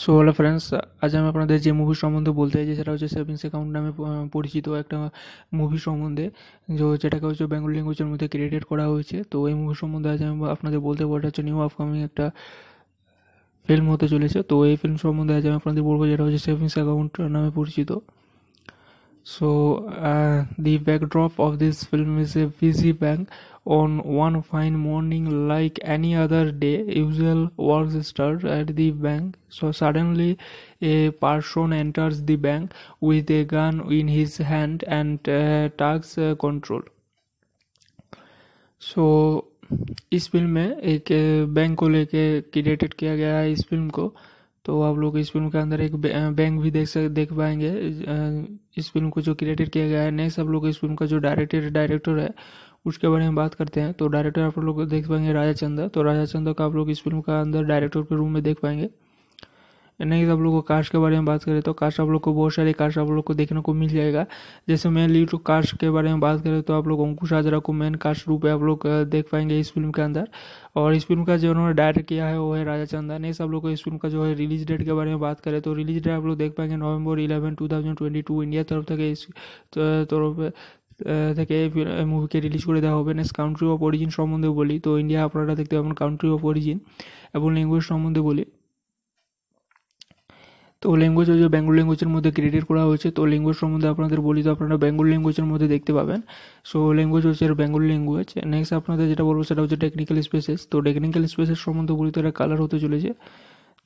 So hello friends আজ আমি আপনাদের যে মুভি সম্বন্ধে বলতে চাইছি সেটা হচ্ছে সেভিংস অ্যাকাউন্ট নামে পরিচিত একটা মুভি সম্বন্ধে যে যেটাকে হচ্ছে বেঙ্গল ল্যাঙ্গুয়েজের মধ্যে ক্রিয়েটেড করা হয়েছে তো এই মুভি সম্বন্ধে আজ আমি আপনাদের বলতে পারবো হচ্ছে নিউ আপকামিং একটা ফিল্ম হতে চলেছে তো এই ফিল্ম সম্বন্ধে আজ আমি আপনাদের বলবো যেটা হচ্ছে সেভিংস অ্যাকাউন্ট নামে পরিচিত So uh, the backdrop of this film is a busy bank on one fine morning like any other day usual work starts at the bank so suddenly a person enters the bank with a gun in his hand and uh, takes uh, control so इस film में एक bank uh, को लेके created किया गया है इस film को तो आप लोग इस फिल्म के अंदर एक बैंक भी देख सक देख पाएंगे इस फिल्म को जो क्रिएटेड किया गया है नेक्स्ट आप लोग इस फिल्म का जो डायरेक्टर डायरेक्टर है उसके बारे में बात करते हैं तो डायरेक्टर आप लोग देख पाएंगे राजा चंदा तो राजा चंदा का आप लोग इस फिल्म का अंदर डायरेक्टर के रूम में देख पाएंगे नहीं सब लोग को कार्स के बारे में बात करें तो कार्स आप लोग को बहुत सारे कार्स आप लोग को देखने को मिल जाएगा जैसे मेनली लीड कार्स के बारे में बात करें तो आप लोग अंकुश आजरा को मेन कार्स रूप आप लोग देख पाएंगे इस फिल्म के अंदर और इस फिल्म का जो उन्होंने डायरेक्ट किया है वो है राजा चंदा नहीं सब लोग को इस फिल्म का जो है रिलीज डेट के बारे में बात करें तो रिलीज डेट आप लोग देख पाएंगे November eleven two thousand two India तरफ তরফ इस तरफ থেকে মুভিকে রিলিজ করে দেওয়া হবে নেক্সট কাউন্ট্রি অফ অরিজিন সম্বন্ধে বলি তো ইন্ডিয়া আপনারা দেখতে পাবেন কাউন্ট্রি অফ অরিজিন এবং ল্যাঙ্গুয়েজ সম্বন্ধে বলি তো ল্যাঙ্গুয়েজ হচ্ছে বেঙ্গল ল্যাঙ্গুয়েজের মধ্যে ক্রিয়েট করা হয়েছে তো ল্যাঙ্গুয়েজ সম্বন্ধে আপনাদের বলি তো আপনারা বেঙ্গল ল্যাঙ্গুয়েজের মধ্যে দেখতে পাবেন সো ল্যাঙ্গুয়েজ হচ্ছে বেঙ্গল ল্যাঙ্গুয়েজ নেক্সট আপনাদের যেটা বলবো সেটা হচ্ছে টেকনিক্যাল স্পেসেস তো টেকনিক্যাল স্পেসেস সম্বন্ধে বলি তো এটা কালার হতে চলেছে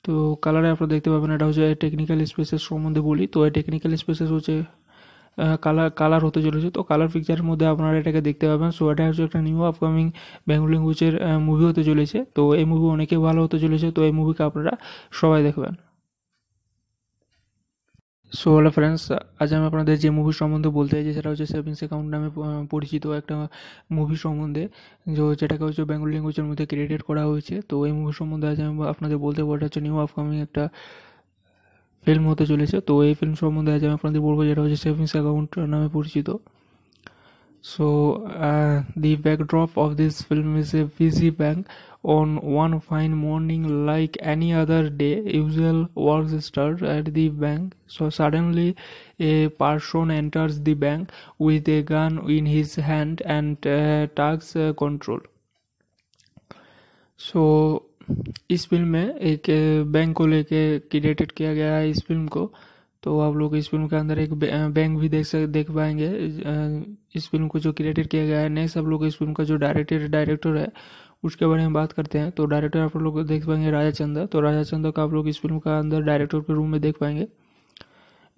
তো কালারে আপনারা দেখতে পাবেন এটা হচ্ছে টেকনিক্যাল স্পেসেস সম্বন্ধে বলি তো এই টেকনিক্যাল স্পেসেস হচ্ছে কালার কালার হতে চলেছে তো কালার পিকচারের মধ্যে আপনারা এটাকে দেখতে পাবেন সো এটা হচ্ছে একটা নিউ আপকামিং বেঙ্গল ল্যাঙ্গুয়েজের মুভি হতে চলেছে তো এই মুভি অনেকে ভালো হতে চলেছে তো এই মুভিকে আপনারা সবাই দেখবেন সো হ্যালো ফ্রেন্ডস আজ আমি আপনাদের যে মুভি সম্বন্ধে বলতে চাইছি সেটা হচ্ছে সেভিংস অ্যাকাউন্ট নামে পরিচিত একটা মুভি সম্বন্ধে যেটাকে হচ্ছে বেঙ্গল ল্যাঙ্গুয়েজের মধ্যে ক্রিয়েটেড করা হয়েছে তো এই মুভি সম্বন্ধে আজ আমি আপনাদের বলতে পারবো হচ্ছে নিউ আপকামিং একটা ফিল্ম হতে চলেছে তো এই ফিল্ম সম্বন্ধে আজ আমি আপনাদের বলবো যেটা হচ্ছে সেভিংস অ্যাকাউন্ট নামে পরিচিত so the backdrop of this film is a busy bank on one fine morning like any other day usual work starts at the bank so suddenly a person enters the bank with a gun in his hand and uh, tax uh, control so so, इस film में एक bank को लेके created किया गया है इस film को तो आप लोग इस फिल्म के अंदर एक बैंक भी देख सक देख पाएंगे इस फिल्म को जो क्रिएटेड किया गया है नेक्स्ट आप लोग इस फिल्म का जो डायरेक्टर डायरेक्टर है उसके बारे में बात करते हैं तो डायरेक्टर आप लोग देख पाएंगे राजा चंदा तो राजा चंदा का आप लोग इस फिल्म का अंदर डायरेक्टर के रूम में देख पाएंगे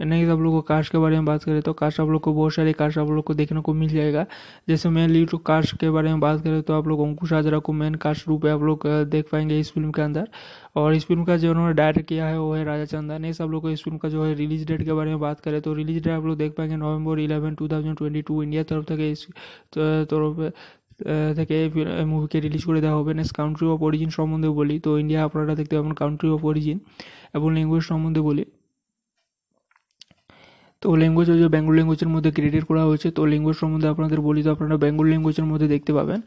नहीं आप लोग को कास्ट के बारे में बात करें तो कास्ट आप लोग को बहुत सारे कास्ट आप लोग को देखने को मिल जाएगा जैसे मेन लीड कास्ट के बारे में बात करें तो आप लोग अंकुश आजरा को मेन कास्ट रूप में आप लोग देख पाएंगे इस फिल्म के अंदर और इस फिल्म का जो उन्होंने डायरेक्ट किया है वो है राजा चंदा नहीं सब लोग को इस फिल्म का जो है रिलीज डेट के बारे में बात करें तो रिलीज डेट आप लोग देख पाएंगे November eleven two thousand twenty two India तरफ तक इस तरफ तो, तो, থেকে মুভিকে রিলিজ করে দেওয়া হবে নেক্সট কাউন্ট্রি অফ অরিজিন সম্বন্ধে বলি তো ইন্ডিয়া আপনারা দেখতে পাবেন কাউন্ট্রি অফ অরিজিন এবং ল্যাঙ্গুয়েজ সম্বন্ধে বলি তো ল্যাঙ্গুয়েজ হচ্ছে বেঙ্গল ল্যাঙ্গুয়েজের মধ্যে ক্রিয়েট করা হয়েছে তো ল্যাঙ্গুয়েজ সম্বন্ধে আপনাদের বলি তো আপনারা বেঙ্গল ল্যাঙ্গুয়েজের মধ্যে দেখতে পাবেন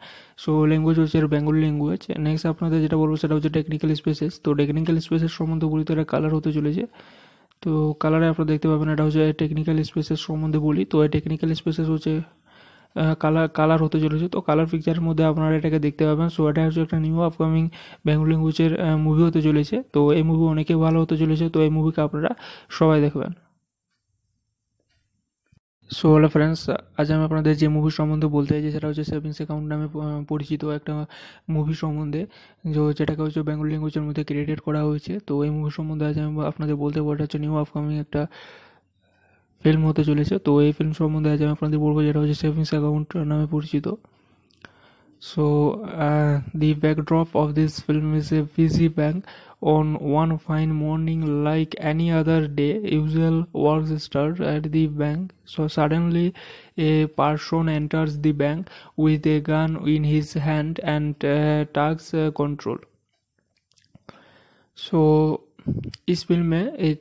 সো ল্যাঙ্গুয়েজ হচ্ছে বেঙ্গল ল্যাঙ্গুয়েজ নেক্সট আপনাদের যেটা বলবো সেটা হচ্ছে টেকনিক্যাল স্পেসেস তো টেকনিক্যাল স্পেসেস সম্বন্ধে বলি তো এটা কালার হতে চলেছে তো কালারে আপনারা দেখতে পাবেন এটা হচ্ছে টেকনিক্যাল স্পেসেস সম্বন্ধে বলি তো এই টেকনিক্যাল স্পেসেস হচ্ছে কালার কালার হতে চলেছে তো কালার পিকচারের মধ্যে আপনারা এটাকে দেখতে পাবেন সো এটা হচ্ছে একটা নিউ আপকামিং বেঙ্গল ল্যাঙ্গুয়েজের মুভি হতে চলেছে তো এই মুভি অনেকে ভালো হতে চলেছে তো এই মুভিকে আপনারা সবাই দেখবেন সো হ্যালো ফ্রেন্ডস আজ আমি আপনাদের যে মুভি সম্বন্ধে বলতে চাইছি সেটা হচ্ছে সেভিংস অ্যাকাউন্ট নামে পরিচিত একটা মুভি সম্বন্ধে যেটাকে হচ্ছে বেঙ্গল ল্যাঙ্গুয়েজের মধ্যে ক্রিয়েটেড করা হয়েছে তো এই মুভি সম্বন্ধে আজ আমি আপনাদের বলতে পারি হচ্ছে নিউ আপকামিং একটা ফিল্ম হতে চলেছে তো এই ফিল্ম সম্বন্ধে আজ আমি আপনাদের বলবো যেটা হচ্ছে সেভিংস অ্যাকাউন্ট নামে পরিচিত so the backdrop of this film is a busy bank on one fine morning like any other day usual work start at the bank so suddenly a person enters the bank with a gun in his hand and takes control so इस film में एक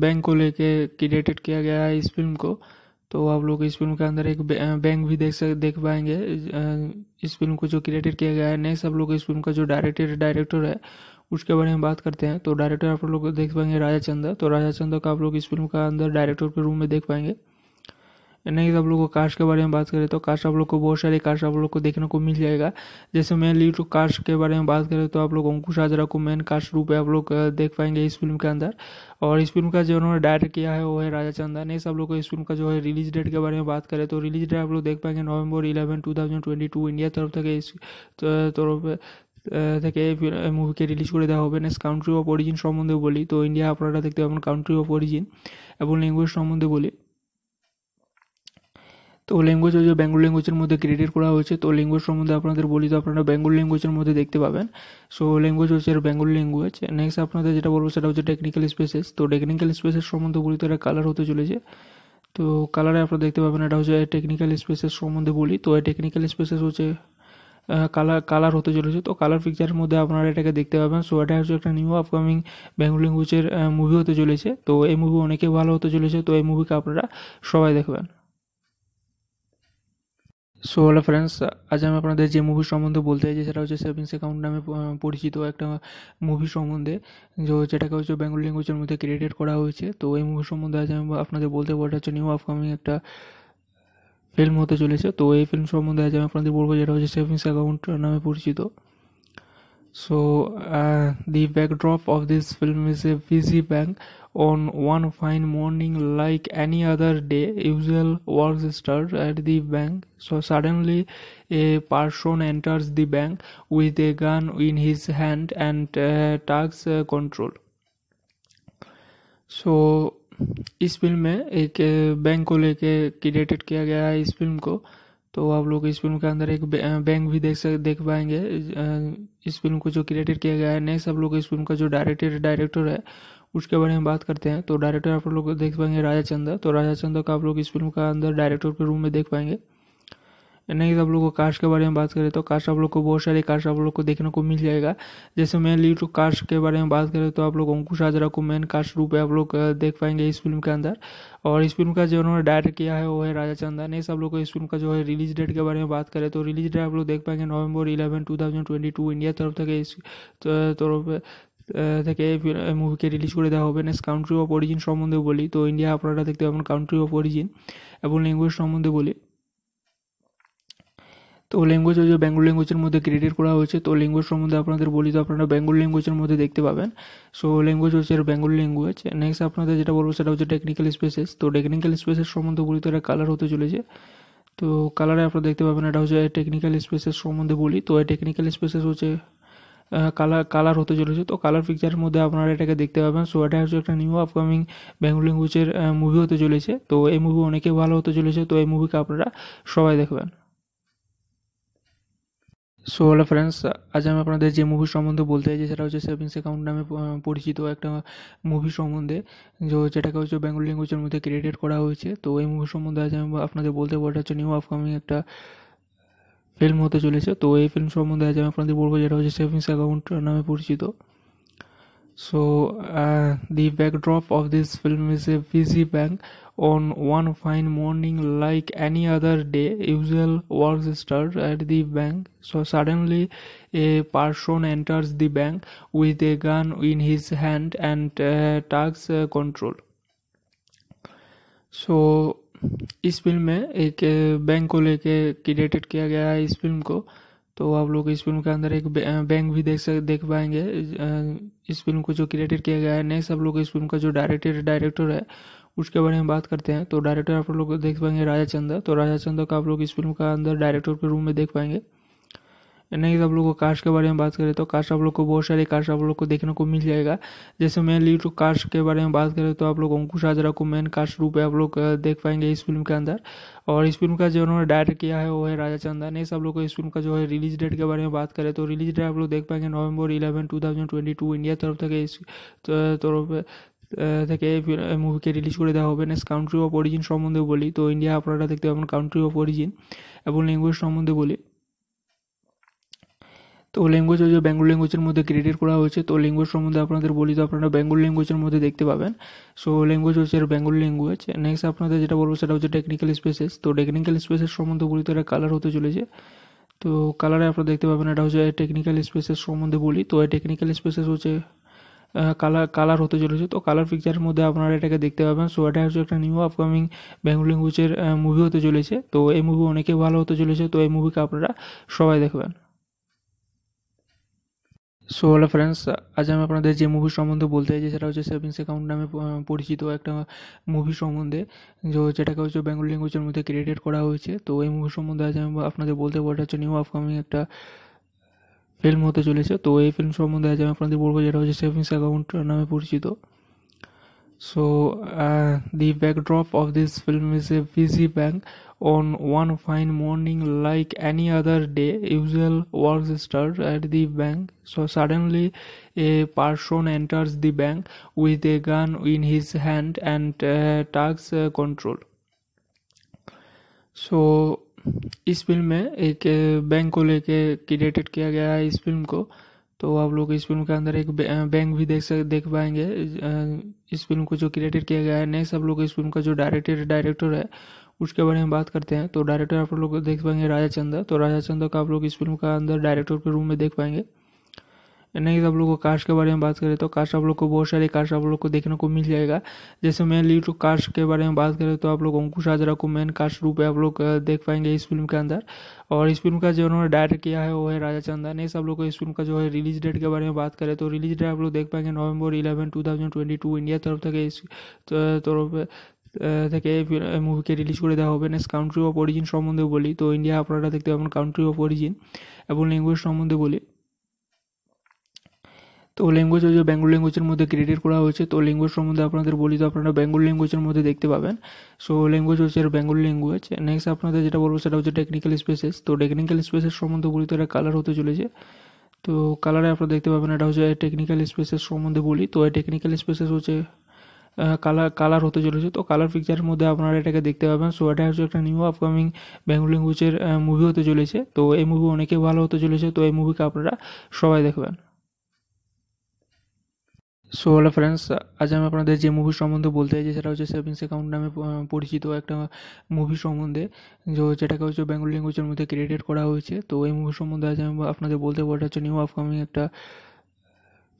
bank को लेके created किया गया है इस film को तो आप लोग इस फिल्म के अंदर एक बैंक भी देख सक देख पाएंगे इस फिल्म को जो क्रिएटेड किया गया है नेक्स्ट आप लोग इस फिल्म का जो डायरेक्टर डायरेक्टर है उसके बारे में बात करते हैं तो डायरेक्टर आप लोग देख पाएंगे राजा चंदा तो राजा चंदा का आप लोग इस फिल्म का अंदर डायरेक्टर के रूम में देख पाएंगे नहीं आप लोग कार्स के बारे में बात करें तो कार्स आप लोग को बहुत सारे कार्स आप लोग को देखने को मिल जाएगा जैसे मेनली टू कार्स के बारे में बात करें तो आप लोग अंकुश आजरा को मेन कार्स रूप में आप लोग देख पाएंगे इस फिल्म के अंदर और इस फिल्म का जो उन्होंने डायरेक्ट किया है वो है राजा चंदा नहीं सब लोग को इस फिल्म का जो है रिलीज डेट के बारे में बात करें तो रिलीज डेट आप लोग देख पाएंगे November eleven two thousand twenty two India तरफ থেকে इस থেকে মুভিকে রিলিজ করে দেওয়া হবে নেক্সট কাউন্ট্রি অফ অরিজিন সম্বন্ধে বলি তো ইন্ডিয়া আপনারা দেখতে পাবেন কাউন্ট্রি অফ অরিজিন এবং ল্যাঙ্গুয়েজ সম্বন্ধে বলি তো ল্যাঙ্গুয়েজ হচ্ছে বেঙ্গল ল্যাঙ্গুয়েজের মধ্যে ক্রিয়েটেড করা হয়েছে তো ল্যাঙ্গুয়েজ সম্বন্ধে আপনাদের বলি তো আপনারা বেঙ্গল ল্যাঙ্গুয়েজের মধ্যে দেখতে পাবেন সো ল্যাঙ্গুয়েজ হচ্ছে বেঙ্গল ল্যাঙ্গুয়েজ নেক্সট আপনাদের যেটা বলবো সেটা হচ্ছে টেকনিক্যাল স্পেসেস তো টেকনিক্যাল স্পেসের সম্বন্ধে বলি তো এটা কালার হতে চলেছে তো কালারে আপনারা দেখতে পাবেন এটা হচ্ছে টেকনিক্যাল স্পেসেস সম্বন্ধে বলি তো এই টেকনিক্যাল স্পেসেস হচ্ছে কালার কালার হতে চলেছে তো কালার পিকচারের মধ্যে আপনারা এটাকে দেখতে পাবেন সো এটা হচ্ছে একটা নিউ আপকামিং বেঙ্গল ল্যাঙ্গুয়েজের মুভি হতে চলেছে তো এই মুভি অনেকে ভালো হতে চলেছে তো এই মুভিকে আপনারা সবাই দেখবেন সো হ্যালো ফ্রেন্ডস আজ আমি আপনাদের যে মুভি সম্বন্ধে বলতে চাইছি সেটা হচ্ছে সেভিংস অ্যাকাউন্ট নামে পরিচিত একটা মুভি সম্বন্ধে যেটাকে হচ্ছে বেঙ্গল ল্যাঙ্গুয়েজের মধ্যে ক্রিয়েটেড করা হয়েছে তো এই মুভি সম্বন্ধে আজ আমি আপনাদের বলতে পারবো হচ্ছে নিউ আপকামিং একটা ফিল্ম হতে চলেছে তো এই ফিল্ম সম্বন্ধে আজ আমি আপনাদের বলবো যেটা হচ্ছে সেভিংস অ্যাকাউন্ট নামে পরিচিত So uh, the backdrop of this film is a busy bank on one fine morning like any other day usual work starts at the bank so suddenly a person enters the bank with a gun in his hand and uh, tax uh, control so इस film में एक bank uh, को लेके created किया गया है इस film को तो आप लोग इस फिल्म के अंदर एक बैंक भी देख सक देख पाएंगे इस फिल्म को जो क्रिएटेड किया गया है नेक्स्ट आप लोग इस फिल्म का जो डायरेक्टर डायरेक्टर है उसके बारे में बात करते हैं तो डायरेक्टर आप लोग देख पाएंगे राजा चंदा तो राजा चंदा का आप लोग इस फिल्म का अंदर डायरेक्टर के रूम में देख पाएंगे नहीं आप लोग को कार्स के बारे में बात करें तो कार्स आप लोग को बहुत सारे कार्स आप लोग को देखने को मिल जाएगा जैसे मेनली तो कार्स के बारे में बात करें तो आप लोग अंकुश हाजरा को मेन कार्स रूप में आप लोग देख पाएंगे इस फिल्म के अंदर और इस फिल्म का जो उन्होंने डायरेक्ट किया है वो है राजा चंदान ये सब लोग को इस फिल्म का जो है रिलीज डेट के बारे में बात करें तो रिलीज डेट आप लोग देख पाएंगे November eleven two thousand twenty two India तरफ তরফ इस तरफ থেকে মুভিকে রিলিজ করে দেওয়া হবে নেক্সট কাউন্ট্রি অফ অরিজিন সম্বন্ধে বলি তো ইন্ডিয়া আপনারা দেখতে পাবেন কাউন্ট্রি অফ অরিজিন এবং ল্যাঙ্গুয়েজ সম্বন্ধে বলি তো ল্যাঙ্গুয়েজ হচ্ছে বেঙ্গল ল্যাঙ্গুয়েজের মধ্যে ক্রিয়েট করা হয়েছে তো ল্যাঙ্গুয়েজ সম্বন্ধে আপনাদের বলি তো আপনারা বেঙ্গল ল্যাঙ্গুয়েজের মধ্যে দেখতে পাবেন সো ল্যাঙ্গুয়েজ হচ্ছে বেঙ্গল ল্যাঙ্গুয়েজ নেক্সট আপনাদের যেটা বলবো সেটা হচ্ছে টেকনিক্যাল স্পেসেস তো টেকনিক্যাল স্পেসেস সম্বন্ধে বলি তো এটা কালার হতে চলেছে তো কালারে আপনারা দেখতে পাবেন এটা হচ্ছে টেকনিক্যাল স্পেসেস সম্বন্ধে বলি তো এই টেকনিক্যাল স্পেসেস হচ্ছে কালার কালার হতে চলেছে তো কালার পিকচারের মধ্যে আপনারা এটাকে দেখতে পাবেন সো এটা হচ্ছে একটা নিউ আপকামিং বেঙ্গল ল্যাঙ্গুয়েজের মুভি হতে চলেছে তো এই মুভি অনেকে ভালো হতে চলেছে তো এই মুভিকে আপনারা সবাই দেখবেন সো হ্যালো ফ্রেন্ডস আজ আমি আপনাদের যে মুভি সম্বন্ধে বলতে চাইছি সেটা হচ্ছে সেভিংস অ্যাকাউন্ট নামে পরিচিত একটা মুভি সম্বন্ধে যেটাকে হচ্ছে বেঙ্গল ল্যাঙ্গুয়েজের মধ্যে ক্রিয়েটেড করা হয়েছে তো এই মুভি সম্বন্ধে আজ আমি আপনাদের বলতে পারবো হচ্ছে নিউ আপকামিং একটা ফিল্ম হতে চলেছে তো এই ফিল্ম সম্বন্ধে আজ আমি আপনাদের বলবো যেটা হচ্ছে সেভিংস অ্যাকাউন্ট নামে পরিচিত so the backdrop of this film is a busy bank On one fine morning, like any other day, usual work starts at the bank. So suddenly, a person enters the bank with a gun in his hand and uh, takes uh, control. So so, इस film में एक bank को लेके created किया गया है इस film को तो आप लोग इस फिल्म के अंदर एक बैंक भी देख सक देख पाएंगे इस फिल्म को जो क्रिएटेड किया गया है नेक्स्ट आप लोग इस फिल्म का जो डायरेक्टर डायरेक्टर है उसके बारे में बात करते हैं तो डायरेक्टर आप लोग देख पाएंगे राजा चंदा तो राजा चंदा का आप लोग इस फिल्म का अंदर डायरेक्टर के रूम में देख पाएंगे नहीं आप लोग को कास्ट के बारे में बात करें तो कास्ट आप लोग को बहुत सारे कास्ट आप लोग को देखने को मिल जाएगा जैसे मेन लीड कास्ट के बारे में बात करें तो आप लोग अंकुश आजरा को मेन कास्ट रूप में आप लोग देख पाएंगे इस फिल्म के अंदर और इस फिल्म का जो उन्होंने डायरेक्ट किया है वो है राजा चंदा नहीं सब लोग को इस फिल्म का जो है रिलीज डेट के बारे में बात करें तो रिलीज डेट आप लोग देख पाएंगे November eleven two thousand twenty two India तरफ तक इस तरफ থেকে মুভিকে রিলিজ করে দেওয়া হবে নেক্সট কাউন্ট্রি অফ অরিজিন সম্বন্ধে বলি তো ইন্ডিয়া আপনারা দেখতে পাবেন কাউন্ট্রি অফ অরিজিন এবং ল্যাঙ্গুয়েজ সম্বন্ধে বলি তো ল্যাঙ্গুয়েজ হচ্ছে বেঙ্গল ল্যাঙ্গুয়েজের মধ্যে ক্রিয়েট করা হয়েছে তো ল্যাঙ্গুয়েজ সম্বন্ধে আপনাদের বলি তো আপনারা বেঙ্গল ল্যাঙ্গুয়েজের মধ্যে দেখতে পাবেন সো ল্যাঙ্গুয়েজ হচ্ছে বেঙ্গল ল্যাঙ্গুয়েজ নেক্সট আপনাদের যেটা বলবো সেটা হচ্ছে টেকনিক্যাল স্পেসেস তো টেকনিক্যাল স্পেসের সম্বন্ধে বলি তো এটা কালার হতে চলেছে তো কালারে আপনারা দেখতে পাবেন এটা হচ্ছে টেকনিক্যাল স্পেসেস সম্বন্ধে বলি তো এই টেকনিক্যাল স্পেসেস হচ্ছে কালার কালার হতে চলেছে তো কালার পিকচারের মধ্যে আপনারা এটাকে দেখতে পাবেন সো এটা হচ্ছে একটা নিউ আপকামিং বেঙ্গল ল্যাঙ্গুয়েজের মুভি হতে চলেছে তো এই মুভি অনেকে ভালো হতে চলেছে তো এই মুভিকে আপনারা সবাই দেখবেন সো হ্যালো ফ্রেন্ডস আজ আমি আপনাদের যে মুভি সম্বন্ধে বলতে চাইছি সেটা হচ্ছে সেভিংস অ্যাকাউন্ট নামে পরিচিত একটা মুভি সম্বন্ধে যেটাকে হচ্ছে বেঙ্গল ল্যাঙ্গুয়েজের মধ্যে ক্রিয়েটেড করা হয়েছে তো এই মুভি সম্বন্ধে আজ আমি আপনাদের বলতে পারি হচ্ছে নিউ আপকামিং একটা ফিল্ম হতে চলেছে তো এই ফিল্ম সম্বন্ধে আজ আমি আপনাদের বলবো যেটা হচ্ছে সেভিংস অ্যাকাউন্ট নামে পরিচিত So, uh, the backdrop of this film is a busy bank on one fine morning, like any other day. Usual work starts at the bank. So, suddenly, a person enters the bank with a gun in his hand and uh, takes uh, control. So, इस film में एक bank को लेके created किया गया है इस film को तो आप लोग इस फिल्म के अंदर एक बैंक भी देख सक देख पाएंगे इस फिल्म को जो क्रिएटेड किया गया है नेक्स्ट आप लोग इस फिल्म का जो डायरेक्टर डायरेक्टर है उसके बारे में बात करते हैं तो डायरेक्टर आप लोग देख पाएंगे राजा चंदा तो राजा चंदा का आप लोग इस फिल्म का अंदर डायरेक्टर के रूम में देख पाएंगे नहीं आप लोग को कार्स के बारे में बात करें तो कार्स आप लोग को बहुत सारे कार्स आप लोग को देखने को मिल जाएगा जैसे मेनली टू कार्स के बारे में बात करें तो आप लोग अंकुश आजरा को मेन कास्ट रूप में आप लोग देख पाएंगे इस फिल्म के अंदर और इस फिल्म का जो उन्होंने डायरेक्ट किया है वो है राजा चंदा नेक्स्ट आप लोग को इस फिल्म का जो है रिलीज डेट के बारे में बात करें तो रिलीज डेट आप लोग देख पाएंगे नवंबर इलेवन टू थाउजेंड तरफ तक इस तरफ থেকে তরফ থেকে মুভিকে রিলিজ করে দেওয়া হবে নেক্সট কাউন্ট্রি অফ অরিজিন সম্বন্ধে বলি তো ইন্ডিয়া আপনারা দেখতে পাবেন কাউন্ট্রি অফ অরিজিন এবং ল্যাঙ্গুয়েজ সম্বন্ধে বলি তো ল্যাঙ্গুয়েজ হচ্ছে বেঙ্গল ল্যাঙ্গুয়েজের মধ্যে ক্রিয়েটেড করা হয়েছে তো ল্যাঙ্গুয়েজ সম্বন্ধে আপনাদের বলি তো আপনারা বেঙ্গল ল্যাঙ্গুয়েজের মধ্যে দেখতে পাবেন সো ল্যাঙ্গুয়েজ হচ্ছে বেঙ্গল ল্যাঙ্গুয়েজ নেক্সট আপনাদের যেটা বলবো সেটা হচ্ছে টেকনিক্যাল স্পেসেস তো টেকনিক্যাল স্পেসের সম্বন্ধে বলি তো এটা কালার হতে চলেছে তো কালারে আপনারা দেখতে পাবেন এটা হচ্ছে টেকনিক্যাল স্পেসেস সম্বন্ধে বলি তো এই টেকনিক্যাল স্পেসেস হচ্ছে কালার কালার হতে চলেছে তো কালার পিকচারের মধ্যে আপনারা এটাকে দেখতে পাবেন সো এটা হচ্ছে একটা নিউ আপকামিং বেঙ্গল ল্যাঙ্গুয়েজের মুভি হতে চলেছে তো এই মুভি অনেকে ভালো হতে চলেছে তো এই মুভিকে আপনারা সবাই দেখবেন সো হ্যালো ফ্রেন্ডস আজ আমি আপনাদের যে মুভি সম্বন্ধে বলতে চাইছি সেটা হচ্ছে সেভিংস অ্যাকাউন্ট নামে পরিচিত একটা মুভি সম্বন্ধে যেটাকে হচ্ছে বেঙ্গল ল্যাঙ্গুয়েজের মধ্যে ক্রিয়েটেড করা হয়েছে তো এই মুভি সম্বন্ধে আজ আমি আপনাদের বলতে বলতে হচ্ছে নিউ আপকামিং একটা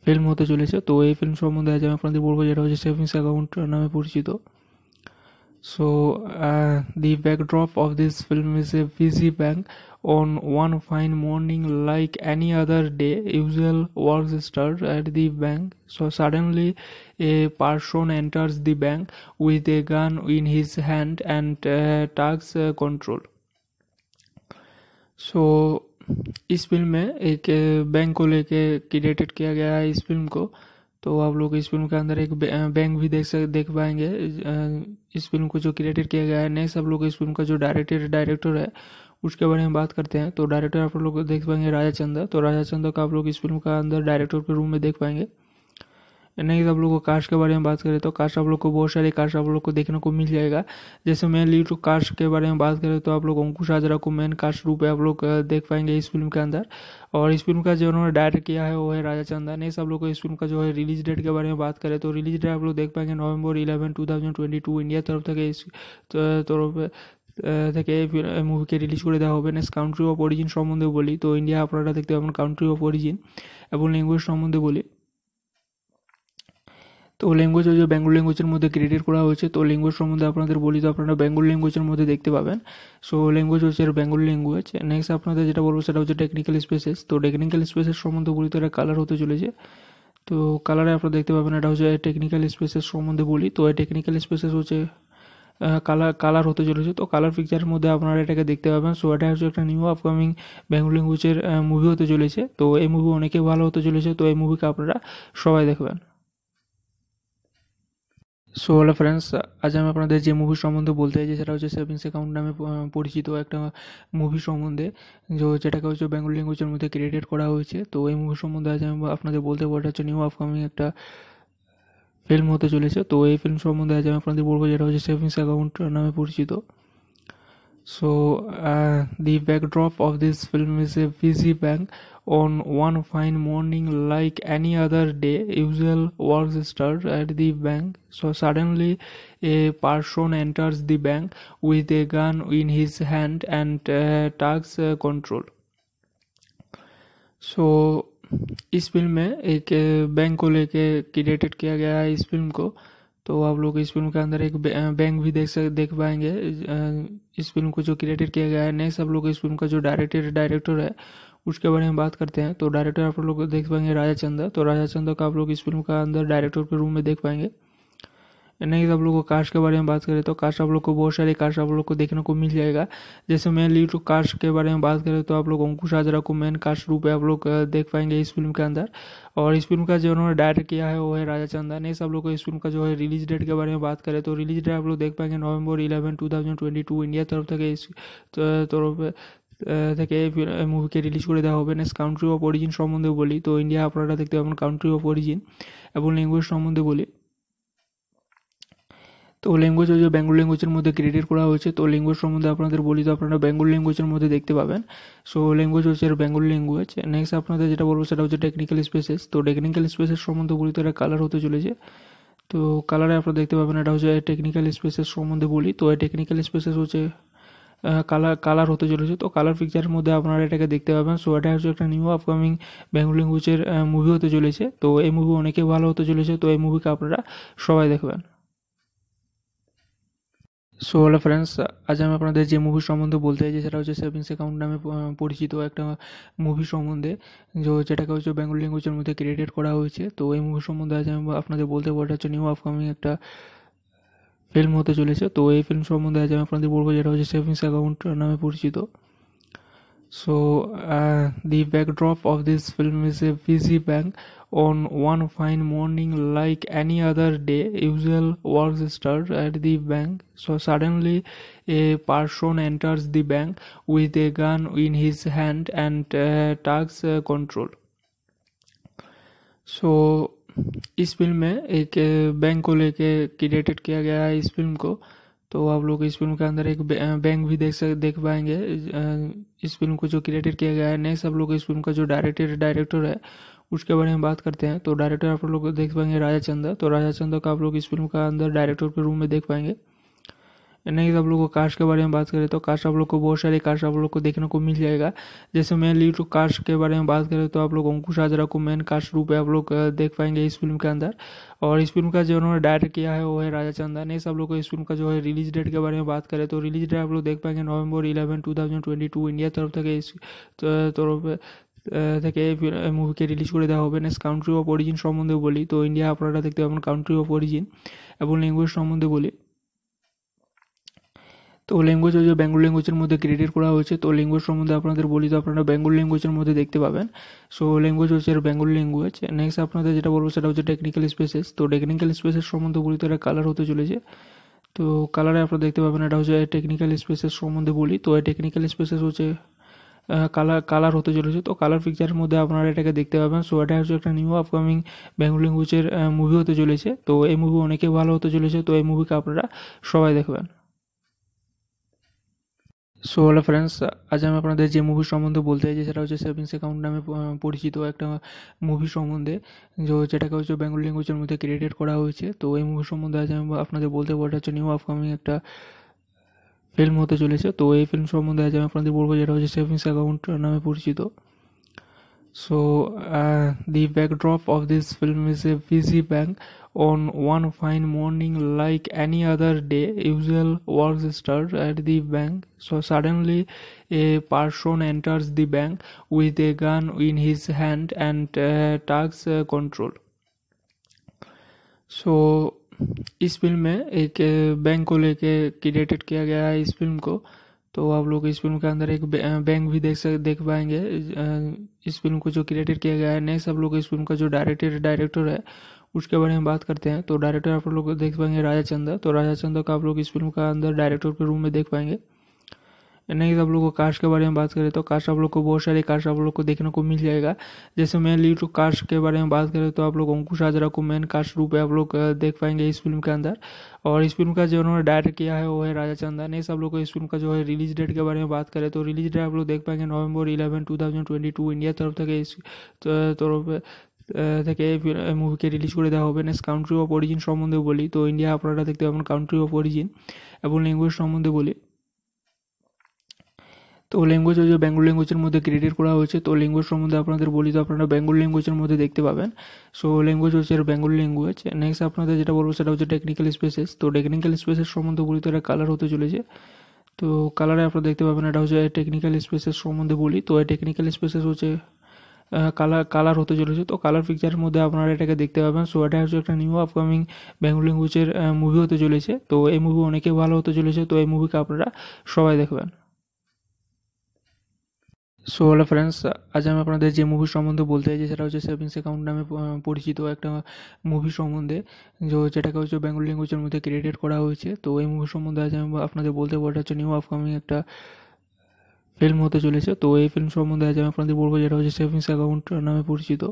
ফিল্ম হতে চলেছে তো এই ফিল্ম সম্বন্ধে আজ আমি আপনাদের বলবো যেটা হচ্ছে সেভিংস অ্যাকাউন্ট নামে পরিচিত So uh, the backdrop of this film is a busy bank on one fine morning like any other day usual works start at the bank so suddenly a person enters the bank with a gun in his hand and uh, takes uh, control so, इस film में एक bank uh, को लेके created किया गया है इस film को तो आप लोग इस फिल्म के अंदर एक बैंक भी देख सक देख पाएंगे इस फिल्म को जो क्रिएटेड किया गया है नेक्स्ट आप लोग इस फिल्म का जो डायरेक्टर डायरेक्टर है उसके बारे में बात करते हैं तो डायरेक्टर आप लोग देख पाएंगे राजा चंदा तो राजा चंदा का आप लोग इस फिल्म का अंदर डायरेक्टर के रूम में देख पाएंगे नहीं तो आप लोग को कार्स के बारे में बात करें तो कार्स आप लोग को बहुत सारे कार्स आप लोग को देखने को मिल जाएगा जैसे मेनली तो कार्स के बारे में बात करें तो आप लोग अंकुश आजरा को मेन कार्स रूप आप लोग देख पाएंगे इस फिल्म के अंदर और इस फिल्म का जो उन्होंने डायरेक्ट किया है वो है राजा चंदा चंदानी सब लोग को इस फिल्म का जो है रिलीज डेट के बारे में बात करें तो रिलीज डेट आप लोग देख पाएंगे November eleven two thousand twenty two India तरफ इस तरफ থেকে মুভিকে রিলিজ করে দেওয়া হবে নেক্সট কাউন্ট্রি অফ অরিজিন সম্বন্ধে বলি তো ইন্ডিয়া আপনারা দেখতে পাবেন কাউন্ট্রি অফ অরিজিন এবং ল্যাঙ্গুয়েজ সম্বন্ধে বলি তো ল্যাঙ্গুয়েজ হচ্ছে বেঙ্গল ল্যাঙ্গুয়েজের মধ্যে ক্রিয়েট করা হয়েছে তো ল্যাঙ্গুয়েজ সম্বন্ধে আপনাদের বলি তো আপনারা বেঙ্গল ল্যাঙ্গুয়েজের মধ্যে দেখতে পাবেন সো ল্যাঙ্গুয়েজ হচ্ছে বেঙ্গল ল্যাঙ্গুয়েজ নেক্সট আপনাদের যেটা বলবো সেটা হচ্ছে টেকনিক্যাল স্পেসেস তো টেকনিক্যাল স্পেসের সম্বন্ধে বলি তো এটা কালার হতে চলেছে তো কালারে আপনারা দেখতে পাবেন এটা হচ্ছে টেকনিক্যাল স্পেসেস সম্বন্ধে বলি তো এই টেকনিক্যাল স্পেসেস হচ্ছে কালার কালার হতে চলেছে তো কালার পিকচারের মধ্যে আপনারা এটাকে দেখতে পাবেন সো এটা হচ্ছে একটা নিউ আপকামিং বেঙ্গল ল্যাঙ্গুয়েজের মুভি হতে চলেছে তো এই মুভি অনেকে ভালো হতে চলেছে তো এই মুভিকে আপনারা সবাই দেখবেন সো হ্যালো ফ্রেন্ডস আজ আমি আপনাদের যে মুভি সম্বন্ধে বলতে চাইছি সেটা হচ্ছে সেভিংস অ্যাকাউন্ট নামে পরিচিত একটা মুভি সম্বন্ধে যেটাকে হচ্ছে বেঙ্গল ল্যাঙ্গুয়েজের মধ্যে ক্রিয়েটেড করা হয়েছে তো এই মুভি সম্বন্ধে আজ আমি আপনাদের বলতে পারবো হচ্ছে নিউ আপকামিং একটা ফিল্ম হতে চলেছে তো এই ফিল্ম সম্বন্ধে আজ আমি আপনাদের বলবো যেটা হচ্ছে সেভিংস অ্যাকাউন্ট নামে পরিচিত So uh, the backdrop of this film is a busy bank on one fine morning like any other day usual work starts at the bank so suddenly a person enters the bank with a gun in his hand and uh, takes uh, control so इस film में एक bank uh, को लेके created किया गया है इस film को तो आप लोग इस फिल्म के अंदर एक बैंक भी देख सक देख पाएंगे इस फिल्म को जो क्रिएटेड किया गया है नेक्स्ट आप लोग इस फिल्म का जो डायरेक्टर डायरेक्टर है उसके बारे में बात करते हैं तो डायरेक्टर आप लोग देख पाएंगे राजा चंदा तो राजा चंदा का आप लोग इस फिल्म का अंदर डायरेक्टर के रूम में देख पाएंगे नहीं आप लोग को कार्स के बारे में बात करें तो कार्स आप लोग को बहुत सारे कार्स आप लोग को देखने को मिल जाएगा जैसे मेनली टू तो कार्स के बारे में बात करें तो आप लोग अंकुश आजरा को मेन कार्स रूप में आप लोग देख पाएंगे इस फिल्म के अंदर और इस फिल्म का जो उन्होंने डायरेक्ट किया है वो है राजा चंदा नेक्स्ट सब लोग को इस फिल्म का जो है रिलीज डेट के बारे में बात करें तो रिलीज डेट आप लोग देख पाएंगे November eleven two thousand twenty two ইন্ডিয়ার তরফ থেকে তরফ থেকে মুভিকে রিলিজ করে দেওয়া হবে নেক্সট কাউন্ট্রি অফ অরিজিন সম্বন্ধে বলি তো ইন্ডিয়া আপনারা দেখতে পাবেন কাউন্ট্রি অফ অরিজিন এবং ল্যাঙ্গুয়েজ সম্বন্ধে বলি তো ল্যাঙ্গুয়েজ হচ্ছে বেঙ্গল ল্যাঙ্গুয়েজের মধ্যে ক্রিয়েট করা হয়েছে তো ল্যাঙ্গুয়েজ সম্বন্ধে আপনাদের বলি তো আপনারা বেঙ্গল ল্যাঙ্গুয়েজের মধ্যে দেখতে পাবেন সো ল্যাঙ্গুয়েজ হচ্ছে বেঙ্গল ল্যাঙ্গুয়েজ নেক্সট আপনাদের যেটা বলবো সেটা হচ্ছে টেকনিক্যাল স্পেসেস তো টেকনিক্যাল স্পেসেস সম্বন্ধে বলি তো এটা কালার হতে চলেছে তো কালারে আপনারা দেখতে পাবেন এটা হচ্ছে টেকনিক্যাল স্পেসেস সম্বন্ধে বলি তো এই টেকনিক্যাল স্পেসেস হচ্ছে কালার কালার হতে চলেছে তো কালার পিকচারের মধ্যে আপনারা এটাকে দেখতে পাবেন সো এটা হচ্ছে একটা নিউ আপকামিং বেঙ্গল ল্যাঙ্গুয়েজের মুভি হতে চলেছে তো এই মুভি অনেকে ভালো হতে চলেছে তো এই মুভিকে আপনারা সবাই দেখবেন সো হ্যালো ফ্রেন্ডস আজ আমি আপনাদের যে মুভি সম্বন্ধে বলতে চাইছি সেটা হচ্ছে সেভিংস অ্যাকাউন্ট নামে পরিচিত একটা মুভি সম্বন্ধে যেটাকে হচ্ছে বেঙ্গল ল্যাঙ্গুয়েজের মধ্যে ক্রিয়েটেড করা হয়েছে তো এই মুভি সম্বন্ধে আজ আমি আপনাদের বলতে পারবো হচ্ছে নিউ আপকামিং একটা ফিল্ম হতে চলেছে তো এই ফিল্ম সম্বন্ধে আজ আমি আপনাদের বলবো যেটা হচ্ছে সেভিংস অ্যাকাউন্ট নামে পরিচিত so the backdrop of this film is a a busy bank on one fine morning, like any other day, usual work start at the bank. So suddenly, a person enters the bank with a gun in his hand and uh, tax uh, control. So so, इस film में एक bank को लेके created किया गया है इस film को तो आप लोग इस फिल्म के अंदर एक बैंक भी देख सक देख पाएंगे इस फिल्म को जो क्रिएटेड किया गया है नेक्स्ट आप लोग इस फिल्म का जो डायरेक्टर डायरेक्टर है उसके बारे में बात करते हैं तो डायरेक्टर आप लोग देख पाएंगे राजा चंदा तो राजा चंदा का आप लोग इस फिल्म का अंदर डायरेक्टर के रूम में देख पाएंगे नहीं आप लोग को कास्ट के बारे में बात करें तो कास्ट आप लोग को बहुत सारे कास्ट आप लोग को देखने को मिल जाएगा जैसे मेन लीड कास्ट के बारे में बात करें तो आप लोग अंकुश आजरा को मेन कास्ट रूप में आप लोग देख पाएंगे इस फिल्म के अंदर और इस फिल्म का जो उन्होंने डायरेक्ट किया है वो है राजा चंदा नहीं सब लोग को इस फिल्म का जो है रिलीज डेट के बारे में बात करें तो रिलीज डेट आप लोग देख पाएंगे November eleven two thousand twenty two India तरफ तक इस तरफ থেকে মুভিকে রিলিজ করে দেওয়া হবে নেক্সট কাউন্ট্রি অফ অরিজিন সম্বন্ধে বলি তো ইন্ডিয়া আপনারা দেখতে পাবেন কাউন্ট্রি অফ অরিজিন এবং ল্যাঙ্গুয়েজ সম্বন্ধে বলি তো ল্যাঙ্গুয়েজ হচ্ছে বেঙ্গল ল্যাঙ্গুয়েজের মধ্যে ক্রিয়েট করা হয়েছে তো ল্যাঙ্গুয়েজ সম্বন্ধে আপনাদের বলি তো আপনারা বেঙ্গল ল্যাঙ্গুয়েজের মধ্যে দেখতে পাবেন সো ল্যাঙ্গুয়েজ হচ্ছে বেঙ্গল ল্যাঙ্গুয়েজ নেক্সট আপনাদের যেটা বলবো সেটা হচ্ছে টেকনিক্যাল স্পেসেস তো টেকনিক্যাল স্পেসেস সম্বন্ধে বলি তো এটা কালার হতে চলেছে তো কালারে আপনারা দেখতে পাবেন এটা হচ্ছে টেকনিক্যাল স্পেসেস সম্বন্ধে বলি তো এই টেকনিক্যাল স্পেসেস হচ্ছে কালার কালার হতে চলেছে তো কালার পিকচারের মধ্যে আপনারা এটাকে দেখতে পাবেন সো এটা হচ্ছে একটা নিউ আপকামিং বেঙ্গল ল্যাঙ্গুয়েজের মুভি হতে চলেছে তো এই মুভি অনেকে ভালো হতে চলেছে তো এই মুভিকে আপনারা সবাই দেখবেন সো হ্যালো ফ্রেন্ডস আজ আমি আপনাদের যে মুভি সম্বন্ধে বলতে চাইছি সেটা হচ্ছে সেভিংস অ্যাকাউন্ট নামে পরিচিত একটা মুভি সম্বন্ধে যেটাকে হচ্ছে বেঙ্গল ল্যাঙ্গুয়েজের মধ্যে ক্রিয়েটেড করা হয়েছে তো এই মুভি সম্বন্ধে আজ আমি আপনাদের বলতে পারটা হচ্ছে নিউ আপকামিং একটা ফিল্ম হতে চলেছে তো এই ফিল্ম সম্বন্ধে আজ আমি আপনাদের বলবো যেটা হচ্ছে সেভিংস অ্যাকাউন্ট নামে পরিচিত so the backdrop of this film is a busy bank on one fine morning like any other day usual work start at the bank so suddenly a person enters the bank with a gun in his hand and takes control so इस film में एक bank को लेके created किया गया है इस film को तो आप लोग इस फिल्म के अंदर एक बैंक भी देख सक देख पाएंगे इस फिल्म को जो क्रिएटेड किया गया है नेक्स्ट आप लोग इस फिल्म का जो डायरेक्टर डायरेक्टर है उसके बारे में बात करते हैं तो डायरेक्टर आप लोग देख पाएंगे राजा चंदा तो राजा चंदा का आप लोग इस फिल्म का अंदर डायरेक्टर के रूम में देख पाएंगे नहीं आप लोग कार्स के बारे में बात करें तो कास्ट आप लोग को बहुत सारे कार्स आप लोग को देखने को मिल जाएगा जैसे मेनली टू कास्ट के बारे में बात करें तो आप लोग अंकुश आजरा को मेन कास्ट रूप आप लोग देख पाएंगे इस फिल्म के अंदर और इस फिल्म का जो उन्होंने डायरेक्ट किया है वो है राजा चंदा नेक्स्ट सब लोग को इस फिल्म का जो है रिलीज डेट के बारे में बात करें तो रिलीज डेट आप लोग देख पाएंगे November eleven two thousand twenty two ইন্ডিয়ার তরফ থেকে তরফ থেকে মুভিকে রিলিজ করে দেওয়া হবে নেক্সট কাউন্ট্রি অফ অরিজিন সম্বন্ধে বলি তো ইন্ডিয়া আপনারা দেখতে পাবেন কাউন্ট্রি অফ অরিজিন এবং ল্যাঙ্গুয়েজ সম্বন্ধে বলি তো ল্যাঙ্গুয়েজ হচ্ছে বেঙ্গল ল্যাঙ্গুয়েজের মধ্যে ক্রিয়েট করা হয়েছে তো ল্যাঙ্গুয়েজ সম্বন্ধে আপনাদের বলি তো আপনারা বেঙ্গল ল্যাঙ্গুয়েজের মধ্যে দেখতে পাবেন সো ল্যাঙ্গুয়েজ হচ্ছে বেঙ্গল ল্যাঙ্গুয়েজ নেক্সট আপনাদের যেটা বলবো সেটা হচ্ছে টেকনিক্যাল স্পেসেস তো টেকনিক্যাল স্পেসেস সম্বন্ধে বলি তো এটা কালার হতে চলেছে তো কালারে আপনারা দেখতে পাবেন এটা হচ্ছে টেকনিক্যাল স্পেসেস সম্বন্ধে বলি তো এই টেকনিক্যাল স্পেসেস হচ্ছে কালার কালার হতে চলেছে তো কালার পিকচারের মধ্যে আপনারা এটাকে দেখতে পাবেন সো এটা হচ্ছে একটা নিউ আপকামিং বেঙ্গল ল্যাঙ্গুয়েজের মুভি হতে চলেছে তো এই মুভি অনেকে ভালো হতে চলেছে তো এই মুভিকে আপনারা সবাই দেখবেন সো হ্যালো ফ্রেন্ডস আজ আমি আপনাদের যে মুভি সম্বন্ধে বলতে চাইছি সেটা হচ্ছে সেভিংস অ্যাকাউন্ট নামে পরিচিত একটা মুভি সম্বন্ধে যেটাকে হচ্ছে বেঙ্গল ল্যাঙ্গুয়েজের মধ্যে ক্রিয়েটেড করা হয়েছে তো এই মুভি সম্বন্ধে আজ আমি আপনাদের বলতে পারবো হচ্ছে নিউ আপকামিং একটা ফিল্ম হতে চলেছে তো এই ফিল্ম সম্বন্ধে আজ আমি আপনাদের বলবো যেটা হচ্ছে সেভিংস অ্যাকাউন্ট নামে পরিচিত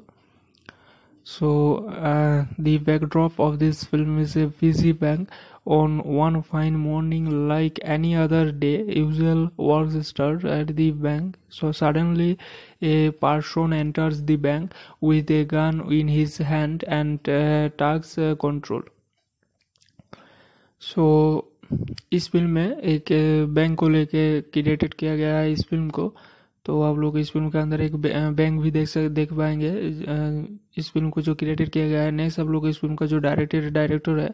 so the backdrop of this film is a busy bank On one fine morning, like any other day, usual work starts at the bank. So suddenly, a person enters the bank with a gun in his hand and uh, tax uh, control. So so, इस film में एक bank को लेके created किया गया है इस film को तो आप लोग इस फिल्म के अंदर एक बैंक भी देख सक देख पाएंगे इस फिल्म को जो क्रिएटेड किया गया है नेक्स्ट आप लोग इस फिल्म का जो डायरेक्टर डायरेक्टर है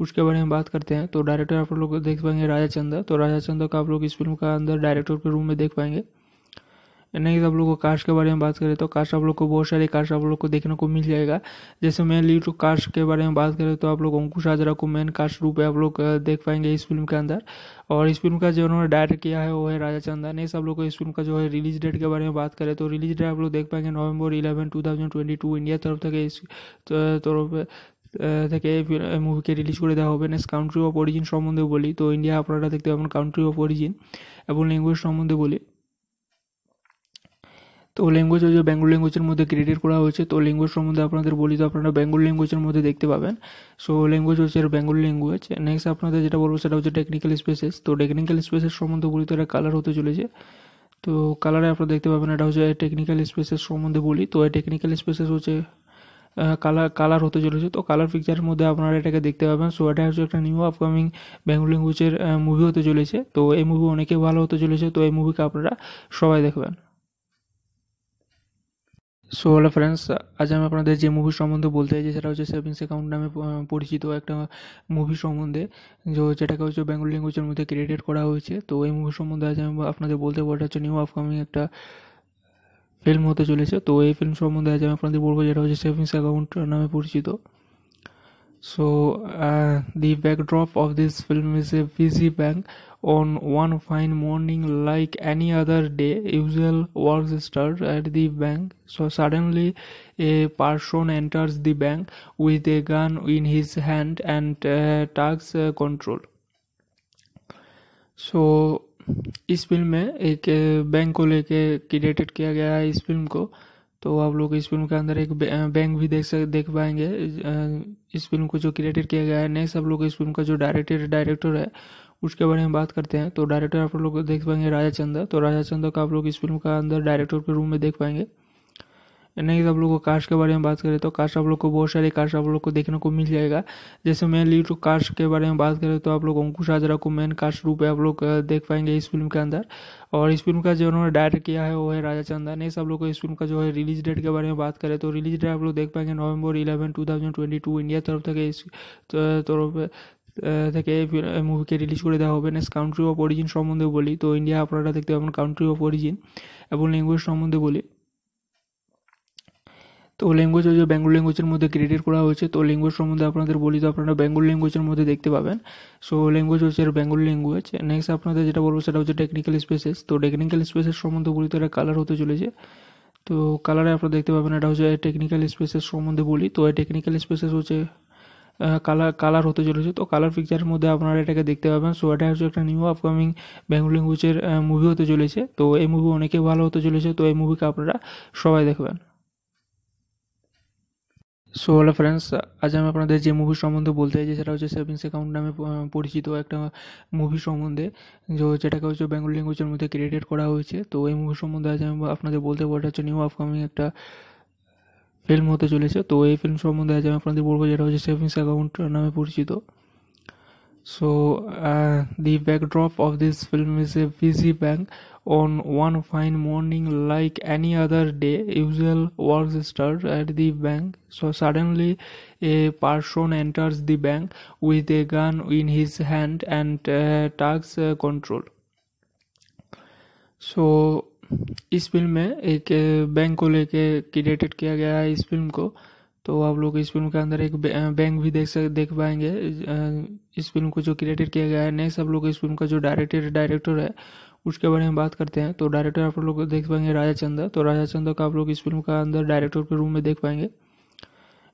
उसके बारे में बात करते हैं तो डायरेक्टर आप लोग देख पाएंगे राजा चंदा तो राजा चंदा का आप लोग इस फिल्म का अंदर डायरेक्टर के रूम में देख पाएंगे नहीं तो आप लोग को कास्ट के बारे में बात करें तो कास्ट आप लोग को बहुत सारे कास्ट आप लोग को देखने को मिल जाएगा जैसे मेन लीड कास्ट के बारे में बात करें तो आप लोग अंकुश आजरा को मेन कास्ट रूप में आप लोग देख पाएंगे इस फिल्म के अंदर और इस फिल्म का जो उन्होंने डायरेक्ट किया है वो है राजा चंदा नहीं सब लोग को इस फिल्म का जो है रिलीज डेट के बारे में बात करें तो रिलीज डेट आप लोग देख पाएंगे November eleven two thousand twenty two India तरफ तक इस तरफ থেকে মুভিকে রিলিজ করে দেওয়া হবে নেক্সট কাউন্ট্রি অফ অরিজিন সম্বন্ধে বলি তো ইন্ডিয়া আপনারা দেখতে পাবেন কাউন্ট্রি অফ অরিজিন এবং ল্যাঙ্গুয়েজ সম্বন্ধে বলি তো ল্যাঙ্গুয়েজ হচ্ছে বেঙ্গল ল্যাঙ্গুয়েজের মধ্যে ক্রিয়েট করা হয়েছে তো ল্যাঙ্গুয়েজ সম্বন্ধে আপনাদের বলি তো আপনারা বেঙ্গল ল্যাঙ্গুয়েজের মধ্যে দেখতে পাবেন সো ল্যাঙ্গুয়েজ হচ্ছে বেঙ্গল ল্যাঙ্গুয়েজ নেক্সট আপনাদের যেটা বলবো সেটা হচ্ছে টেকনিক্যাল স্পেসেস তো টেকনিক্যাল স্পেসেস সম্বন্ধে বলি তো এটা কালার হতে চলেছে তো কালারে আপনারা দেখতে পাবেন এটা হচ্ছে টেকনিক্যাল স্পেসেস সম্বন্ধে বলি তো এই টেকনিক্যাল স্পেসেস হচ্ছে কালার কালার হতে চলেছে তো কালার পিকচারের মধ্যে আপনারা এটাকে দেখতে পাবেন সো এটা হচ্ছে একটা নিউ আপকামিং বেঙ্গল ল্যাঙ্গুয়েজের মুভি হতে চলেছে তো এই মুভি অনেকে ভালো হতে চলেছে তো এই মুভিকে আপনারা সবাই দেখবেন সো হ্যালো ফ্রেন্ডস আজ আমি আপনাদের যে মুভি সম্বন্ধে বলতে চাইছি সেটা হচ্ছে সেভিংস অ্যাকাউন্ট নামে পরিচিত একটা মুভি সম্বন্ধে যেটাকে হচ্ছে বেঙ্গল ল্যাঙ্গুয়েজের মধ্যে ক্রিয়েটেড করা হয়েছে তো এই মুভি সম্বন্ধে আজ আমি আপনাদের বলতে পারি হচ্ছে নিউ আপকামিং একটা ফিল্ম হতে চলেছে তো এই ফিল্ম সম্বন্ধে আজ আমি আপনাদের বলবো যেটা হচ্ছে সেভিংস অ্যাকাউন্ট নামে পরিচিত So, uh, the backdrop of this film is a busy bank on one fine morning, like any other day. Usual work starts at the bank. So, suddenly, a person enters the bank with a gun in his hand and uh, takes uh, control. So, इस film में एक bank को लेके created किया गया है इस film को तो आप लोग इस फिल्म के अंदर एक बैंक भी देख सक देख पाएंगे इस फिल्म को जो क्रिएटेड किया गया है नेक्स्ट आप लोग इस फिल्म का जो डायरेक्टर डायरेक्टर है उसके बारे में बात करते हैं तो डायरेक्टर आप लोग देख पाएंगे राजा चंदा तो राजा चंदा का आप लोग इस फिल्म का अंदर डायरेक्टर के रूम में देख पाएंगे नहीं आप लोग को कार्स के बारे में बात करें तो कार्स आप लोग को बहुत सारे कार्स आप लोग को देखने को मिल जाएगा जैसे मेनली टू कार्स के बारे में बात करें तो आप लोग अंकुश आजरा को मेन कार्स रूप में आप लोग देख पाएंगे इस फिल्म के अंदर और इस फिल्म का जो उन्होंने डायरेक्ट किया है वो है राजा चंदा नेक्स्ट आप लोग को इस फिल्म का जो है रिलीज डेट के बारे में बात करें तो रिलीज डेट आप लोग देख पाएंगे November eleven two thousand twenty two India तरफ থেকে इस থেকে মুভিকে রিলিজ করে দেওয়া হবে নেক্সট কাউন্ট্রি অফ অরিজিন সম্বন্ধে বলি তো ইন্ডিয়া আপনারা দেখতে পাবেন কাউন্ট্রি অফ অরিজিন এবং ল্যাঙ্গুয়েজ সম্বন্ধে বলি তো ল্যাঙ্গুয়েজ যে বেঙ্গল ল্যাঙ্গুয়েজের মধ্যে ক্রিয়েটেড করা হয়েছে তো ল্যাঙ্গুয়েজ সম্বন্ধে আপনাদের বলি তো আপনারা বেঙ্গল ল্যাঙ্গুয়েজের মধ্যে দেখতে পাবেন সো ল্যাঙ্গুয়েজ হচ্ছে বেঙ্গল ল্যাঙ্গুয়েজ নেক্সট আপনাদের যেটা বলবো সেটা হচ্ছে টেকনিক্যাল স্পেসেস তো টেকনিক্যাল স্পেসেস সম্বন্ধে বলি তো এটা কালার হতে চলেছে তো কালারে আপনারা দেখতে পাবেন এটা হচ্ছে টেকনিক্যাল স্পেসেস সম্বন্ধে বলি তো এই টেকনিক্যাল স্পেসেস হচ্ছে কালার কালার হতে চলেছে তো কালার পিকচারের মধ্যে আপনারা এটাকে দেখতে পাবেন সো এটা হচ্ছে একটা নিউ আপকামিং বেঙ্গল ল্যাঙ্গুয়েজের মুভি হতে চলেছে তো এই মুভি অনেকে ভালো হতে চলেছে তো এই মুভিকে আপনারা সবাই দেখবেন সো হ্যালো ফ্রেন্ডস আজ আমি আপনাদের যে মুভি সম্বন্ধে বলতে চাইছি সেটা হচ্ছে সেভিংস অ্যাকাউন্ট নামে পরিচিত একটা মুভি সম্বন্ধে যেটাকে হচ্ছে বেঙ্গল ল্যাঙ্গুয়েজের মধ্যে ক্রিয়েটেড করা হয়েছে তো এই মুভি সম্বন্ধে আজ আমি আপনাদের বলতে বলতে হচ্ছে নিউ আপকামিং একটা ফিল্ম হতে চলেছে তো এই ফিল্ম সম্বন্ধে আজ আমি আপনাদের বলবো যেটা হচ্ছে সেভিংস অ্যাকাউন্ট নামে পরিচিত so the backdrop of this film is a busy bank on one fine morning like any other day usual work starts at the bank so suddenly a person enters the bank with a gun in his hand and uh, tax uh, control so so, इस film में एक bank को लेके created किया गया है इस film को तो आप लोग इस फिल्म के अंदर एक बैंक भी देख सक देख पाएंगे इस फिल्म को जो क्रिएटेड किया गया है नेक्स्ट आप लोग इस फिल्म का जो डायरेक्टर डायरेक्टर है उसके बारे में बात करते हैं तो डायरेक्टर आप लोग देख पाएंगे राजा चंदा तो राजा चंदा का आप लोग इस फिल्म का अंदर डायरेक्टर के रूम में देख पाएंगे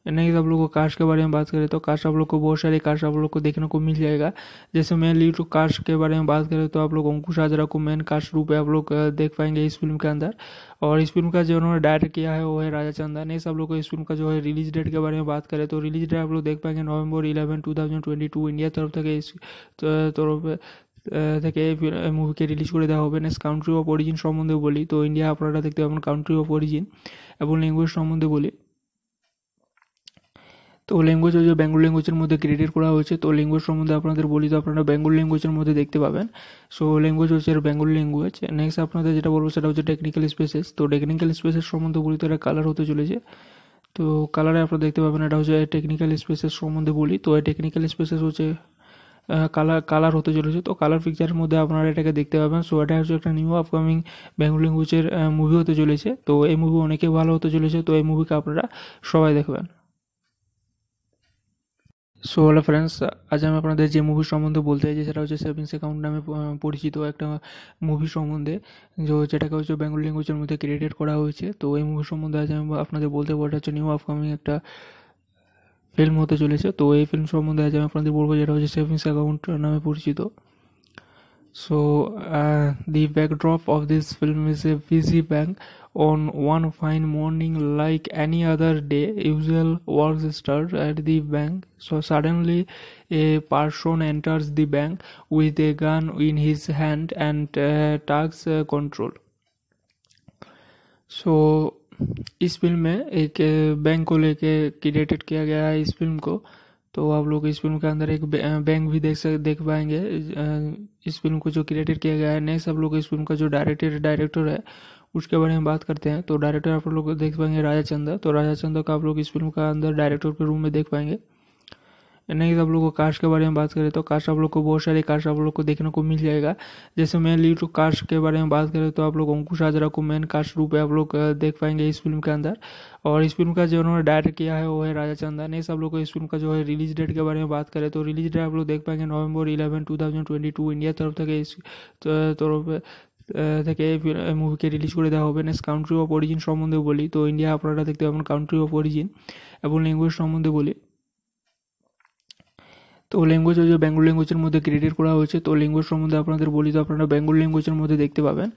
नहीं आप लोग को कास्ट के बारे में बात करें तो कास्ट आप लोग को बहुत सारे कास्ट आप लोग को देखने को मिल जाएगा जैसे मेन लीड कास्ट के बारे में बात करें तो आप लोग अंकुश आजरा को मेन कास्ट रूप में आप लोग देख पाएंगे इस फिल्म के अंदर और इस फिल्म का जो उन्होंने डायरेक्ट किया है वो है राजा चंदा नहीं सब लोग को इस फिल्म का जो है रिलीज डेट के बारे में बात करें तो रिलीज डेट आप लोग देख पाएंगे November eleven two thousand twenty two India तरफ तक इस तरफ থেকে মুভিকে রিলিজ করে দেওয়া হবে নেক্সট কাউন্ট্রি অফ অরিজিন সম্বন্ধে বলি তো ইন্ডিয়া আপনারা দেখতে পাবেন কাউন্ট্রি অফ অরিজিন এবং ল্যাঙ্গুয়েজ সম্বন্ধে বলি তো ল্যাঙ্গুয়েজ হচ্ছে বেঙ্গল ল্যাঙ্গুয়েজের মধ্যে ক্রিয়েট করা হয়েছে তো ল্যাঙ্গুয়েজ সম্বন্ধে আপনাদের বলি তো আপনারা বেঙ্গল ল্যাঙ্গুয়েজের মধ্যে দেখতে পাবেন সো ল্যাঙ্গুয়েজ হচ্ছে বেঙ্গল ল্যাঙ্গুয়েজ নেক্সট আপনাদের যেটা বলবো সেটা হচ্ছে টেকনিক্যাল স্পেসেস তো টেকনিক্যাল স্পেসের সম্বন্ধে বলি তো এটা কালার হতে চলেছে তো কালারে আপনারা দেখতে পাবেন এটা হচ্ছে টেকনিক্যাল স্পেসেস সম্বন্ধে বলি তো এই টেকনিক্যাল স্পেসেস হচ্ছে কালার কালার হতে চলেছে তো কালার পিকচারের মধ্যে আপনারা এটাকে দেখতে পাবেন সো এটা হচ্ছে একটা নিউ আপকামিং বেঙ্গল ল্যাঙ্গুয়েজের মুভি হতে চলেছে তো এই মুভি অনেকে ভালো হতে চলেছে তো এই মুভিকে আপনারা সবাই দেখবেন সো হ্যালো ফ্রেন্ডস আজ আমি আপনাদের যে মুভি সম্বন্ধে বলতে চাইছি সেটা হচ্ছে সেভিংস অ্যাকাউন্ট নামে পরিচিত একটা মুভি সম্বন্ধে যেটাকে হচ্ছে বেঙ্গল ল্যাঙ্গুয়েজের মধ্যে ক্রিয়েটেড করা হয়েছে তো এই মুভি সম্বন্ধে আজ আমি আপনাদের বলতে পারি হচ্ছে নিউ আপকামিং একটা ফিল্ম হতে চলেছে তো এই ফিল্ম সম্বন্ধে আজ আমি আপনাদের বলবো যেটা হচ্ছে সেভিংস অ্যাকাউন্ট নামে পরিচিত so the backdrop of this film is a busy bank on one fine morning like any other day usual work start at the bank so suddenly a person enters the bank with a gun in his hand and takes control so इस film में एक bank को लेके created किया गया है इस film को तो आप लोग इस फिल्म के अंदर एक बैंक भी देख सक देख पाएंगे इस फिल्म को जो क्रिएटेड किया गया है नेक्स्ट आप लोग इस फिल्म का जो डायरेक्टर डायरेक्टर है उसके बारे में बात करते हैं तो डायरेक्टर आप लोग देख पाएंगे राजा चंदा तो राजा चंदा का आप लोग इस फिल्म का अंदर डायरेक्टर के रूम में देख पाएंगे नहीं आप लोग को कार्स के बारे में बात करें तो कार्स आप लोग को बहुत सारे कार्स आप लोग को देखने को मिल जाएगा जैसे मैं लीड कार्स के बारे में बात करें तो आप लोग अंकुश आजरा को मेन कार्स रूप में आप लोग देख पाएंगे इस फिल्म के अंदर और इस फिल्म का जो उन्होंने डायरेक्ट किया है वो है राजा चंदा नेक्स्ट सब लोग को इस फिल्म का जो है रिलीज डेट के बारे में बात करें तो रिलीज डेट आप लोग देख पाएंगे November eleven two thousand twenty two ইন্ডিয়ার তরফ থেকে তরফ থেকে মুভিকে রিলিজ করে দেওয়া হবে নেক্সট কাউন্ট্রি অফ অরিজিন সম্বন্ধে বলি তো ইন্ডিয়া আপনারা দেখতে পাবেন কাউন্ট্রি অফ অরিজিন এবং ল্যাঙ্গুয়েজ সম্বন্ধে বলি তো ল্যাঙ্গুয়েজ হচ্ছে বেঙ্গল ল্যাঙ্গুয়েজের মধ্যে ক্রিয়েট করা হয়েছে তো ল্যাঙ্গুয়েজ সম্বন্ধে আপনাদের বলি তো আপনারা বেঙ্গল ল্যাঙ্গুয়েজের মধ্যে দেখতে পাবেন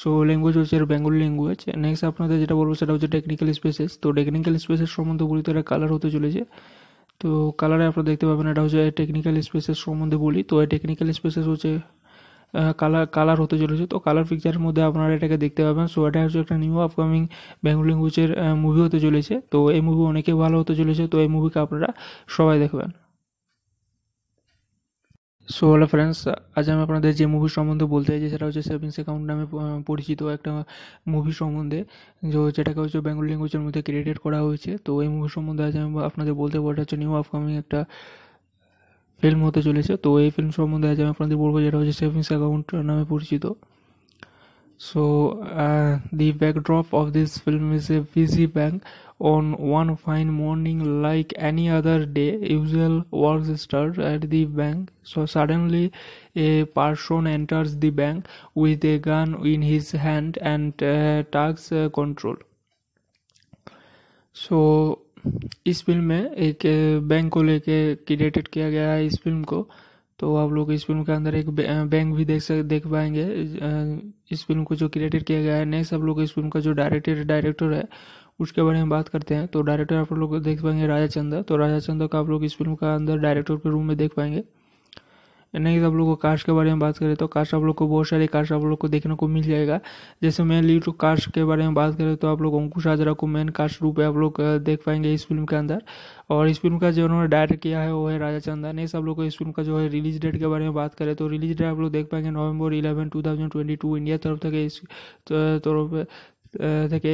সো ল্যাঙ্গুয়েজ হচ্ছে বেঙ্গল ল্যাঙ্গুয়েজ নেক্সট আপনাদের যেটা বলবো সেটা হচ্ছে টেকনিক্যাল স্পেসেস তো টেকনিক্যাল স্পেসেস সম্বন্ধে বলি তো এটা কালার হতে চলেছে তো কালারে আপনারা দেখতে পাবেন এটা হচ্ছে টেকনিক্যাল স্পেসেস সম্বন্ধে বলি তো এই টেকনিক্যাল স্পেসেস হচ্ছে কালার কালার হতে চলেছে তো কালার পিকচারের মধ্যে আপনারা এটাকে দেখতে পাবেন সো এটা হচ্ছে একটা নিউ আপকামিং বেঙ্গল ল্যাঙ্গুয়েজের মুভি হতে চলেছে তো এই মুভি অনেকে ভালো হতে চলেছে তো এই মুভিকে আপনারা সবাই দেখবেন সো হ্যালো ফ্রেন্ডস আজ আমি আপনাদের যে মুভি সম্বন্ধে বলতে চাইছি সেটা হচ্ছে সেভিংস অ্যাকাউন্ট নামে পরিচিত একটা মুভি সম্বন্ধে যেটাকে হচ্ছে বেঙ্গল ল্যাঙ্গুয়েজের মধ্যে ক্রিয়েটেড করা হয়েছে তো এই মুভি সম্বন্ধে আজ আমি আপনাদের বলতে পারবো হচ্ছে নিউ আপকামিং একটা ফিল্ম হতে চলেছে তো এই ফিল্ম সম্বন্ধে আজ আমি আপনাদের বলবো যেটা হচ্ছে সেভিংস অ্যাকাউন্ট নামে পরিচিত so the backdrop of this film film a a busy bank on one fine morning like any other day usual work start at the bank so suddenly a person enters the bank with a gun in his hand and uh, tax uh, control so, इस film में एक bank uh, को लेके created किया गया है इस film को तो आप लोग इस फिल्म के अंदर एक बैंक भी देख सक देख पाएंगे इस फिल्म को जो क्रिएटेड किया गया है नेक्स्ट आप लोग इस फिल्म का जो डायरेक्टर डायरेक्टर है उसके बारे में बात करते हैं तो डायरेक्टर आप लोग देख पाएंगे राजा चंदा तो राजा चंदा का आप लोग इस फिल्म का अंदर डायरेक्टर के रूम में देख पाएंगे नहीं आप लोग को कार्स के बारे में बात करें तो कार्स आप लोग को बहुत सारे कार्स आप लोग को देखने को मिल जाएगा जैसे मेनली तो कार्स के बारे में बात करें तो आप लोग अंकुश आजरा को मेन कास्ट रूप में आप लोग देख पाएंगे इस फिल्म के अंदर और इस फिल्म का जो उन्होंने डायरेक्ट किया है वो है राजा चंदा नेक्स्ट सब लोग को इस फिल्म का जो है रिलीज डेट के बारे में बात करें तो रिलीज डेट आप लोग देख पाएंगे November eleven two thousand twenty two India तरफ থেকে তরফ থেকে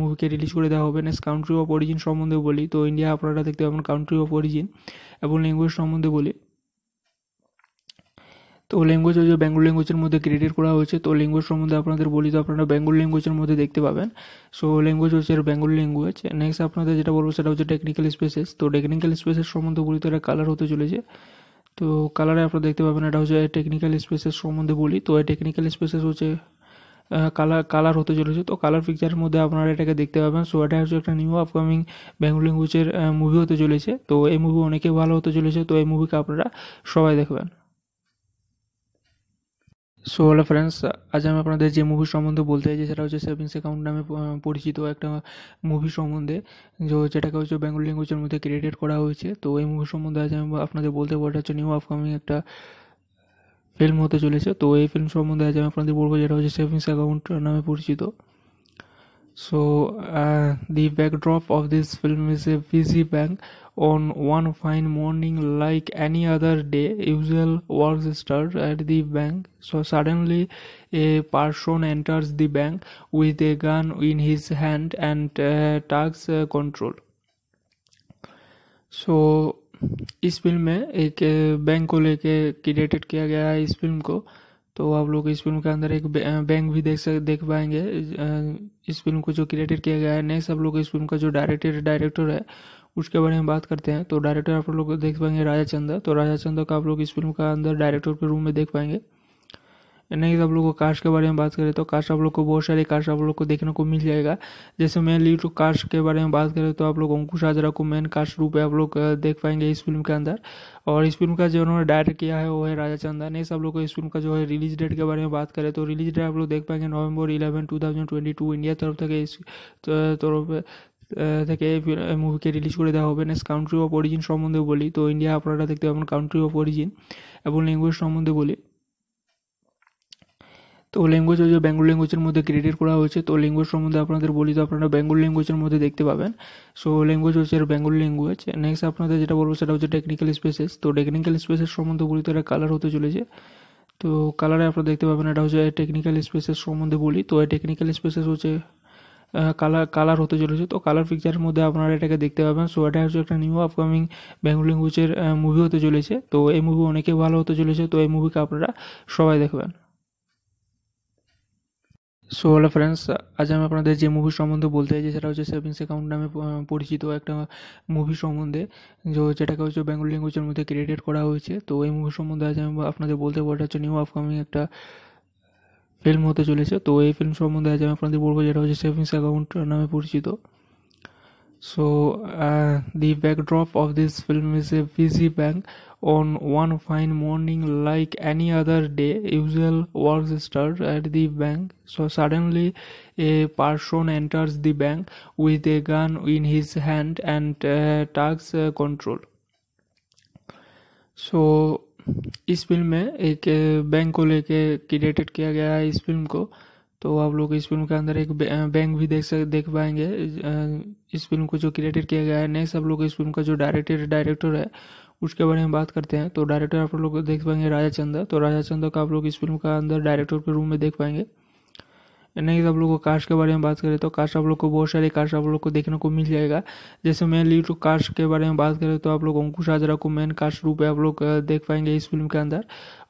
মুভিকে রিলিজ করে দেওয়া হবে নেক্সট কাউন্ট্রি অফ অরিজিন সম্বন্ধে বলি তো ইন্ডিয়া আপনারা দেখতে পাবেন কাউন্ট্রি অফ অরিজিন এবং ল্যাঙ্গুয়েজ সম্বন্ধে বলি তো ল্যাঙ্গুয়েজ যে বেঙ্গল ল্যাঙ্গুয়েজের মধ্যে ক্রিয়েটেড করা হয়েছে তো ল্যাঙ্গুয়েজ সম্বন্ধে আপনাদের বলি তো আপনারা বেঙ্গল ল্যাঙ্গুয়েজের মধ্যে দেখতে পাবেন সো ল্যাঙ্গুয়েজ হচ্ছে বেঙ্গল ল্যাঙ্গুয়েজ নেক্সট আপনাদের যেটা বলবো সেটা হচ্ছে টেকনিক্যাল স্পেসেস তো টেকনিক্যাল স্পেসের সম্বন্ধে বলি তো এটা কালার হতে চলেছে তো কালারে আপনারা দেখতে পাবেন এটা হচ্ছে টেকনিক্যাল স্পেসেস সম্বন্ধে বলি তো এই টেকনিক্যাল স্পেসেস হচ্ছে কালার কালার হতে চলেছে তো কালার পিকচারের মধ্যে আপনারা এটাকে দেখতে পাবেন সো এটা হচ্ছে একটা নিউ আপকামিং বেঙ্গল ল্যাঙ্গুয়েজের মুভি হতে চলেছে তো এই মুভি অনেকে ভালো হতে চলেছে তো এই মুভিকে আপনারা সবাই দেখবেন সো হ্যালো ফ্রেন্ডস আজ আমি আপনাদের যে মুভি সম্বন্ধে বলতে চাইছি সেটা হচ্ছে সেভিংস অ্যাকাউন্ট নামে পরিচিত একটা মুভি সম্বন্ধে যে যেটাকে হচ্ছে বেঙ্গল ল্যাঙ্গুয়েজের মধ্যে ক্রিয়েটেড করা হয়েছে তো এই মুভি সম্বন্ধে আজ আমি আপনাদের বলতে পারবো হচ্ছে নিউ আপকামিং একটা ফিল্ম হতে চলেছে তো এই ফিল্ম সম্বন্ধে আজ আমি আপনাদের বলবো যেটা হচ্ছে সেভিংস অ্যাকাউন্ট নামে পরিচিত so the backdrop of this film is a a busy bank on one fine morning, like any other day, usual work start at the bank. So suddenly, a person enters the bank with a gun in his hand and uh, tax uh, control. so, इस film में एक bank को लेके created किया गया है इस film को तो आप लोग इस फिल्म के अंदर एक बैंक भी देख सक देख पाएंगे इस फिल्म को जो क्रिएटेड किया गया है नेक्स्ट आप लोग इस फिल्म का जो डायरेक्टर डायरेक्टर है उसके बारे में बात करते हैं तो डायरेक्टर आप लोग देख पाएंगे राजा चंदा तो राजा चंदा का आप लोग इस फिल्म का अंदर डायरेक्टर के रूम में देख पाएंगे नहीं आप लोग को कास्ट के बारे में बात करें तो कास्ट आप लोग को बहुत सारे कास्ट आप लोग को देखने को मिल जाएगा जैसे मेन लीड कास्ट के बारे में बात करें तो आप लोग अंकुश हाजरा को मेन कास्ट रूप में आप लोग देख पाएंगे इस फिल्म के अंदर और इस फिल्म का जो उन्होंने डायरेक्ट किया है वो है राजा चंदा नहीं सब लोग को इस फिल्म का जो है रिलीज डेट के बारे में बात करें तो रिलीज डेट आप लोग देख पाएंगे November eleven two thousand twenty two India तरफ तक इस तरफ থেকে মুভিকে রিলিজ করে দেওয়া হবে নেক্সট কাউন্ট্রি অফ অরিজিন সম্বন্ধে বলি তো ইন্ডিয়া আপনারা দেখতে পাবেন কাউন্ট্রি অফ অরিজিন এবং ল্যাঙ্গুয়েজ সম্বন্ধে বলি তো ল্যাঙ্গুয়েজ হচ্ছে বেঙ্গল ল্যাঙ্গুয়েজের মধ্যে ক্রিয়েটেড করা হয়েছে তো ল্যাঙ্গুয়েজ সম্বন্ধে আপনাদের বলি তো আপনারা বেঙ্গল ল্যাঙ্গুয়েজের মধ্যে দেখতে পাবেন সো ল্যাঙ্গুয়েজ হচ্ছে বেঙ্গল ল্যাঙ্গুয়েজ নেক্সট আপনাদের যেটা বলবো সেটা হচ্ছে টেকনিক্যাল স্পেসেস তো টেকনিক্যাল স্পেসেস সম্বন্ধে বলি তো এটা কালার হতে চলেছে তো কালারে আপনারা দেখতে পাবেন এটা হচ্ছে টেকনিক্যাল স্পেসেস সম্বন্ধে বলি তো এই টেকনিক্যাল স্পেসেস হচ্ছে কালার কালার হতে চলেছে তো কালার পিকচারের মধ্যে আপনারা এটাকে দেখতে পাবেন সো এটা হচ্ছে একটা নিউ আপকামিং বেঙ্গল ল্যাঙ্গুয়েজের মুভি হতে চলেছে তো এই মুভি অনেকে ভালো হতে চলেছে তো এই মুভিকে আপনারা সবাই দেখবেন সো হ্যালো ফ্রেন্ডস আজ আমি আপনাদের যে মুভি সম্বন্ধে বলতে চাইছি সেটা হচ্ছে সেভিংস অ্যাকাউন্ট নামে পরিচিত একটা মুভি সম্বন্ধে যেটাকে হচ্ছে বেঙ্গল ল্যাঙ্গুয়েজের মধ্যে ক্রিয়েটেড করা হয়েছে তো এই মুভি সম্বন্ধে আজ আমি আপনাদের বলতে পারি হচ্ছে নিউ আপকামিং একটা ফিল্ম হতে চলেছে তো এই ফিল্ম সম্বন্ধে আজ আমি আপনাদের বলবো যেটা হচ্ছে সেভিংস অ্যাকাউন্ট নামে পরিচিত so the backdrop of this film is a busy bank on one fine morning like any other day usual work starts at the bank so suddenly a person enters the bank with a gun in his hand and uh, tax uh, control so इस film में एक bank को लेके created किया गया है इस film को तो आप लोग इस फिल्म के अंदर एक बैंक भी देख सक देख पाएंगे इस फिल्म को जो क्रिएटेड किया गया है नेक्स्ट आप लोग इस फिल्म का जो डायरेक्टर डायरेक्टर है उसके बारे में बात करते हैं तो डायरेक्टर आप लोग देख पाएंगे राजा चंदा तो राजा चंदा का आप लोग इस फिल्म का अंदर डायरेक्टर के रूम में देख पाएंगे नेक्स्ट आप लोग को कास्ट के बारे में बात करें तो कास्ट आप लोग को बहुत सारे कास्ट आप लोग को देखने को मिल जाएगा जैसे मेनली टू कास्ट तो के बारे में बात करें तो आप लोग अंकुश आजरा को मेन कास्ट रूप में आप लोग देख पाएंगे इस फिल्म के अंदर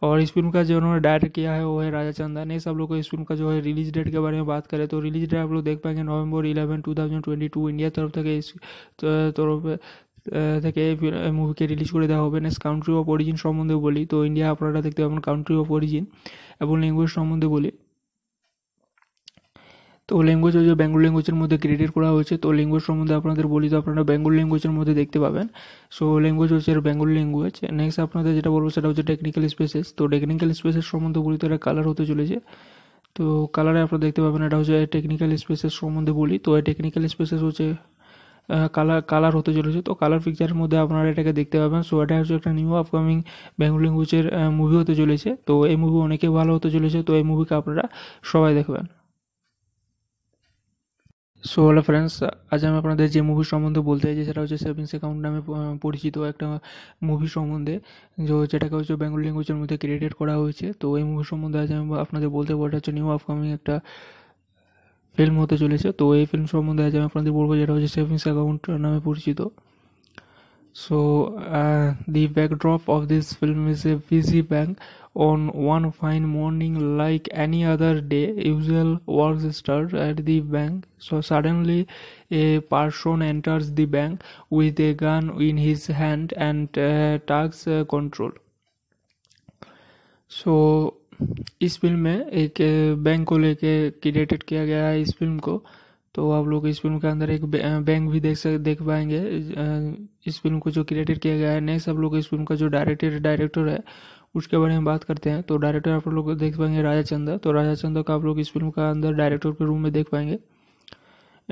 और इस फिल्म का जो उन्होंने डायरेक्ट किया है वो है राजा चंदा नेक्स्ट सब लोग को इस फिल्म का जो है रिलीज डेट के बारे में बात करें तो रिलीज डेट आप लोग देख पाएंगे November eleven two thousand twenty two ইন্ডিয়ার तरफ থেকে তরফ থেকে মুভিকে রিলিজ করে দেওয়া হবে নেক্সট কাউন্ট্রি অফ অরিজিন সম্বন্ধে বলি তো ইন্ডিয়া আপনারা দেখতে পাবেন কাউন্ট্রি অফ অরিজিন এবং ল্যাঙ্গুয়েজ সম্বন্ধে বলি তো ল্যাঙ্গুয়েজ হচ্ছে বেঙ্গল ল্যাঙ্গুয়েজের মধ্যে ক্রিয়েট করা হয়েছে তো ল্যাঙ্গুয়েজ সম্বন্ধে আপনাদের বলি তো আপনারা বেঙ্গল ল্যাঙ্গুয়েজের মধ্যে দেখতে পাবেন সো ল্যাঙ্গুয়েজ হচ্ছে বেঙ্গল ল্যাঙ্গুয়েজ নেক্সট আপনাদের যেটা বলবো সেটা হচ্ছে টেকনিক্যাল স্পেসেস তো টেকনিক্যাল স্পেসেস সম্বন্ধে বলি তো এটা কালার হতে চলেছে তো কালারে আপনারা দেখতে পাবেন এটা হচ্ছে টেকনিক্যাল স্পেসেস সম্বন্ধে বলি তো টেকনিক্যাল স্পেসেস হচ্ছে কালার কালার হতে চলেছে তো কালার পিকচারের মধ্যে আপনারা এটাকে দেখতে পাবেন সো এটা হচ্ছে একটা নিউ আপকামিং বেঙ্গল ল্যাঙ্গুয়েজের মুভি হতে চলেছে তো এই মুভি অনেকে ভালো হতে চলেছে তো এই মুভিকে আপনারা সবাই দেখবেন সো হ্যালো ফ্রেন্ডস আজ আমি আপনাদের যে মুভি সম্বন্ধে বলতে চাইছি সেটা হচ্ছে সেভিংস অ্যাকাউন্ট নামে পরিচিত একটা মুভি সম্বন্ধে যেটাকে হচ্ছে বেঙ্গল ল্যাঙ্গুয়েজের মধ্যে ক্রিয়েটেড করা হয়েছে তো এই মুভি সম্বন্ধে আজ আমি আপনাদের বলতে পারবো হচ্ছে নিউ আপকামিং একটা ফিল্ম হতে চলেছে তো এই ফিল্ম সম্বন্ধে আজ আমি আপনাদের বলবো যেটা হচ্ছে সেভিংস অ্যাকাউন্ট নামে পরিচিত So uh, the backdrop of this film is a busy bank on one fine morning like any other day usual work starts at the bank so suddenly a person enters the bank with a gun in his hand and uh, tax uh, control so इस film में एक bank को लेके created किया गया है इस film को तो आप लोग इस फिल्म के अंदर एक बैंक भी देख सक देख पाएंगे इस फिल्म को जो क्रिएटेड किया गया है नेक्स्ट आप लोग इस फिल्म का जो डायरेक्टर डायरेक्टर है उसके बारे में बात करते हैं तो डायरेक्टर आप लोग देख पाएंगे राजा चंदा तो राजा चंदा का आप लोग इस फिल्म का अंदर डायरेक्टर के रूम में देख पाएंगे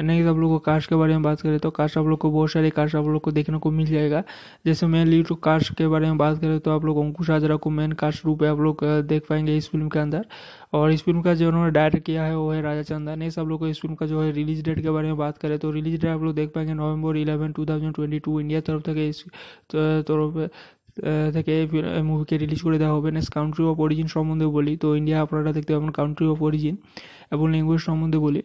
नहीं आप लोग को कार्स के बारे में बात करें तो कार्स आप लोग को बहुत सारे कार्स आप लोग को देखने को मिल जाएगा जैसे मेनली टू कार्स के बारे में बात करें तो आप लोग अंकुश आजरा को मेन कार्स रूप में आप लोग देख पाएंगे इस फिल्म के अंदर और इस फिल्म का जो उन्होंने डायरेक्ट किया है वो है राजा चंदा नेक्स्ट आप लोग को इस फिल्म का जो है रिलीज डेट के बारे में बात करें तो रिलीज डेट आप लोग देख पाएंगे November eleven two thousand twenty two ইন্ডিয়ার तरफ থেকে তরফ থেকে মুভিকে রিলিজ করে দেওয়া হবে নেক্সট কাউন্ট্রি অফ অরিজিন সম্বন্ধে বলি তো ইন্ডিয়া আপনারা দেখতে পাবেন কাউন্ট্রি অফ অরিজিন এবং ল্যাঙ্গুয়েজ সম্বন্ধে বলি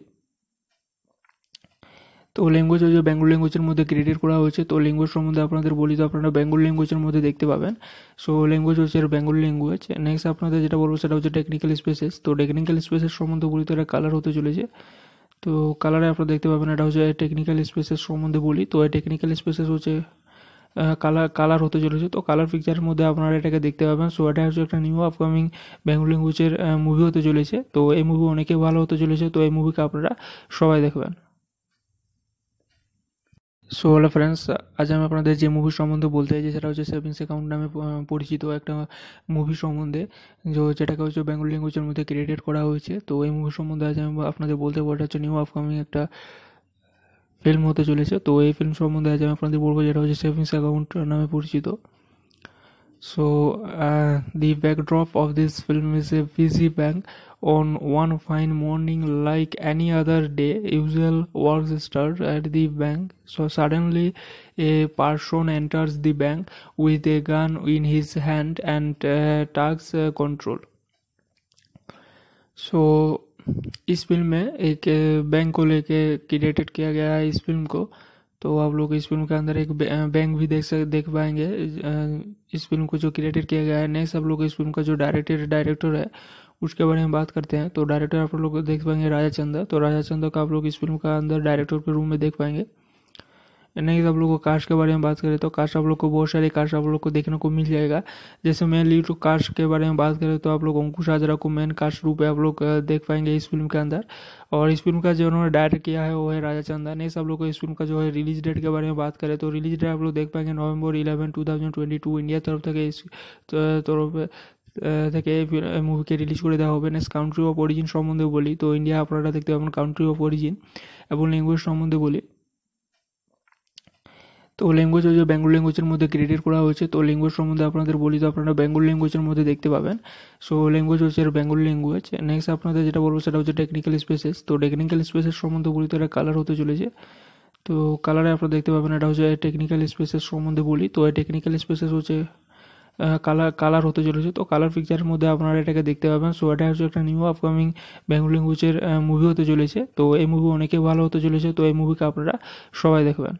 তো ল্যাঙ্গুয়েজ হচ্ছে বেঙ্গল ল্যাঙ্গুয়েজের মধ্যে ক্রিয়েটেড করা হয়েছে তো ল্যাঙ্গুয়েজ সম্বন্ধে আপনাদের বলি তো আপনারা বেঙ্গল ল্যাঙ্গুয়েজের মধ্যে দেখতে পাবেন সো ল্যাঙ্গুয়েজ হচ্ছে বেঙ্গল ল্যাঙ্গুয়েজ নেক্সট আপনাদের যেটা বলবো সেটা হচ্ছে টেকনিক্যাল স্পেসেস তো টেকনিক্যাল স্পেসেস সম্বন্ধে বলি তো এটা কালার হতে চলেছে তো কালারে আপনারা দেখতে পাবেন এটা হচ্ছে টেকনিক্যাল স্পেসেস সম্বন্ধে বলি তো এই টেকনিক্যাল স্পেসেস হচ্ছে কালার কালার হতে চলেছে তো কালার পিকচারের মধ্যে আপনারা এটাকে দেখতে পাবেন সো এটা হচ্ছে একটা নিউ আপকামিং বেঙ্গল ল্যাঙ্গুয়েজের মুভি হতে চলেছে তো এই মুভি অনেকে ভালো হতে চলেছে তো এই মুভিকে আপনারা সবাই দেখবেন সো হ্যালো ফ্রেন্ডস আজ আমি আপনাদের যে মুভি সম্বন্ধে বলতে চাইছি সেটা হচ্ছে সেভিংস অ্যাকাউন্ট নামে পরিচিত একটা মুভি সম্বন্ধে যে যেটাকে হচ্ছে বেঙ্গল ল্যাঙ্গুয়েজের মধ্যে ক্রিয়েটেড করা হয়েছে তো এই মুভি সম্বন্ধে আজ আমি আপনাদের বলতে বলতে হচ্ছে নিউ আপকামিং একটা ফিল্ম হতে চলেছে তো এই ফিল্ম সম্বন্ধে আজ আমি আপনাদের বলবো যেটা হচ্ছে সেভিংস অ্যাকাউন্ট নামে পরিচিত So uh, the backdrop of this film is a busy bank on one fine morning like any other day usual works start at the bank so suddenly a person enters the bank with a gun in his hand and uh, takes uh, control so इस film में एक bank uh, को लेके created किया गया है इस film को तो आप लोग इस फिल्म के अंदर एक बैंक भी देख सक देख पाएंगे इस फिल्म को जो क्रिएटेड किया गया है नेक्स्ट आप लोग इस फिल्म का जो डायरेक्टर डायरेक्टर है उसके बारे में बात करते हैं तो डायरेक्टर आप लोग देख पाएंगे राजा चंदा तो राजा चंदा का आप लोग इस फिल्म का अंदर डायरेक्टर के रूम में देख पाएंगे नहीं आप लोग को कार्स के बारे में बात करें तो कार्स आप लोग को बहुत सारे कार्स आप लोग को देखने को मिल जाएगा जैसे मेनली तो कार्स के बारे में बात करें तो आप लोग अंकुश हाजरा को मेन कार्स रूप है आप लोग देख पाएंगे इस फिल्म के अंदर और इस फिल्म का जो उन्होंने डायरेक्ट किया है वो है राजा ने सब लोग को इस फिल्म का जो है रिलीज डेट के बारे में बात करें तो रिलीज डेट आप लोग देख पाएंगे November eleven two thousand twenty two India तरफ थे इस तरफ থেকে মুভিকে রিলিজ করে দেওয়া হবে নেক্সট কাউন্ট্রি অফ অরিজিন সম্বন্ধে বলি তো ইন্ডিয়া আপনারা দেখতে পাবেন কাউন্ট্রি অফ অরিজিন এবং ল্যাঙ্গুয়েজ সম্বন্ধে বলি তো ল্যাঙ্গুয়েজ হচ্ছে বেঙ্গল ল্যাঙ্গুয়েজের মধ্যে ক্রিয়েট করা হয়েছে তো ল্যাঙ্গুয়েজ সম্বন্ধে আপনাদের বলি তো আপনারা বেঙ্গল ল্যাঙ্গুয়েজের মধ্যে দেখতে পাবেন সো ল্যাঙ্গুয়েজ হচ্ছে বেঙ্গল ল্যাঙ্গুয়েজ নেক্সট আপনাদের যেটা বলবো সেটা হচ্ছে টেকনিক্যাল স্পেসেস তো টেকনিক্যাল স্পেসেস সম্বন্ধে বলি তো এটা কালার হতে চলেছে তো কালারে আপনারা দেখতে পাবেন এটা হচ্ছে টেকনিক্যাল স্পেসেস সম্বন্ধে বলি তো এই টেকনিক্যাল স্পেসেস হচ্ছে কালার কালার হতে চলেছে তো কালার পিকচারের মধ্যে আপনারা এটাকে দেখতে পাবেন সো এটা হচ্ছে একটা নিউ আপকামিং বেঙ্গল ল্যাঙ্গুয়েজের মুভি হতে চলেছে তো এই মুভি অনেকে ভালো হতে চলেছে তো এই মুভিকে আপনারা সবাই দেখবেন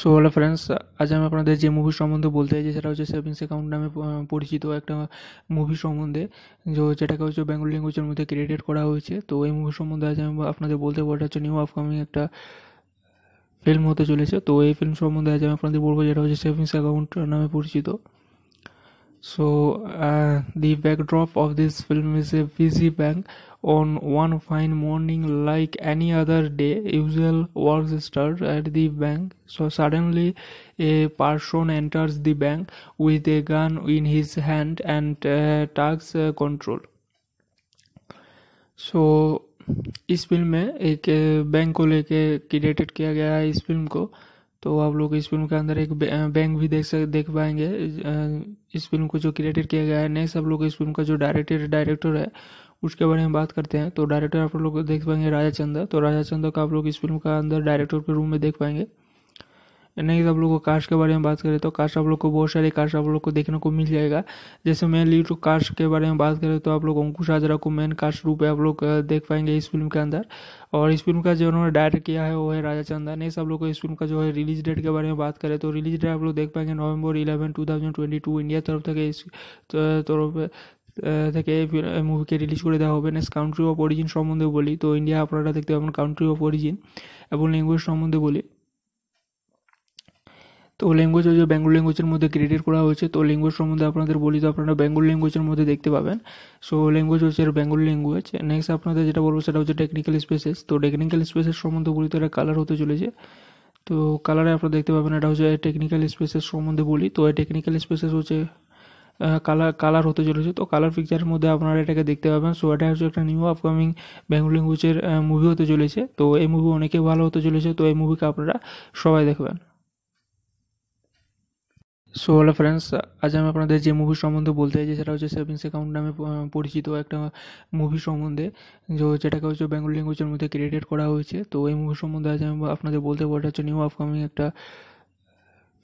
সো হ্যালো ফ্রেন্ডস আজ আমি আপনাদের যে মুভি সম্বন্ধে বলতে চাইছি সেটা হচ্ছে সেভিংস অ্যাকাউন্ট নামে পরিচিত একটা মুভি সম্বন্ধে যে যেটাকে হচ্ছে বেঙ্গল ল্যাঙ্গুয়েজের মধ্যে ক্রিয়েটেড করা হয়েছে তো এই মুভি সম্বন্ধে আজ আমি আপনাদের বলতে পারবো হচ্ছে নিউ আপকামিং একটা ফিল্ম হতে চলেছে তো এই ফিল্ম সম্বন্ধে আজ আমি আপনাদের বলবো যেটা হচ্ছে সেভিংস অ্যাকাউন্ট নামে পরিচিত so the backdrop of this film is a busy bank on one fine morning like any other day usual was stirred at the bank so suddenly a person enters the bank with a gun in his hand and uh, takes uh, control so so, इस film में एक bank को लेके created किया गया है इस film को तो आप लोग इस फिल्म के अंदर एक बैंक भी देख सक देख पाएंगे इस फिल्म को जो क्रिएटेड किया गया है नेक्स्ट आप लोग इस फिल्म का जो डायरेक्टर डायरेक्टर है उसके बारे में बात करते हैं तो डायरेक्टर आप लोग देख पाएंगे राजा चंदा तो राजा चंदा का आप लोग इस फिल्म का अंदर डायरेक्टर के रूम में देख पाएंगे नहीं आप लोग को कास्ट के बारे में बात करें तो कास्ट आप लोग को बहुत सारे कास्ट आप लोग को देखने को मिल जाएगा जैसे मैं लीड कास्ट के बारे में बात करें तो आप लोग अंकुश आजरा को मेन कास्ट रूप में आप लोग देख पाएंगे इस फिल्म के अंदर और इस फिल्म का जो उन्होंने डायरेक्ट किया है वो है राजा चंदा नहीं सब लोग को इस फिल्म का जो है रिलीज डेट के बारे में बात करें तो रिलीज डेट आप लोग देख पाएंगे November eleven two thousand twenty two India तरफ तक इस तरफ থেকে মুভিকে রিলিজ করে দেওয়া হবে নেক্সট কাউন্ট্রি অফ অরিজিন সম্বন্ধে বলি তো ইন্ডিয়া আপনারা দেখতে পাবেন কাউন্ট্রি অফ অরিজিন এবং ল্যাঙ্গুয়েজ সম্বন্ধে বলি তো ল্যাঙ্গুয়েজ হচ্ছে বেঙ্গল ল্যাঙ্গুয়েজের মধ্যে ক্রিয়েট করা হয়েছে তো ল্যাঙ্গুয়েজ সম্বন্ধে আপনাদের বলি তো আপনারা বেঙ্গল ল্যাঙ্গুয়েজের মধ্যে দেখতে পাবেন সো ল্যাঙ্গুয়েজ হচ্ছে বেঙ্গল ল্যাঙ্গুয়েজ নেক্সট আপনাদের যেটা বলবো সেটা হচ্ছে টেকনিক্যাল স্পেসেস তো টেকনিক্যাল স্পেসেস সম্বন্ধে বলি তো এটা কালার হতে চলেছে তো কালারে আপনারা দেখতে পাবেন এটা হচ্ছে টেকনিক্যাল স্পেসেস সম্বন্ধে বলি তো এই টেকনিক্যাল স্পেসেস হচ্ছে কালার কালার হতে চলেছে তো কালার পিকচারের মধ্যে আপনারা এটাকে দেখতে পাবেন সো এটা হচ্ছে একটা নিউ আপকামিং বেঙ্গল ল্যাঙ্গুয়েজের মুভি হতে চলেছে তো এই মুভি অনেকে ভালো হতে চলেছে তো এই মুভিকে আপনারা সবাই দেখবেন সো হ্যালো ফ্রেন্ডস আজ আমি আপনাদের যে মুভি সম্বন্ধে বলতে চাইছি সেটা হচ্ছে সেভিংস অ্যাকাউন্ট নামে পরিচিত একটা মুভি সম্বন্ধে যেটাকে হচ্ছে বেঙ্গল ল্যাঙ্গুয়েজের মধ্যে ক্রিয়েটেড করা হয়েছে তো এই মুভি সম্বন্ধে আজ আমি আপনাদের বলতে পারবো হচ্ছে নিউ আপকামিং একটা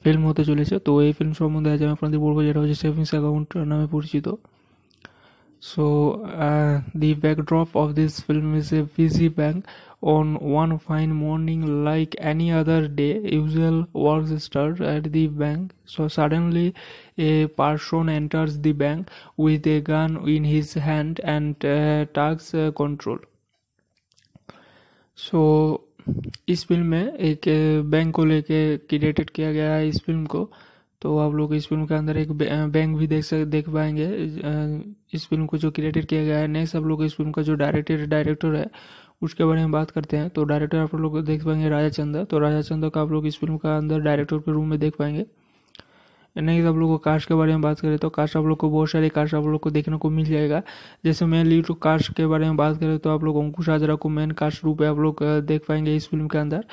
ফিল্ম হতে চলেছে তো এই ফিল্ম সম্বন্ধে আজ আমি আপনাদের বলবো যেটা হচ্ছে সেভিংস অ্যাকাউন্ট নামে পরিচিত so the backdrop of this film is a busy bank on one fine morning like any other day usual works start at the bank so suddenly a person enters the bank with a gun in his hand and takes control so इस film में एक bank को लेके created किया गया है इस film को तो आप लोग इस फिल्म के अंदर एक बैंक भी देख सक देख पाएंगे इस फिल्म को जो क्रिएटेड किया गया है नेक्स्ट आप लोग इस फिल्म का जो डायरेक्टर डायरेक्टर है उसके बारे में बात करते हैं तो डायरेक्टर आप लोग देख पाएंगे राजा चंदा तो राजा चंदा का आप लोग इस फिल्म का अंदर डायरेक्टर के रूम में देख पाएंगे नहीं आप लोग को कार्स के बारे में बात करें तो कार्स आप लोग को बहुत सारे कार्स आप लोग को देखने को मिल जाएगा जैसे मेनली तो कार्स के बारे में बात करें तो आप लोग अंकुश आजरा को मेन कास्ट रूप में आप लोग देख पाएंगे इस फिल्म के अंदर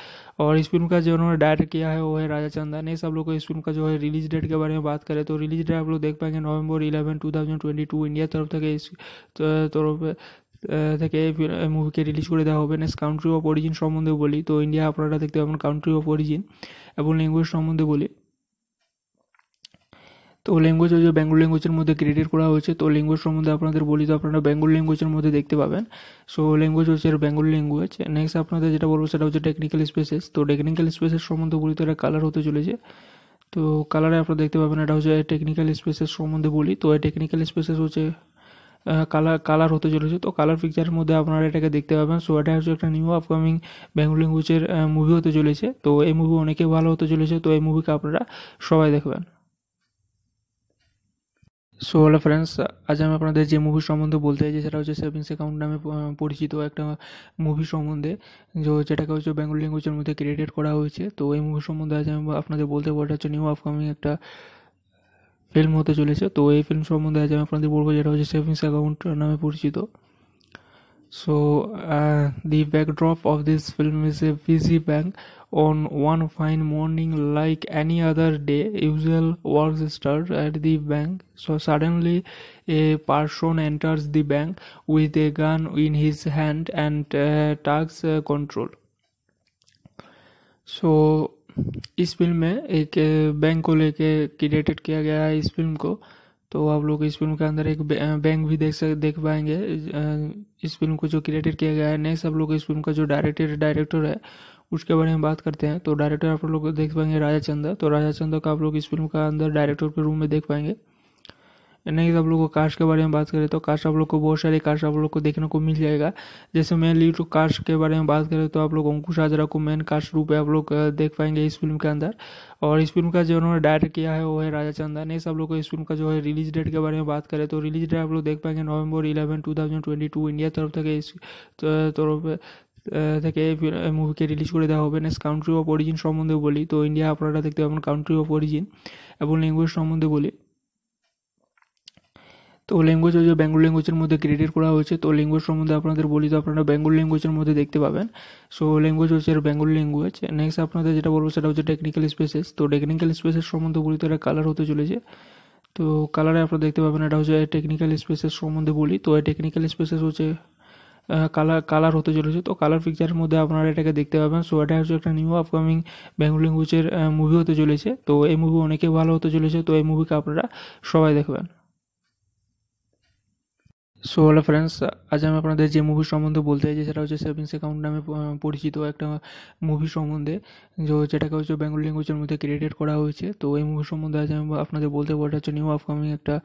और इस फिल्म का जो उन्होंने डायरेक्ट किया है वो है राजा चंदा नेक्स्ट सब लोग को इस फिल्म का जो है रिलीज डेट के बारे में बात करें तो रिलीज डेट आप लोग देख पाएंगे November eleven two thousand twenty two ইন্ডিয়ার तरफ থেকে তরফ থেকে মুভিকে রিলিজ করে দেওয়া হবে নেক্সট কাউন্ট্রি অফ অরিজিন সম্বন্ধে বলি তো ইন্ডিয়া আপনারা দেখতে পাবেন কাউন্ট্রি অফ অরিজিন এবং ল্যাঙ্গুয়েজ সম্বন্ধে বলি তো ল্যাঙ্গুয়েজ যে বেঙ্গল ল্যাঙ্গুয়েজের মধ্যে ক্রিয়েট করা হয়েছে তো ল্যাঙ্গুয়েজ সম্বন্ধে আপনাদের বলি তো আপনারা বেঙ্গল ল্যাঙ্গুয়েজের মধ্যে দেখতে পাবেন সো ল্যাঙ্গুয়েজ হচ্ছে বেঙ্গল ল্যাঙ্গুয়েজ নেক্সট আপনাদের যেটা বলবো সেটা হচ্ছে টেকনিক্যাল স্পেসেস তো টেকনিক্যাল স্পেসের সম্বন্ধে বলি তো এটা কালার হতে চলেছে তো কালারে আপনারা দেখতে পাবেন এটা হচ্ছে টেকনিক্যাল স্পেসেস সম্বন্ধে বলি তো এই টেকনিক্যাল স্পেসেস হচ্ছে কালার কালার হতে চলেছে তো কালার পিকচারের মধ্যে আপনারা এটাকে দেখতে পাবেন সো এটা হচ্ছে একটা নিউ আপকামিং বেঙ্গল ল্যাঙ্গুয়েজের মুভি হতে চলেছে তো এই মুভি অনেকে ভালো হতে চলেছে তো এই মুভিকে আপনারা সবাই দেখবেন সো হ্যালো ফ্রেন্ডস আজ আমি আপনাদের যে মুভি সম্বন্ধে বলতে চাইছি সেটা হচ্ছে সেভিংস অ্যাকাউন্ট নামে পরিচিত একটা মুভি সম্বন্ধে যে যেটাকে হচ্ছে বেঙ্গল ল্যাঙ্গুয়েজের মধ্যে ক্রিয়েটেড করা হয়েছে তো এই মুভি সম্বন্ধে আজ আমি আপনাদের বলতে পারবো হচ্ছে নিউ আপকামিং একটা ফিল্ম হতে চলেছে তো এই ফিল্ম সম্বন্ধে আজ আমি আপনাদের বলবো যেটা হচ্ছে সেভিংস অ্যাকাউন্ট নামে পরিচিত so the backdrop of this film is a a busy bank on one fine morning, like any other day, usual work start at the bank. So suddenly, a person enters the bank with a gun in his hand and uh, tax uh, control. so, इस film में एक bank को लेके created किया गया है इस film को तो आप लोग इस फिल्म के अंदर एक बैंक भी देख सक देख पाएंगे इस फिल्म को जो क्रिएटेड किया गया है नेक्स्ट आप लोग इस फिल्म का जो डायरेक्टर डायरेक्टर है उसके बारे में बात करते हैं तो डायरेक्टर आप लोग देख पाएंगे राजा चंदा तो राजा चंदा का आप लोग इस फिल्म का अंदर डायरेक्टर के रूम में देख पाएंगे नहीं आप लोग को कास्ट के बारे में बात करें तो कास्ट आप लोग को बहुत सारे कास्ट आप लोग को देखने को मिल जाएगा जैसे मेन लीड कास्ट के बारे में बात करें तो आप लोग अंकुश आजरा को मेन कास्ट रूप में आप लोग देख पाएंगे इस फिल्म के अंदर और इस फिल्म का जो उन्होंने डायरेक्ट किया है वो है राजा चंदा नहीं सब लोग को इस फिल्म का जो है रिलीज डेट के बारे में बात करें तो रिलीज डेट आप लोग देख पाएंगे November eleven two thousand twenty two India तरफ तक इस तरफ থেকে মুভিকে রিলিজ করে দেওয়া হবে নেক্সট কাউন্ট্রি অফ অরিজিন সম্বন্ধে বলি তো ইন্ডিয়া আপনারা দেখতে পাবেন কাউন্ট্রি অফ অরিজিন এবং ল্যাঙ্গুয়েজ সম্বন্ধে বলি তো ল্যাঙ্গুয়েজ হচ্ছে বেঙ্গল ল্যাঙ্গুয়েজের মধ্যে ক্রিয়েট করা হয়েছে তো ল্যাঙ্গুয়েজ সম্বন্ধে আপনাদের বলি তো আপনারা বেঙ্গল ল্যাঙ্গুয়েজের মধ্যে দেখতে পাবেন সো ল্যাঙ্গুয়েজ হচ্ছে বেঙ্গল ল্যাঙ্গুয়েজ নেক্সট আপনাদের যেটা বলবো সেটা হচ্ছে টেকনিক্যাল স্পেসেস তো টেকনিক্যাল স্পেসেস সম্বন্ধে বলি তো এটা কালার হতে চলেছে তো কালারে আপনারা দেখতে পাবেন এটা হচ্ছে টেকনিক্যাল স্পেসেস সম্বন্ধে বলি তো এই টেকনিক্যাল স্পেসেস হচ্ছে কালার কালার হতে চলেছে তো কালার পিকচারের মধ্যে আপনারা এটাকে দেখতে পাবেন সো এটা হচ্ছে একটা নিউ আপকামিং বেঙ্গল ল্যাঙ্গুয়েজের মুভি হতে চলেছে তো এই মুভি অনেকে ভালো হতে চলেছে তো এই মুভিকে আপনারা সবাই দেখবেন সো হ্যালো ফ্রেন্ডস আজ আমি আপনাদের যে মুভি সম্বন্ধে বলতে চাইছি সেটা হচ্ছে সেভিংস অ্যাকাউন্ট নামে পরিচিত একটা মুভি সম্বন্ধে যেটাকে হচ্ছে বেঙ্গল ল্যাঙ্গুয়েজের মধ্যে ক্রিয়েটেড করা হয়েছে তো এই মুভি সম্বন্ধে আজ আমি আপনাদের বলতে পারি হচ্ছে নিউ আপকামিং একটা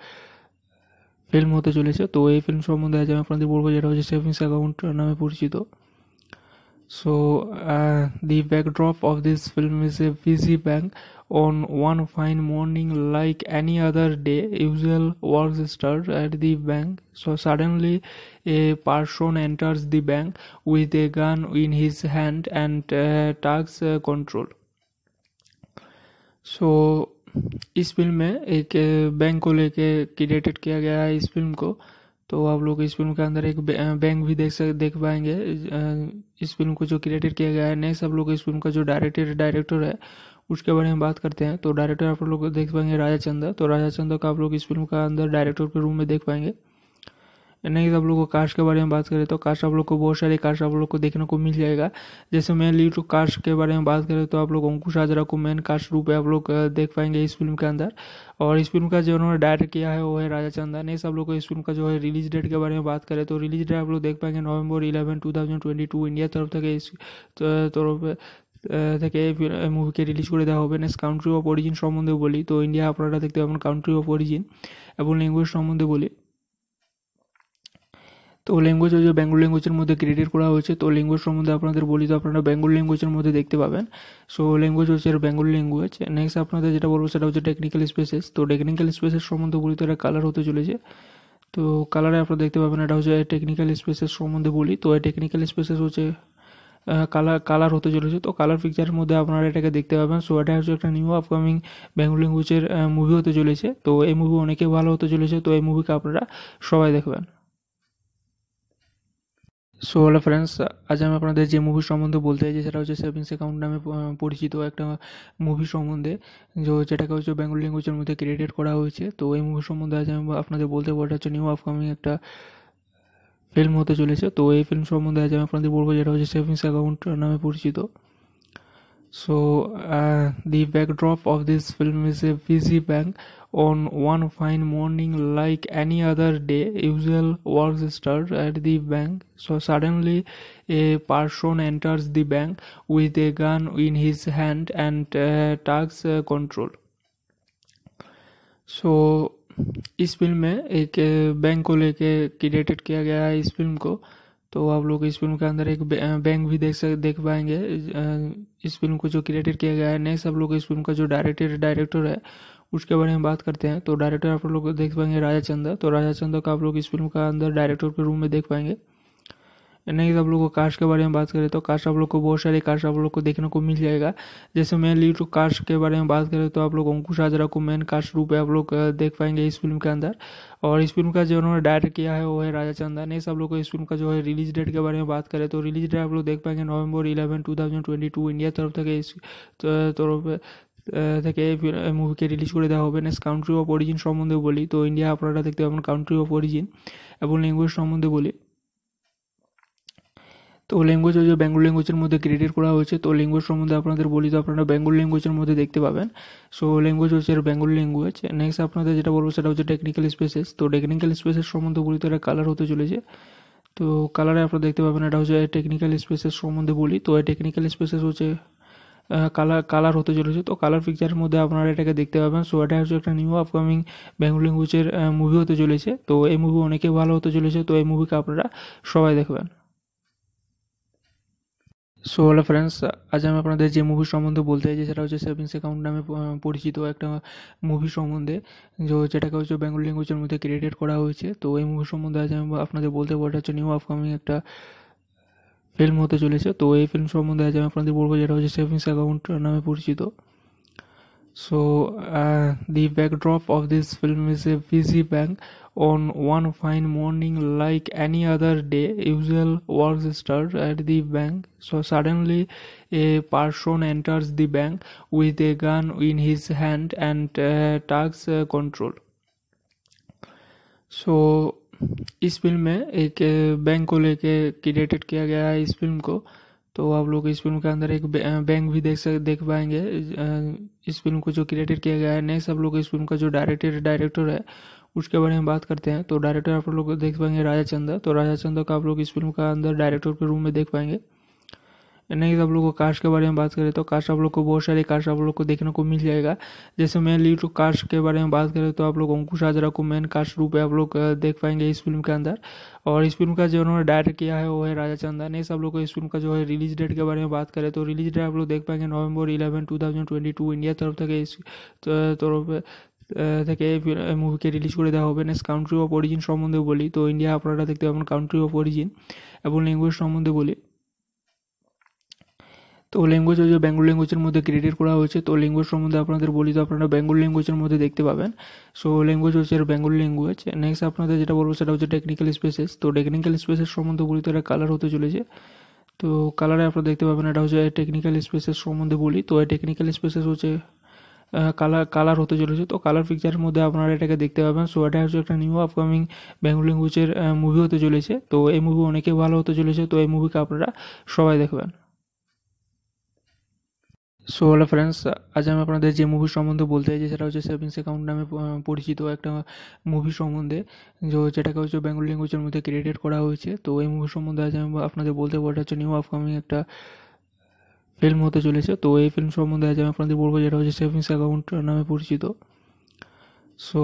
ফিল্ম হতে চলেছে তো এই ফিল্ম সম্বন্ধে আজ আমি আপনাদের বলবো যেটা হচ্ছে সেভিংস অ্যাকাউন্ট নামে পরিচিত so the backdrop of this film is a busy bank on one fine morning like any other day usual work start at the bank so suddenly a person enters the bank with a gun in his hand and takes control so इस film में एक bank को लेके created किया गया है इस film को तो आप लोग इस फिल्म के अंदर एक बैंक भी देख सक देख पाएंगे इस फिल्म को जो क्रिएटेड किया गया है नेक्स्ट आप लोग इस फिल्म का जो डायरेक्टर डायरेक्टर है उसके बारे में बात करते हैं तो डायरेक्टर आप लोग देख पाएंगे राजा चंदा तो राजा चंदा का आप लोग इस फिल्म का अंदर डायरेक्टर के रूम में देख पाएंगे नहीं सब लोग को कार्स के बारे में बात करें तो कार्स आप लोग को बहुत सारे कार्स आप लोग को देखने को मिल जाएगा जैसे मेनली तो कार्स के बारे में बात करें तो आप लोग अंकुश आजरा को मेन कार्स रूप में आप लोग देख पाएंगे इस फिल्म के अंदर और इस फिल्म का जो उन्होंने डायरेक्ट किया है वो है राजा चंदा नहीं सब लोग को इस फिल्म का जो है रिलीज डेट के बारे में बात करें तो रिलीज डेट आप लोग देख पाएंगे November eleven two thousand twenty two ইন্ডিয়ার तरफ थे তরফ থেকে মুভিকে রিলিজ করে দেওয়া হবে নেক্সট কাউন্ট্রি অফ অরিজিন সম্বন্ধে বলি তো ইন্ডিয়া আপনারা দেখতে পাবেন কাউন্ট্রি অফ অরিজিন এবং ল্যাঙ্গুয়েজ সম্বন্ধে বলি তো ল্যাঙ্গুয়েজ হচ্ছে বেঙ্গল ল্যাঙ্গুয়েজের মধ্যে ক্রিয়েট করা হয়েছে তো ল্যাঙ্গুয়েজ সম্বন্ধে আপনাদের বলি তো আপনারা বেঙ্গল ল্যাঙ্গুয়েজের মধ্যে দেখতে পাবেন সো ল্যাঙ্গুয়েজ হচ্ছে বেঙ্গল ল্যাঙ্গুয়েজ নেক্সট আপনাদের যেটা বলবো সেটা হচ্ছে টেকনিক্যাল স্পেসেস তো টেকনিক্যাল স্পেসেস সম্বন্ধে বলি তো এটা কালার হতে চলেছে তো কালারে আপনারা দেখতে পাবেন এটা হচ্ছে টেকনিক্যাল স্পেসেস সম্বন্ধে বলি তো এই টেকনিক্যাল স্পেসেস হচ্ছে কালার কালার হতে চলেছে তো কালার পিকচারের মধ্যে আপনারা এটাকে দেখতে পাবেন সো এটা হচ্ছে একটা নিউ আপকামিং বেঙ্গল ল্যাঙ্গুয়েজের মুভি হতে চলেছে তো এই মুভি অনেকে ভালো হতে চলেছে তো এই মুভিকে আপনারা সবাই দেখবেন সো হ্যালো ফ্রেন্ডস আজ আমি আপনাদের যে মুভি সম্বন্ধে বলতে চাইছি সেটা হচ্ছে সেভিংস অ্যাকাউন্ট নামে পরিচিত একটা মুভি সম্বন্ধে যেটাকে হচ্ছে বেঙ্গল ল্যাঙ্গুয়েজের মধ্যে ক্রিয়েটেড করা হয়েছে তো এই মুভি সম্বন্ধে আজ আমি আপনাদের বলতে পারবো হচ্ছে নিউ আপকামিং একটা ফিল্ম হতে চলেছে তো এই ফিল্ম সম্বন্ধে আজ আমি আপনাদের বলবো যেটা হচ্ছে সেভিংস অ্যাকাউন্ট নামে পরিচিত so the backdrop of this film film a a busy bank on one fine morning like any other day usual work starts at the bank so suddenly a person enters the bank with a gun in his hand and uh, tax uh, control so so, इस film में एक bank को लेके created किया गया है इस film को तो आप लोग इस फिल्म के अंदर एक बैंक भी देख सक देख पाएंगे इस फिल्म को जो क्रिएटेड किया गया है नेक्स्ट आप लोग इस फिल्म का जो डायरेक्टर डायरेक्टर है उसके बारे में बात करते हैं तो डायरेक्टर आप लोग देख पाएंगे राजा चंदा तो राजा चंदा का आप लोग इस फिल्म का अंदर डायरेक्टर के रूम में देख पाएंगे नहीं आप लोग को कास्ट के बारे में बात करें तो कास्ट आप लोग को बहुत सारे कास्ट आप लोग को देखने को मिल जाएगा जैसे मेन लीड कास्ट के बारे में बात करें तो आप लोग अंकुश आजरा को मेन कास्ट रूप में आप लोग देख पाएंगे इस फिल्म के अंदर और इस फिल्म का जो उन्होंने डायरेक्ट किया है वो है राजा चंदा नहीं सब लोग को इस फिल्म का जो है रिलीज डेट के बारे में बात करें तो रिलीज डेट आप लोग देख पाएंगे November eleven two thousand twenty two India तरफ तक इस तरफ থেকে এই মুভিকে রিলিজ করে দেওয়া হবে নেক্সট কাউন্ট্রি অফ অরিজিন সম্বন্ধে বলি তো ইন্ডিয়া আপনারা দেখতে পাবেন কাউন্ট্রি অফ অরিজিন এবং ল্যাঙ্গুয়েজ সম্বন্ধে বলি তো ল্যাঙ্গুয়েজ হচ্ছে বেঙ্গল ল্যাঙ্গুয়েজের মধ্যে ক্রিয়েট করা হয়েছে তো ল্যাঙ্গুয়েজ সম্বন্ধে আপনাদের বলি তো আপনারা বেঙ্গল ল্যাঙ্গুয়েজের মধ্যে দেখতে পাবেন সো ল্যাঙ্গুয়েজ হচ্ছে বেঙ্গল ল্যাঙ্গুয়েজ নেক্সট আপনাদের যেটা বলবো সেটা হচ্ছে টেকনিক্যাল স্পেসেস তো টেকনিক্যাল স্পেসেস সম্বন্ধে বলি তো এটা কালার হতে চলেছে তো কালারে আপনারা দেখতে পাবেন এটা হচ্ছে টেকনিক্যাল স্পেসেস সম্বন্ধে বলি তো এই টেকনিক্যাল স্পেসেস হচ্ছে কালার কালার হতে চলেছে তো কালার পিকচারের মধ্যে আপনারা এটাকে দেখতে পাবেন সো এটা হচ্ছে একটা নিউ আপকামিং বেঙ্গল ল্যাঙ্গুয়েজের মুভি হতে চলেছে তো এই মুভি অনেকে ভালো হতে চলেছে তো এই মুভিকে আপনারা সবাই দেখবেন সো হ্যালো ফ্রেন্ডস আজ আমি আপনাদের যে মুভি সম্বন্ধে বলতে চাইছি সেটা হচ্ছে সেভিংস অ্যাকাউন্ট নামে পরিচিত একটা মুভি সম্বন্ধে যেটাকে হচ্ছে বেঙ্গল ল্যাঙ্গুয়েজের মধ্যে ক্রিয়েটেড করা হয়েছে তো এই মুভি সম্বন্ধে আজ আমি আপনাদের বলতে পারি হচ্ছে নিউ আপকামিং একটা ফিল্ম হতে চলেছে তো এই ফিল্ম সম্বন্ধে আজ আমি আপনাদের বলবো যেটা হচ্ছে সেভিংস অ্যাকাউন্ট নামে পরিচিত so the backdrop of this film is a busy bank on one fine morning like any other day usual work start at the bank so suddenly a person enters the bank with a gun in his hand and takes control so इस film में एक bank को लेके created किया गया है इस film को तो आप लोग इस फिल्म के अंदर एक बैंक भी देख सक देख पाएंगे इस फिल्म को जो क्रिएटेड किया गया है नेक्स्ट आप लोग इस फिल्म का जो डायरेक्टर डायरेक्टर है उसके बारे में बात करते हैं तो डायरेक्टर आप लोग देख पाएंगे राजा चंदा तो राजा चंदा का आप लोग इस फिल्म का अंदर डायरेक्टर के रूम में देख पाएंगे नहीं आप लोग को कार्स के बारे में बात करें तो कार्स आप लोग को बहुत सारे कार्स आप लोग को देखने को मिल जाएगा जैसे मेनली टू कार्स के बारे में बात करें तो आप लोग अंकुश हाजरा को मेन कार्स रूप में आप लोग देख पाएंगे इस फिल्म के अंदर और इस फिल्म का जो उन्होंने डायरेक्ट किया है वो है राजा चंदा नहीं सब लोग को इस फिल्म का जो है रिलीज डेट के बारे में बात करें तो रिलीज डेट आप लोग देख पाएंगे November eleven two thousand two India तरफ तक इस तरफ থেকে মুভিকে রিলিজ করে দেওয়া হবে নেক্সট কাউন্ট্রি অফ অরিজিন সম্বন্ধে বলি তো ইন্ডিয়া আপনারা দেখতে পাবেন কাউন্ট্রি অফ অরিজিন এবং ল্যাঙ্গুয়েজ সম্বন্ধে বলি তো ল্যাঙ্গুয়েজ হচ্ছে বেঙ্গল ল্যাঙ্গুয়েজের মধ্যে ক্রেডিট করা হয়েছে তো ল্যাঙ্গুয়েজ সম্বন্ধে আপনাদের বলি তো আপনারা বেঙ্গল ল্যাঙ্গুয়েজের মধ্যে দেখতে পাবেন সো ল্যাঙ্গুয়েজ হচ্ছে বেঙ্গল ল্যাঙ্গুয়েজ নেক্সট আপনাদের যেটা বলবো সেটা হচ্ছে টেকনিক্যাল স্পেসেস তো টেকনিক্যাল স্পেসেস সম্বন্ধে বলি তো এটা কালার হতে চলেছে তো কালারে আপনারা দেখতে পাবেন এটা হচ্ছে টেকনিক্যাল স্পেসেস সম্বন্ধে বলি তো এই টেকনিক্যাল স্পেসেস হচ্ছে কালার কালার হতে চলেছে তো কালার পিকচারের মধ্যে আপনারা এটাকে দেখতে পাবেন সো এটা হচ্ছে একটা নিউ আপকামিং বেঙ্গল ল্যাঙ্গুয়েজের মুভি হতে চলেছে তো এই মুভি অনেকে ভালো হতে চলেছে তো এই মুভিকে আপনারা সবাই দেখবেন সো হ্যালো ফ্রেন্ডস আজ আমি আপনাদের যে মুভি সম্বন্ধে বলতে চাইছি সেটা হচ্ছে সেভিংস অ্যাকাউন্ট নামে পরিচিত একটা মুভি সম্বন্ধে যেটাকে হচ্ছে বেঙ্গল ল্যাঙ্গুয়েজের মধ্যে ক্রিয়েটেড করা হয়েছে তো এই মুভি সম্বন্ধে আজ আমি আপনাদের বলতে পারবো হচ্ছে নিউ আপকামিং একটা ফিল্ম হতে চলেছে তো এই ফিল্ম সম্বন্ধে আজ আমি আপনাদের বলবো যেটা হচ্ছে সেভিংস অ্যাকাউন্ট নামে পরিচিত so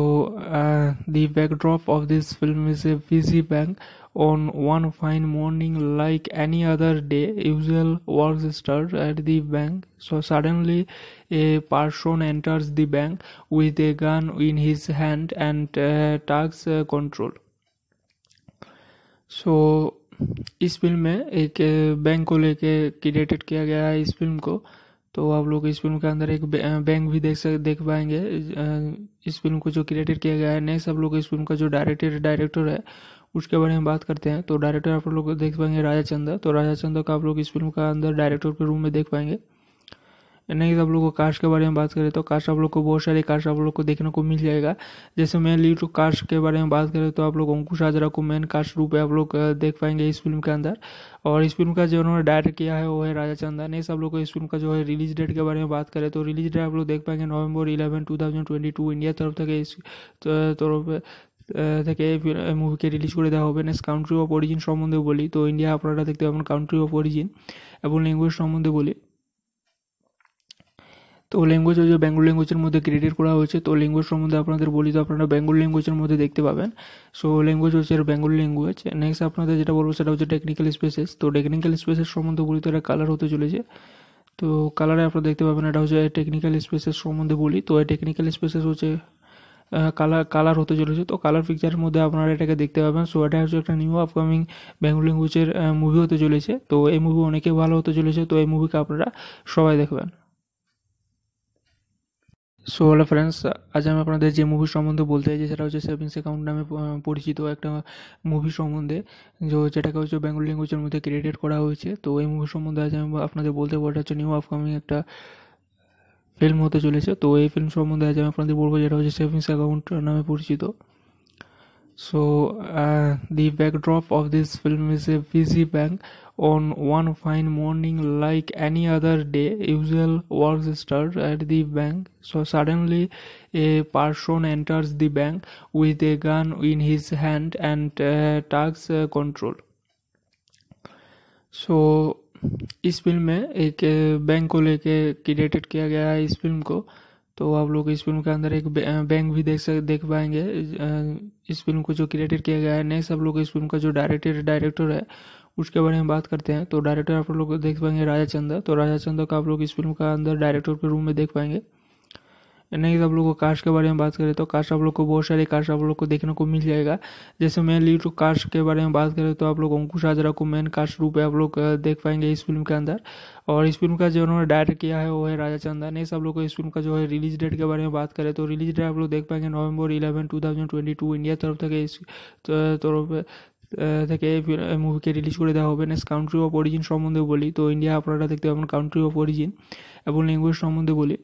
the backdrop of this film is a busy bank on one fine morning, like any other day, usual works start at the bank. So suddenly, a person enters the bank with a gun in his hand and uh, takes uh, control. So so, इस film में एक bank को लेके created किया गया है इस film को तो आप लोग इस फिल्म के अंदर एक बैंक भी देख सक देख पाएंगे इस फिल्म को जो क्रिएटेड किया गया है नेक्स्ट आप लोग इस फिल्म का जो डायरेक्टर डायरेक्टर है उसके बारे में बात करते हैं तो डायरेक्टर आप लोग देख पाएंगे राजा चंदा तो राजा चंदा का आप लोग इस फिल्म का अंदर डायरेक्टर के रूम में देख पाएंगे नहीं आप लोग को कास्ट के बारे में बात करें तो कास्ट आप लोग को बहुत सारे कास्ट आप लोग को देखने को मिल जाएगा जैसे मैं तो लीड कास्ट के बारे में बात करें तो आप लोग अंकुश आजरा को मेन कास्ट रूप में आप लोग देख पाएंगे इस फिल्म के अंदर और इस फिल्म का जो उन्होंने डायरेक्ट किया है वो है राजा चंदा नहीं सब लोग को इस फिल्म का जो है रिलीज डेट के बारे में बात करें तो रिलीज डेट आप लोग देख पाएंगे November eleven two thousand twenty two India तरफ तक इस तरफ থেকে মুভিকে রিলিজ করে দেওয়া হবে নেক্সট কাউন্ট্রি অফ অরিজিন সম্বন্ধে বলি তো ইন্ডিয়া আপনারা দেখতে পাবেন কাউন্ট্রি অফ অরিজিন এবং ল্যাঙ্গুয়েজ সম্বন্ধে বলি তো ল্যাঙ্গুয়েজ হচ্ছে বেঙ্গল ল্যাঙ্গুয়েজের মধ্যে ক্রিয়েট করা হয়েছে তো ল্যাঙ্গুয়েজ সম্বন্ধে আপনাদের বলি তো আপনারা বেঙ্গল ল্যাঙ্গুয়েজের মধ্যে দেখতে পাবেন সো ল্যাঙ্গুয়েজ হচ্ছে বেঙ্গল ল্যাঙ্গুয়েজ নেক্সট আপনাদের যেটা বলবো সেটা হচ্ছে টেকনিক্যাল স্পেসেস তো টেকনিক্যাল স্পেসেস সম্বন্ধে বলি তো এটা কালার হতে চলেছে তো কালারে আপনারা দেখতে পাবেন এটা হচ্ছে টেকনিক্যাল স্পেসেস সম্বন্ধে বলি তো এই টেকনিক্যাল স্পেসেস হচ্ছে কালার কালার হতে চলেছে তো কালার পিকচারের মধ্যে আপনারা এটাকে দেখতে পাবেন সো এটা হচ্ছে একটা নিউ আপকামিং বেঙ্গল ল্যাঙ্গুয়েজের মুভি হতে চলেছে তো এই মুভি অনেকে ভালো হতে চলেছে তো এই মুভিকে আপনারা সবাই দেখবেন সো হ্যালো ফ্রেন্ডস আজ আমি আপনাদের যে মুভি সম্বন্ধে বলতে চাইছি সেটা হচ্ছে সেভিংস অ্যাকাউন্ট নামে পরিচিত একটা মুভি সম্বন্ধে যেটাকে হচ্ছে বেঙ্গল ল্যাঙ্গুয়েজের মধ্যে ক্রিয়েটেড করা হয়েছে তো এই মুভি সম্বন্ধে আজ আমি আপনাদের বলতে পারি হচ্ছে নিউ আপকামিং একটা ফিল্ম হতে চলেছে তো এই ফিল্ম সম্বন্ধে আজ আমি আপনাদের বলবো যেটা হচ্ছে সেভিংস অ্যাকাউন্ট নামে পরিচিত so the backdrop of this film is a busy bank on one fine morning like any other day usual work start at the bank so suddenly a person enters the bank with a gun in his hand and takes control so इस film में एक bank को लेके created किया गया है इस film को तो आप लोग इस फिल्म के अंदर एक बैंक भी देख सक देख पाएंगे इस फिल्म को जो क्रिएटेड किया गया है नेक्स्ट आप लोग इस फिल्म का जो डायरेक्टर डायरेक्टर है उसके बारे में बात करते हैं तो डायरेक्टर आप लोग देख पाएंगे राजा चंदा तो राजा चंदा का आप लोग इस फिल्म का अंदर डायरेक्टर के रूम में देख पाएंगे नहीं आप लोग को कास्ट के बारे में बात करें तो कास्ट आप लोग को बहुत सारे कास्ट आप लोग को देखने को मिल जाएगा जैसे मेनली लीड कास्ट के बारे में बात करें तो आप लोग अंकुश आजरा को मेन कास्ट रूप में आप लोग देख पाएंगे इस फिल्म के अंदर और इस फिल्म का जो उन्होंने डायरेक्ट किया है वो है राजा चंदा नेक्स्ट सब लोग को इस फिल्म का जो है रिलीज डेट के बारे में बात करें तो रिलीज डेट आप लोग देख पाएंगे November eleven two thousand two India तरफ তরফ इस तरफ থেকে মুভিকে রিলিজ করে দেওয়া হবে নেক্সট কাউন্ট্রি অফ অরিজিন সম্বন্ধে বলি তো ইন্ডিয়া আপনারা দেখতে পাবেন কাউন্ট্রি অফ অরিজিন এবং ল্যাঙ্গুয়েজ সম্বন্ধে বলি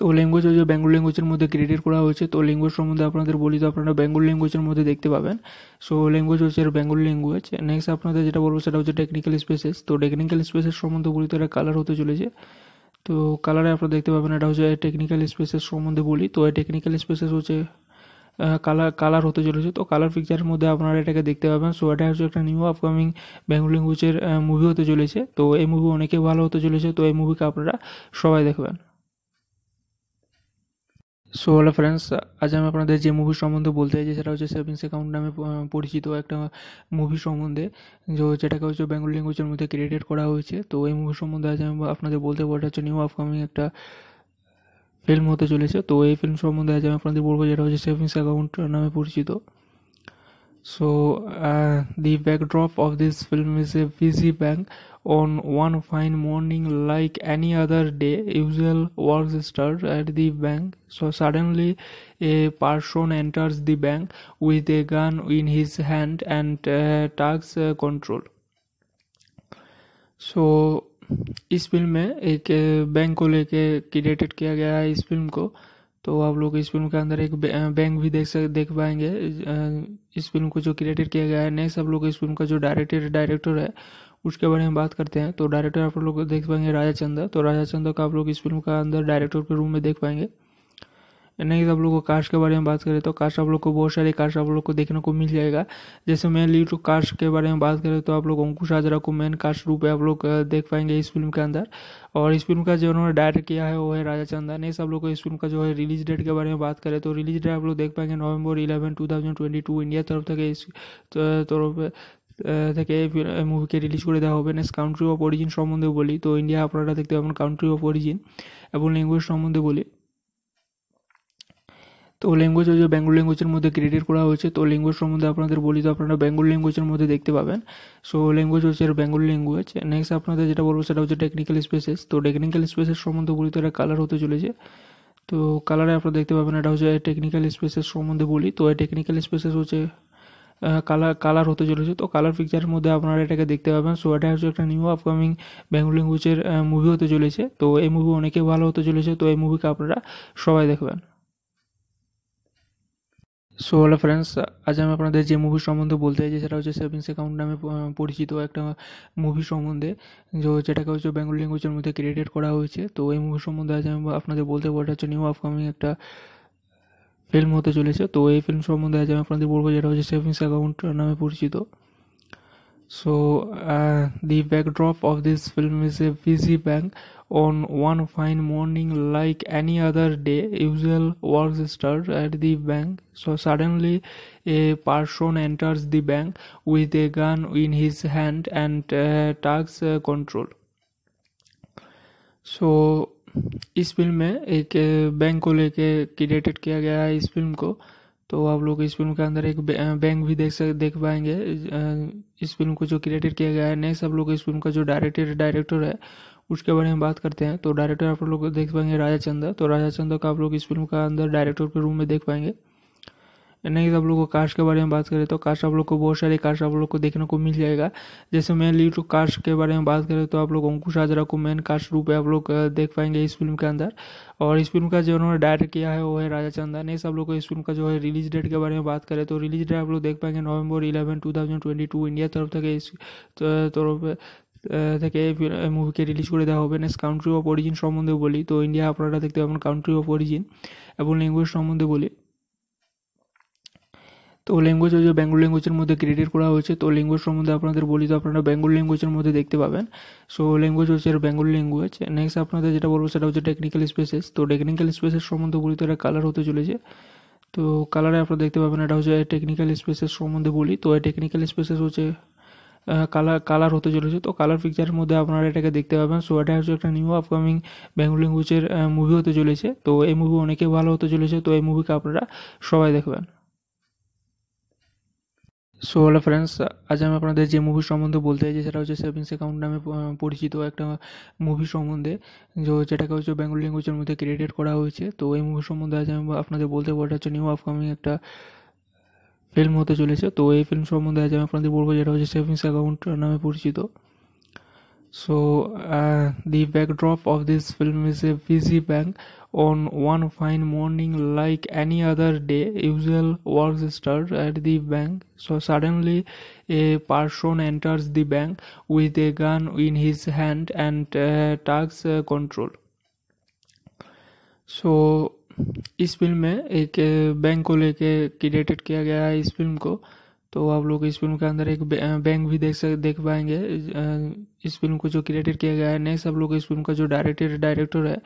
তো ল্যাঙ্গুয়েজ হচ্ছে বেঙ্গল ল্যাঙ্গুয়েজের মধ্যে ক্রিয়েট করা হয়েছে তো ল্যাঙ্গুয়েজ সম্বন্ধে আপনাদের বলি তো আপনারা বেঙ্গল ল্যাঙ্গুয়েজের মধ্যে দেখতে পাবেন সো ল্যাঙ্গুয়েজ হচ্ছে বেঙ্গল ল্যাঙ্গুয়েজ নেক্সট আপনাদের যেটা বলবো সেটা হচ্ছে টেকনিক্যাল স্পেসেস তো টেকনিক্যাল স্পেসেস সম্বন্ধে বলি তো এটা কালার হতে চলেছে তো কালারে আপনারা দেখতে পাবেন এটা হচ্ছে টেকনিক্যাল স্পেসেস সম্বন্ধে বলি তো এই টেকনিক্যাল স্পেসেস হচ্ছে কালার কালার হতে চলেছে তো কালার পিকচারের মধ্যে আপনারা এটাকে দেখতে পাবেন সো এটা হচ্ছে একটা নিউ আপকামিং বেঙ্গল ল্যাঙ্গুয়েজের মুভি হতে চলেছে তো এই মুভি অনেকে ভালো হতে চলেছে তো এই মুভিকে আপনারা সবাই দেখবেন সো হ্যালো ফ্রেন্ডস আজ আমি আপনাদের যে মুভি সম্বন্ধে বলতে চাইছি সেটা হচ্ছে সেভিংস অ্যাকাউন্ট নামে পরিচিত একটা মুভি সম্বন্ধে যেটাকে হচ্ছে বেঙ্গল ল্যাঙ্গুয়েজের মধ্যে ক্রিয়েটেড করা হয়েছে তো এই মুভি সম্বন্ধে আজ আমি আপনাদের বলতে পারবো হচ্ছে নিউ আপকামিং একটা ফিল্ম হতে চলেছে তো এই ফিল্ম সম্বন্ধে আজ আমি আপনাদের বলবো যেটা হচ্ছে সেভিংস অ্যাকাউন্ট নামে পরিচিত so the backdrop of this film is a a busy on one fine morning like any other day usual work stirred at the bank so suddenly a person enters the bank with a gun in his hand and uh, tax uh, control so so, इस film में एक bank को लेके created किया गया है इस film को तो आप लोग इस फिल्म के अंदर एक बैंक भी देख सक देख पाएंगे इस फिल्म को जो क्रिएटेड किया गया है नेक्स्ट आप लोग इस फिल्म का जो डायरेक्टर डायरेक्टर है उसके बारे में बात करते हैं तो डायरेक्टर आप लोग देख पाएंगे राजा चंदा तो राजा चंदा का आप लोग इस फिल्म का अंदर डायरेक्टर के रूम में देख पाएंगे नहीं आप लोग को कास्ट के बारे में बात करें तो कास्ट आप लोग को बहुत सारे कास्ट आप लोग को देखने को मिल जाएगा जैसे मैं लीड कास्ट के बारे में बात करें तो आप लोग अंकुश आजरा को मेन कास्ट रूप में आप लोग देख पाएंगे इस फिल्म के अंदर और इस फिल्म का जो उन्होंने डायरेक्ट किया है वो है राजा चंदा नहीं सब लोग को इस फिल्म का जो है रिलीज डेट के बारे में बात करें तो रिलीज डेट आप लोग देख पाएंगे November eleven two thousand twenty two India तरफ तक इस तरफ तो, तो, থেকে এই মুভিকে রিলিজ করে দেওয়া হবে নেক্সট কাউন্ট্রি অফ অরিজিন সম্বন্ধে বলি তো ইন্ডিয়া আপনারা দেখতে পাবেন কাউন্ট্রি অফ অরিজিন এবং ল্যাঙ্গুয়েজ সম্বন্ধে বলি তো ল্যাঙ্গুয়েজ হচ্ছে বেঙ্গল ল্যাঙ্গুয়েজের মধ্যে ক্রিয়েট করা হয়েছে তো ল্যাঙ্গুয়েজ সম্বন্ধে আপনাদের বলি তো আপনারা বেঙ্গল ল্যাঙ্গুয়েজের মধ্যে দেখতে পাবেন সো ল্যাঙ্গুয়েজ হচ্ছে বেঙ্গল ল্যাঙ্গুয়েজ নেক্সট আপনাদের যেটা বলবো সেটা হচ্ছে টেকনিক্যাল স্পেসেস তো টেকনিক্যাল স্পেসেস সম্বন্ধে বলি তো এটা কালার হতে চলেছে তো কালারে আপনারা দেখতে পাবেন এটা হচ্ছে টেকনিক্যাল স্পেসেস সম্বন্ধে বলি তো এই টেকনিক্যাল স্পেসেস হচ্ছে কালার কালার হতে চলেছে তো কালার পিকচারের মধ্যে আপনারা এটাকে দেখতে পাবেন সো এটা হচ্ছে একটা নিউ আপকামিং বেঙ্গল ল্যাঙ্গুয়েজের মুভি হতে চলেছে তো এই মুভি অনেকে ভালো হতে চলেছে তো এই মুভিকে আপনারা সবাই দেখবেন সো হ্যালো ফ্রেন্ডস আজ আমি আপনাদের যে মুভি সম্বন্ধে বলতে চাইছি সেটা হচ্ছে সেভিংস অ্যাকাউন্ট নামে পরিচিত একটা মুভি সম্বন্ধে যেটাকে হচ্ছে বেঙ্গল ল্যাঙ্গুয়েজের মধ্যে ক্রিয়েটেড করা হয়েছে তো এই মুভি সম্বন্ধে আজ আমি আপনাদের বলতে পারটা হচ্ছে নিউ আপকামিং একটা ফিল্ম হতে চলেছে তো এই ফিল্ম সম্বন্ধে আজ আমি আপনাদের বলবো যেটা হচ্ছে সেভিংস অ্যাকাউন্ট নামে পরিচিত so the backdrop of this film is a busy bank on one fine morning like any other day usual work start at the bank so suddenly a person enters the bank with a gun in his hand and takes control so इस film में एक bank को लेके created किया गया है इस film को तो आप लोग इस फिल्म के अंदर एक बैंक भी देख सक देख पाएंगे इस फिल्म को जो क्रिएटेड किया गया है नेक्स्ट आप लोग इस फिल्म का जो डायरेक्टर डायरेक्टर है उसके बारे में बात करते हैं तो डायरेक्टर आप लोग देख पाएंगे राजा चंदा तो राजा चंदा का आप लोग इस फिल्म का अंदर डायरेक्टर के रूम में देख पाएंगे नहीं आप लोग को कार्स के बारे में बात करें तो कार्स आप लोग को बहुत सारे कार्स आप लोग को देखने को मिल जाएगा जैसे मेन लीड कार्स के बारे में बात करें तो आप लोग अंकुश आजरा को मेन कार्स रूप में आप लोग देख पाएंगे इस फिल्म के अंदर और इस फिल्म का जो उन्होंने डायरेक्ट किया है वो है राजा चंदा ये सब लोग को इस फिल्म का जो है रिलीज डेट के बारे में बात करें तो रिलीज डेट आप लोग देख पाएंगे November eleven two thousand twenty two ইন্ডিয়ার তরফ থেকে তরফ থেকে মুভিকে রিলিজ করে দেওয়া হবে নেক্সট কাউন্ট্রি অফ অরিজিন সম্বন্ধে বলি তো ইন্ডিয়া আপনারা দেখতে পাবেন কাউন্ট্রি অফ অরিজিন এবং ল্যাঙ্গুয়েজ সম্বন্ধে বলি তো ল্যাঙ্গুয়েজ হচ্ছে বেঙ্গল ল্যাঙ্গুয়েজের মধ্যে ক্রিয়েট করা হয়েছে তো ল্যাঙ্গুয়েজ সম্বন্ধে আপনাদের বলি তো আপনারা বেঙ্গল ল্যাঙ্গুয়েজের মধ্যে দেখতে পাবেন সো ল্যাঙ্গুয়েজ হচ্ছে বেঙ্গল ল্যাঙ্গুয়েজ নেক্সট আপনাদের যেটা বলবো সেটা হচ্ছে টেকনিক্যাল স্পেসেস তো টেকনিক্যাল স্পেসেস সম্বন্ধে বলি তো এটা কালার হতে চলেছে তো কালারে আপনারা দেখতে পাবেন এটা হচ্ছে টেকনিক্যাল স্পেসেস সম্বন্ধে বলি তো এই টেকনিক্যাল স্পেসেস হচ্ছে কালার কালার হতে চলেছে তো কালার পিকচারের মধ্যে আপনারা এটাকে দেখতে পাবেন সো এটা হচ্ছে একটা নিউ আপকামিং বেঙ্গল ল্যাঙ্গুয়েজের মুভি হতে চলেছে তো এই মুভি অনেকে ভালো হতে চলেছে তো এই মুভিকে আপনারা সবাই দেখবেন সো হ্যালো ফ্রেন্ডস আজ আমি আপনাদের যে মুভি সম্বন্ধে বলতে চাইছি সেটা হচ্ছে সেভিংস অ্যাকাউন্ট নামে পরিচিত একটা মুভি সম্বন্ধে যেটাকে হচ্ছে বেঙ্গল ল্যাঙ্গুয়েজের মধ্যে ক্রিয়েটেড করা হয়েছে তো এই মুভি সম্বন্ধে আজ আমি আপনাদের বলতে পারবো হচ্ছে নিউ আপকামিং একটা ফিল্ম হতে চলেছে তো এই ফিল্ম সম্বন্ধে আজ আমি আপনাদের বলবো যেটা হচ্ছে সেভিংস অ্যাকাউন্ট নামে পরিচিত so the backdrop of this film is a busy bank on one fine morning like any other day usual work starts at the bank so suddenly a person enters the bank with a gun in his hand and uh, takes uh, control so so, इस film में एक bank को लेके created किया गया है इस film को तो आप लोग इस फिल्म के अंदर एक बैंक भी देख सक देख पाएंगे इस फिल्म को जो क्रिएटेड किया गया है नेक्स्ट आप लोग इस फिल्म का जो डायरेक्टर डायरेक्टर है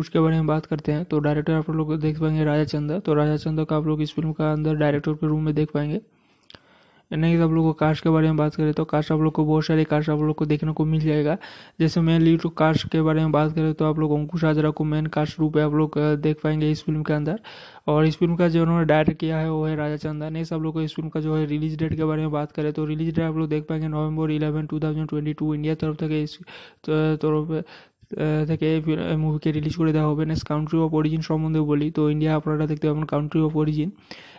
उसके बारे में बात करते हैं तो डायरेक्टर आप लोग देख पाएंगे राजा चंदा तो राजा चंदा का आप लोग इस फिल्म का अंदर डायरेक्टर के रूम में देख पाएंगे नहीं आप लोग को कास्ट के बारे में बात करें तो कास्ट आप लोग को बहुत सारे कास्ट आप लोग को देखने को मिल जाएगा जैसे मेन लीड कास्ट के बारे में बात करें तो आप लोग अंकुश आजरा को मेन कास्ट रूप में आप लोग देख पाएंगे इस फिल्म के अंदर और इस फिल्म का जो उन्होंने डायरेक्ट किया है वो है राजा चंदा नहीं सब लोग को इस फिल्म का जो है रिलीज डेट के बारे में बात करें तो रिलीज डेट आप लोग देख पाएंगे November eleven two thousand twenty two India तरफ तक इस तरफ থেকে মুভিকে রিলিজ করে দেওয়া হবে নেক্সট কাউন্ট্রি অফ অরিজিন সম্বন্ধে বলি তো ইন্ডিয়া আপনারা দেখতে পাবেন কাউন্ট্রি অফ অরিজিন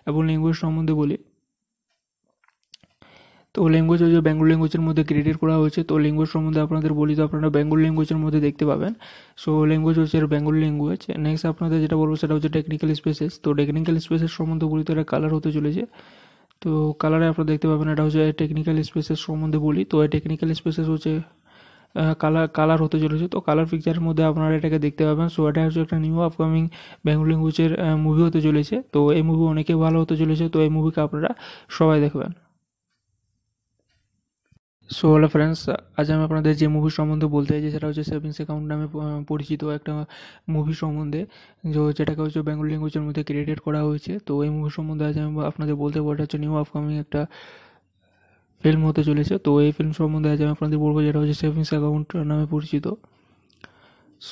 এবং ল্যাঙ্গুয়েজ সম্বন্ধে বলি তো ল্যাঙ্গুয়েজ হচ্ছে বেঙ্গল ল্যাঙ্গুয়েজের মধ্যে ক্রিয়েট করা হয়েছে তো ল্যাঙ্গুয়েজ সম্বন্ধে আপনাদের বলি তো আপনারা বেঙ্গল ল্যাঙ্গুয়েজের মধ্যে দেখতে পাবেন সো ল্যাঙ্গুয়েজ হচ্ছে বেঙ্গল ল্যাঙ্গুয়েজ নেক্সট আপনাদের যেটা বলবো সেটা হচ্ছে টেকনিক্যাল স্পেসেস তো টেকনিক্যাল স্পেসেস সম্বন্ধে বলি তো এটা কালার হতে চলেছে তো কালারে আপনারা দেখতে পাবেন এটা হচ্ছে টেকনিক্যাল স্পেসেস সম্বন্ধে বলি তো এই টেকনিক্যাল স্পেসেস হচ্ছে কালার কালার হতে চলেছে তো কালার পিকচারের মধ্যে আপনারা এটাকে দেখতে পাবেন সো এটা হচ্ছে একটা নিউ আপকামিং বেঙ্গল ল্যাঙ্গুয়েজের মুভি হতে চলেছে তো এই মুভি অনেকে ভালো হতে চলেছে তো এই মুভিকে আপনারা সবাই দেখবেন সো হ্যালো ফ্রেন্ডস আজ আমি আপনাদের যে মুভি সম্বন্ধে বলতে চাইছি সেটা হচ্ছে সেভিংস অ্যাকাউন্ট নামে পরিচিত একটা মুভি সম্বন্ধে যেটাকে হচ্ছে বেঙ্গল ল্যাঙ্গুয়েজের মধ্যে ক্রিয়েটেড করা হয়েছে তো এই মুভি সম্বন্ধে আজ আমি আপনাদের বলতে পারটা হচ্ছে নিউ আপকামিং একটা ফিল্ম হতে চলেছে তো এই ফিল্ম সম্বন্ধে আজ আমি আপনাদের বলবো যেটা হচ্ছে সেভিংস অ্যাকাউন্ট নামে পরিচিত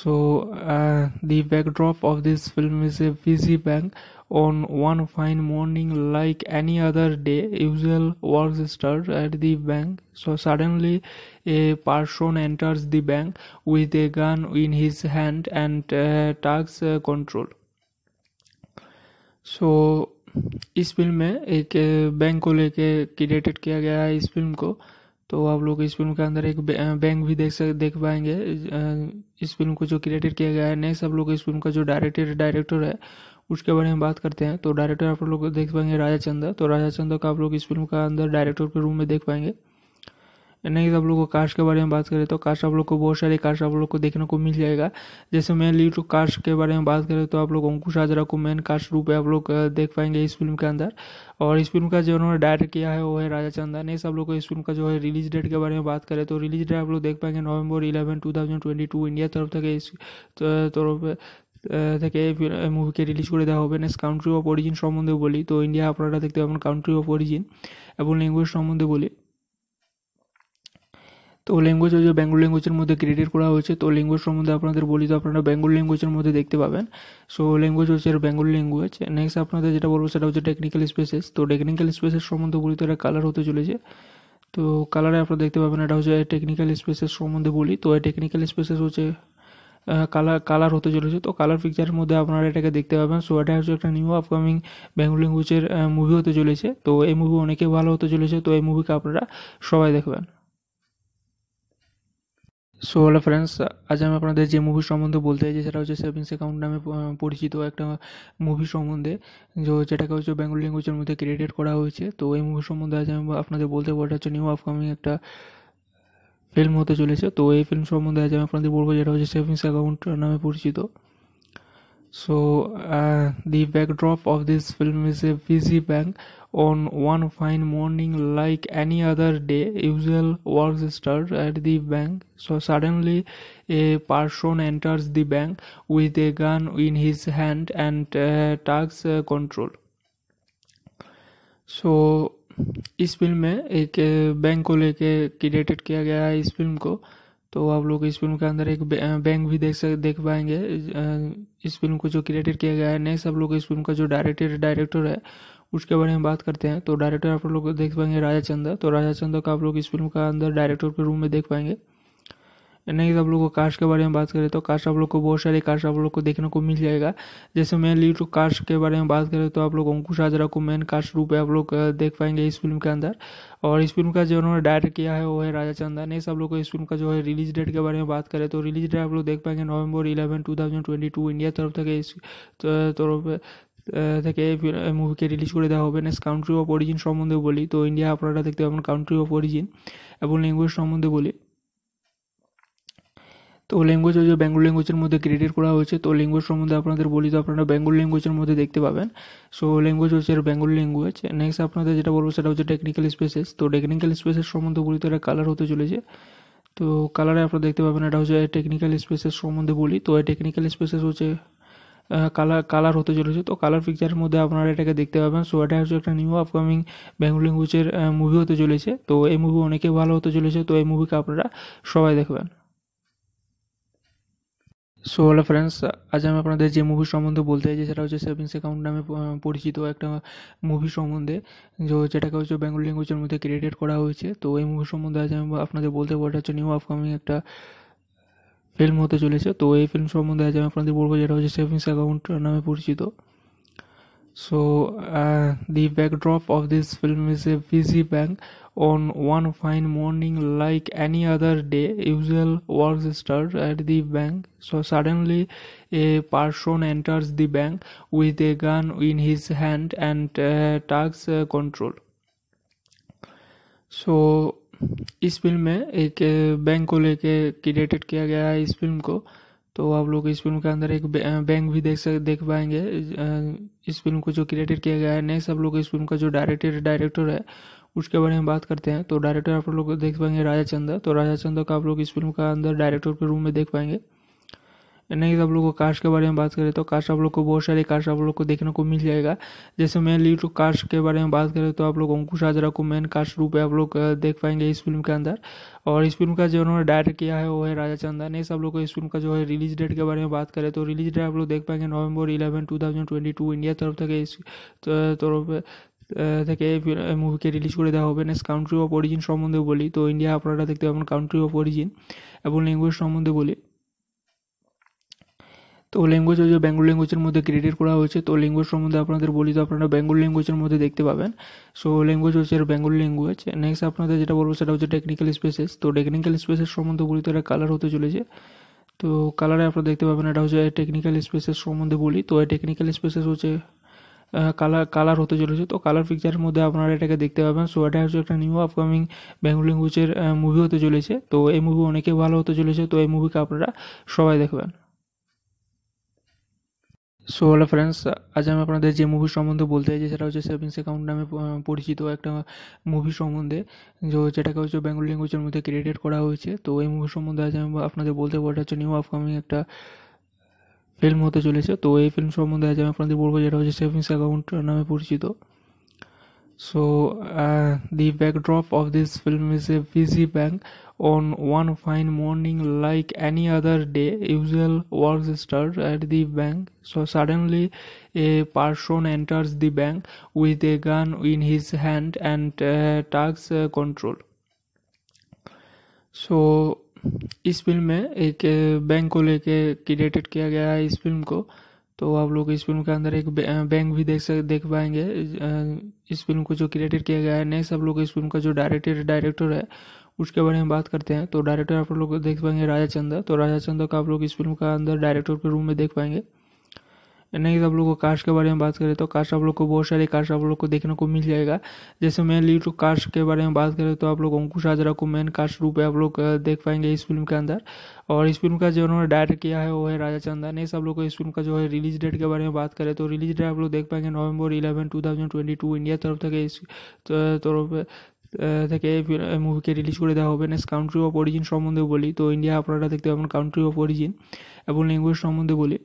so the backdrop of this film is a busy bank on one fine morning like any other day usual work start at the bank so suddenly a person enters the bank with a gun in his hand and takes control so इस film में एक bank को लेके created किया गया है इस film को तो आप लोग इस फिल्म के अंदर एक बैंक भी देख सक देख पाएंगे इस फिल्म को जो क्रिएटेड किया गया है नेक्स्ट आप लोग इस फिल्म का जो डायरेक्टर डायरेक्टर है उसके बारे में बात करते हैं तो डायरेक्टर आप लोग देख पाएंगे राजा चंदा तो राजा चंदा का आप लोग इस फिल्म का अंदर डायरेक्टर के रूम में देख पाएंगे नहीं आप लोग को कार्स के बारे में बात करें तो कार्स आप लोग को बहुत सारे कार्स आप लोग को देखने को मिल जाएगा जैसे मेनली टू कार्स के बारे में बात करें तो आप लोग अंकुश हाजरा को मेन कार्स रूप में आप लोग देख पाएंगे इस फिल्म के अंदर और इस फिल्म का जो उन्होंने डायरेक्ट किया है वो है राजा चंदा नेक्स्ट सब लोग को इस फिल्म का जो है रिलीज डेट के बारे में बात करें तो रिलीज डेट आप लोग देख पाएंगे November eleven two thousand two India तरफ তরফ इस तरफ থেকে মুভিকে রিলিজ করে দেওয়া হবে নেক্সট কাউন্ট্রি অফ অরিজিন সম্বন্ধে বলি তো ইন্ডিয়া আপনারা দেখতে পাবেন কাউন্ট্রি অফ অরিজিন এবং ল্যাঙ্গুয়েজ সম্বন্ধে বলি তো ল্যাঙ্গুয়েজ হচ্ছে বেঙ্গল ল্যাঙ্গুয়েজের মধ্যে ক্রিয়েট করা হয়েছে তো ল্যাঙ্গুয়েজ সম্বন্ধে আপনাদের বলি তো আপনারা বেঙ্গল ল্যাঙ্গুয়েজের মধ্যে দেখতে পাবেন সো ল্যাঙ্গুয়েজ হচ্ছে বেঙ্গল ল্যাঙ্গুয়েজ নেক্সট আপনাদের যেটা বলবো সেটা হচ্ছে টেকনিক্যাল স্পেসেস তো টেকনিক্যাল স্পেসের সম্বন্ধে বলি তো এটা কালার হতে চলেছে তো কালারে আপনারা দেখতে পাবেন এটা হচ্ছে টেকনিক্যাল স্পেসেস সম্বন্ধে বলি তো এই টেকনিক্যাল স্পেসেস হচ্ছে কালার কালার হতে চলেছে তো কালার পিকচারের মধ্যে আপনারা এটাকে দেখতে পাবেন সো এটা হচ্ছে একটা নিউ আপকামিং বেঙ্গল ল্যাঙ্গুয়েজের মুভি হতে চলেছে তো এই মুভি অনেকে ভালো হতে চলেছে তো এই মুভিকে আপনারা সবাই দেখবেন সো হ্যালো ফ্রেন্ডস আজ আমি আপনাদের যে মুভি সম্বন্ধে বলতে চাইছি সেটা হচ্ছে সেভিংস অ্যাকাউন্ট নামে পরিচিত একটা মুভি সম্বন্ধে যে যেটাকে হচ্ছে বেঙ্গল ল্যাঙ্গুয়েজের মধ্যে ক্রিয়েটেড করা হয়েছে তো এই মুভি সম্বন্ধে আজ আমি আপনাদের বলতে পারবো হচ্ছে নিউ আপকামিং একটা ফিল্ম হতে চলেছে তো এই ফিল্ম সম্বন্ধে আজ আমি আপনাদের বলবো যেটা হচ্ছে সেভিংস অ্যাকাউন্ট নামে পরিচিত so the backdrop of this film is a busy bank on one fine morning like any other day usual work starts at the bank so suddenly a person enters the bank with a gun in his hand and uh, tax uh, control so so, इस film में एक bank को लेके created किया गया है इस film को तो आप लोग इस फिल्म के अंदर एक बैंक भी देख सक देख पाएंगे इस फिल्म को जो क्रिएटेड किया गया है नेक्स्ट आप लोग इस फिल्म का जो डायरेक्टर डायरेक्टर है उसके बारे में बात करते हैं तो डायरेक्टर आप लोग देख पाएंगे राजा चंदा तो राजा चंदा का आप लोग इस फिल्म का अंदर डायरेक्टर के रूम में देख पाएंगे नहीं आप लोग को कास्ट के बारे में बात करें तो कास्ट आप लोग को बहुत सारे कास्ट आप लोग को देखने को मिल जाएगा जैसे मेन लीड कास्ट के बारे में बात करें तो आप लोग अंकुश आजरा को मेन कास्ट रूप में आप लोग देख पाएंगे इस फिल्म के अंदर और इस फिल्म का जो उन्होंने डायरेक्ट किया है वो है राजा चंदा नहीं सब लोग को इस फिल्म का जो है रिलीज डेट के बारे में बात करें तो रिलीज डेट आप लोग देख पाएंगे November eleven two thousand twenty two India तरफ तक इस तरफ থেকে মুভিকে রিলিজ করে দেওয়া হবে নেক্সট কাউন্ট্রি অফ অরিজিন সম্বন্ধে বলি তো ইন্ডিয়া আপনারা দেখতে পাবেন কাউন্ট্রি অফ অরিজিন এবং ল্যাঙ্গুয়েজ সম্বন্ধে বলি তো ল্যাঙ্গুয়েজ হচ্ছে বেঙ্গল ল্যাঙ্গুয়েজের মধ্যে ক্রিয়েট করা হয়েছে তো ল্যাঙ্গুয়েজ সম্বন্ধে আপনাদের বলি তো আপনারা বেঙ্গল ল্যাঙ্গুয়েজের মধ্যে দেখতে পাবেন সো ল্যাঙ্গুয়েজ হচ্ছে বেঙ্গল ল্যাঙ্গুয়েজ নেক্সট আপনাদের যেটা বলবো সেটা হচ্ছে টেকনিক্যাল স্পেসেস তো টেকনিক্যাল স্পেসেস সম্বন্ধে বলি তো এটা কালার হতে চলেছে তো কালারে আপনারা দেখতে পাবেন এটা হচ্ছে টেকনিক্যাল স্পেসেস সম্বন্ধে বলি তো এই টেকনিক্যাল স্পেসেস হচ্ছে কালার কালার হতে চলেছে তো কালার পিকচারের মধ্যে আপনারা এটাকে দেখতে পাবেন সো এটা হচ্ছে একটা নিউ আপকামিং বেঙ্গল ল্যাঙ্গুয়েজের মুভি হতে চলেছে তো এই মুভি অনেকে ভালো হতে চলেছে তো এই মুভিকে আপনারা সবাই দেখবেন সো হ্যালো ফ্রেন্ডস আজ আমি আপনাদের যে মুভি সম্বন্ধে বলতে চাইছি সেটা হচ্ছে সেভিংস অ্যাকাউন্ট নামে পরিচিত একটা মুভি সম্বন্ধে যেটাকে হচ্ছে বেঙ্গল ল্যাঙ্গুয়েজের মধ্যে ক্রিয়েটেড করা হয়েছে তো এই মুভি সম্বন্ধে আজ আমি আপনাদের বলতে পারি এটা হচ্ছে নিউ আপকামিং একটা ফিল্ম হতে চলেছে তো এই ফিল্ম সম্বন্ধে আজ আমি আপনাদের বলবো যেটা হচ্ছে সেভিংস অ্যাকাউন্ট নামে পরিচিত so the backdrop of this film is a busy bank on one fine morning like any other day usual work start at the bank so suddenly a person enters the bank with a gun in his hand and takes control so इस film में एक bank को लेके created किया गया है इस film को तो आप लोग इस फिल्म के अंदर एक बैंक भी देख सक देख पाएंगे इस फिल्म को जो क्रिएटेड किया गया है नेक्स्ट आप लोग इस फिल्म का जो डायरेक्टर डायरेक्टर है उसके बारे में बात करते हैं तो डायरेक्टर आप लोग देख पाएंगे राजा चंदा तो राजा चंदा का आप लोग इस फिल्म का अंदर डायरेक्टर के रूम में देख पाएंगे नेक्स्ट आप लोग को कास्ट के बारे में बात करें तो कास्ट आप लोग को बहुत सारे कास्ट आप लोग को देखने को मिल जाएगा जैसे मेनली लीड कास्ट के बारे में बात करें तो आप लोग अंकुश आजरा को मेन कास्ट रूप में आप लोग देख पाएंगे इस फिल्म के अंदर और इस फिल्म का जो उन्होंने डायरेक्ट किया है वो है राजा चंदा नेक्स्ट आप लोग को इस फिल्म का जो है रिलीज डेट के बारे में बात करें तो रिलीज डेट आप लोग देख पाएंगे November eleven two thousand twenty two ইন্ডিয়ার तरफ থেকে তরফ থেকে মুভিকে রিলিজ করে দেওয়া হবে নেক্সট কাউন্ট্রি অফ অরিজিন সম্বন্ধে বলি তো ইন্ডিয়া আপনারা দেখতে পাবেন কাউন্ট্রি অফ অরিজিন এবং ল্যাঙ্গুয়েজ সম্বন্ধে বলি তো ল্যাঙ্গুয়েজ হচ্ছে বেঙ্গল ল্যাঙ্গুয়েজের মধ্যে ক্রিয়েট করা হয়েছে তো ল্যাঙ্গুয়েজ সম্বন্ধে আপনাদের বলি তো আপনারা বেঙ্গল ল্যাঙ্গুয়েজের মধ্যে দেখতে পাবেন সো ল্যাঙ্গুয়েজ হচ্ছে বেঙ্গল ল্যাঙ্গুয়েজ নেক্সট আপনাদের যেটা বলবো সেটা হচ্ছে টেকনিক্যাল স্পেসেস তো টেকনিক্যাল স্পেসেস সম্বন্ধে বলি তো এটা কালার হতে চলেছে তো কালারে আপনারা দেখতে পাবেন এটা হচ্ছে টেকনিক্যাল স্পেসেস সম্বন্ধে বলি তো টেকনিক্যাল স্পেসেস হচ্ছে কালার কালার হতে চলেছে তো কালার পিকচারের মধ্যে আপনারা এটাকে দেখতে পাবেন সো এটা হচ্ছে একটা নিউ আপকামিং বেঙ্গল ল্যাঙ্গুয়েজের মুভি হতে চলেছে তো এই মুভি অনেকে ভালো হতে চলেছে তো এই মুভিকে আপনারা সবাই দেখবেন সো হ্যালো ফ্রেন্ডস আজ আমি আপনাদের যে মুভি সম্বন্ধে বলতে চাইছি সেটা হচ্ছে সেভিংস অ্যাকাউন্ট নামে পরিচিত একটা মুভি সম্বন্ধে যেটাকে হচ্ছে বেঙ্গল ল্যাঙ্গুয়েজের মধ্যে ক্রিয়েটেড করা হয়েছে তো এই মুভি সম্বন্ধে আজ আমি আপনাদের বলতে পারবো হচ্ছে নিউ আপকামিং একটা ফিল্ম হতে চলেছে তো এই ফিল্ম সম্বন্ধে আজ আমি আপনাদের বলবো যেটা হচ্ছে সেভিংস অ্যাকাউন্ট নামে পরিচিত So uh, the backdrop of this film is a busy bank on one fine morning like any other day usual work starts at the bank so suddenly a person enters the bank with a gun in his hand and uh, tax uh, control so इस film में एक bank को लेके created किया गया है इस film को तो आप लोग इस फिल्म के अंदर एक बैंक भी देख सक देख पाएंगे इस फिल्म को जो क्रिएटेड किया गया है नेक्स्ट आप लोग इस फिल्म का जो डायरेक्टर डायरेक्टर है उसके बारे में बात करते हैं तो डायरेक्टर आप लोग देख पाएंगे राजा चंदा तो राजा चंदा का आप लोग इस फिल्म का अंदर डायरेक्टर के रूम में देख पाएंगे नहीं आप लोग को कार्स के बारे में बात करें तो कार्स आप लोग को बहुत सारे कार्स आप लोग को देखने को मिल जाएगा जैसे मेनली तो कार्स के बारे में बात करें तो आप लोग अंकुश आजरा को मेन कार्स रूप है आप लोग देख पाएंगे इस फिल्म के अंदर और इस फिल्म का जो उन्होंने डायरेक्ट किया है वो है राजा चंदा ने सब लोग को इस फिल्म का जो है रिलीज डेट के बारे में बात करें तो रिलीज डेट आप लोग देख पाएंगे November eleven two thousand twenty two ইন্ডিয়ার তরফ থেকে তরফ থেকে মুভিকে রিলিজ করে দেওয়া হবে নেক্সট কাউন্ট্রি অফ অরিজিন সম্বন্ধে বলি তো ইন্ডিয়া আপনারা দেখতে পাবেন কাউন্ট্রি অফ অরিজিন এবং ল্যাঙ্গুয়েজ সম্বন্ধে বলি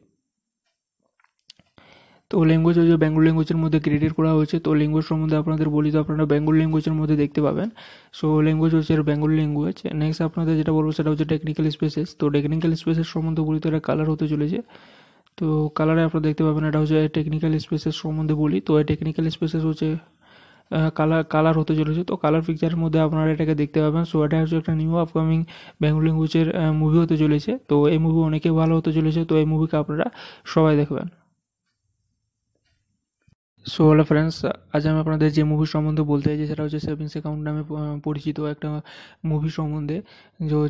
তো ল্যাঙ্গুয়েজ হচ্ছে যে বেঙ্গল ল্যাঙ্গুয়েজের মধ্যে ক্রিয়েটেড করা হয়েছে তো ল্যাঙ্গুয়েজ সম্বন্ধে আপনাদের বলি তো আপনারা বেঙ্গল ল্যাঙ্গুয়েজের মধ্যে দেখতে পাবেন সো ল্যাঙ্গুয়েজ হচ্ছে বেঙ্গল ল্যাঙ্গুয়েজ নেক্সট আপনাদের যেটা বলবো সেটা হচ্ছে টেকনিক্যাল স্পেসেস তো টেকনিক্যাল স্পেসেস সম্বন্ধে বলি তো এটা কালার হতে চলেছে তো কালারে আপনারা দেখতে পাবেন এটা হচ্ছে টেকনিক্যাল স্পেসেস সম্বন্ধে বলি তো এই টেকনিক্যাল স্পেসেস হচ্ছে কালার কালার হতে চলেছে তো কালার পিকচারের মধ্যে আপনারা এটাকে দেখতে পাবেন সো এটা হচ্ছে একটা নিউ আপকামিং বেঙ্গল ল্যাঙ্গুয়েজের মুভি হতে চলেছে তো এই মুভি অনেকে ভালো হতে চলেছে তো এই মুভিকে আপনারা সবাই দেখবেন সো হ্যালো ফ্রেন্ডস আজ আমি আপনাদের যে মুভি সম্বন্ধে বলতে চাইছি সেটা হচ্ছে সেভিংস অ্যাকাউন্ট নামে পরিচিত একটা মুভি সম্বন্ধে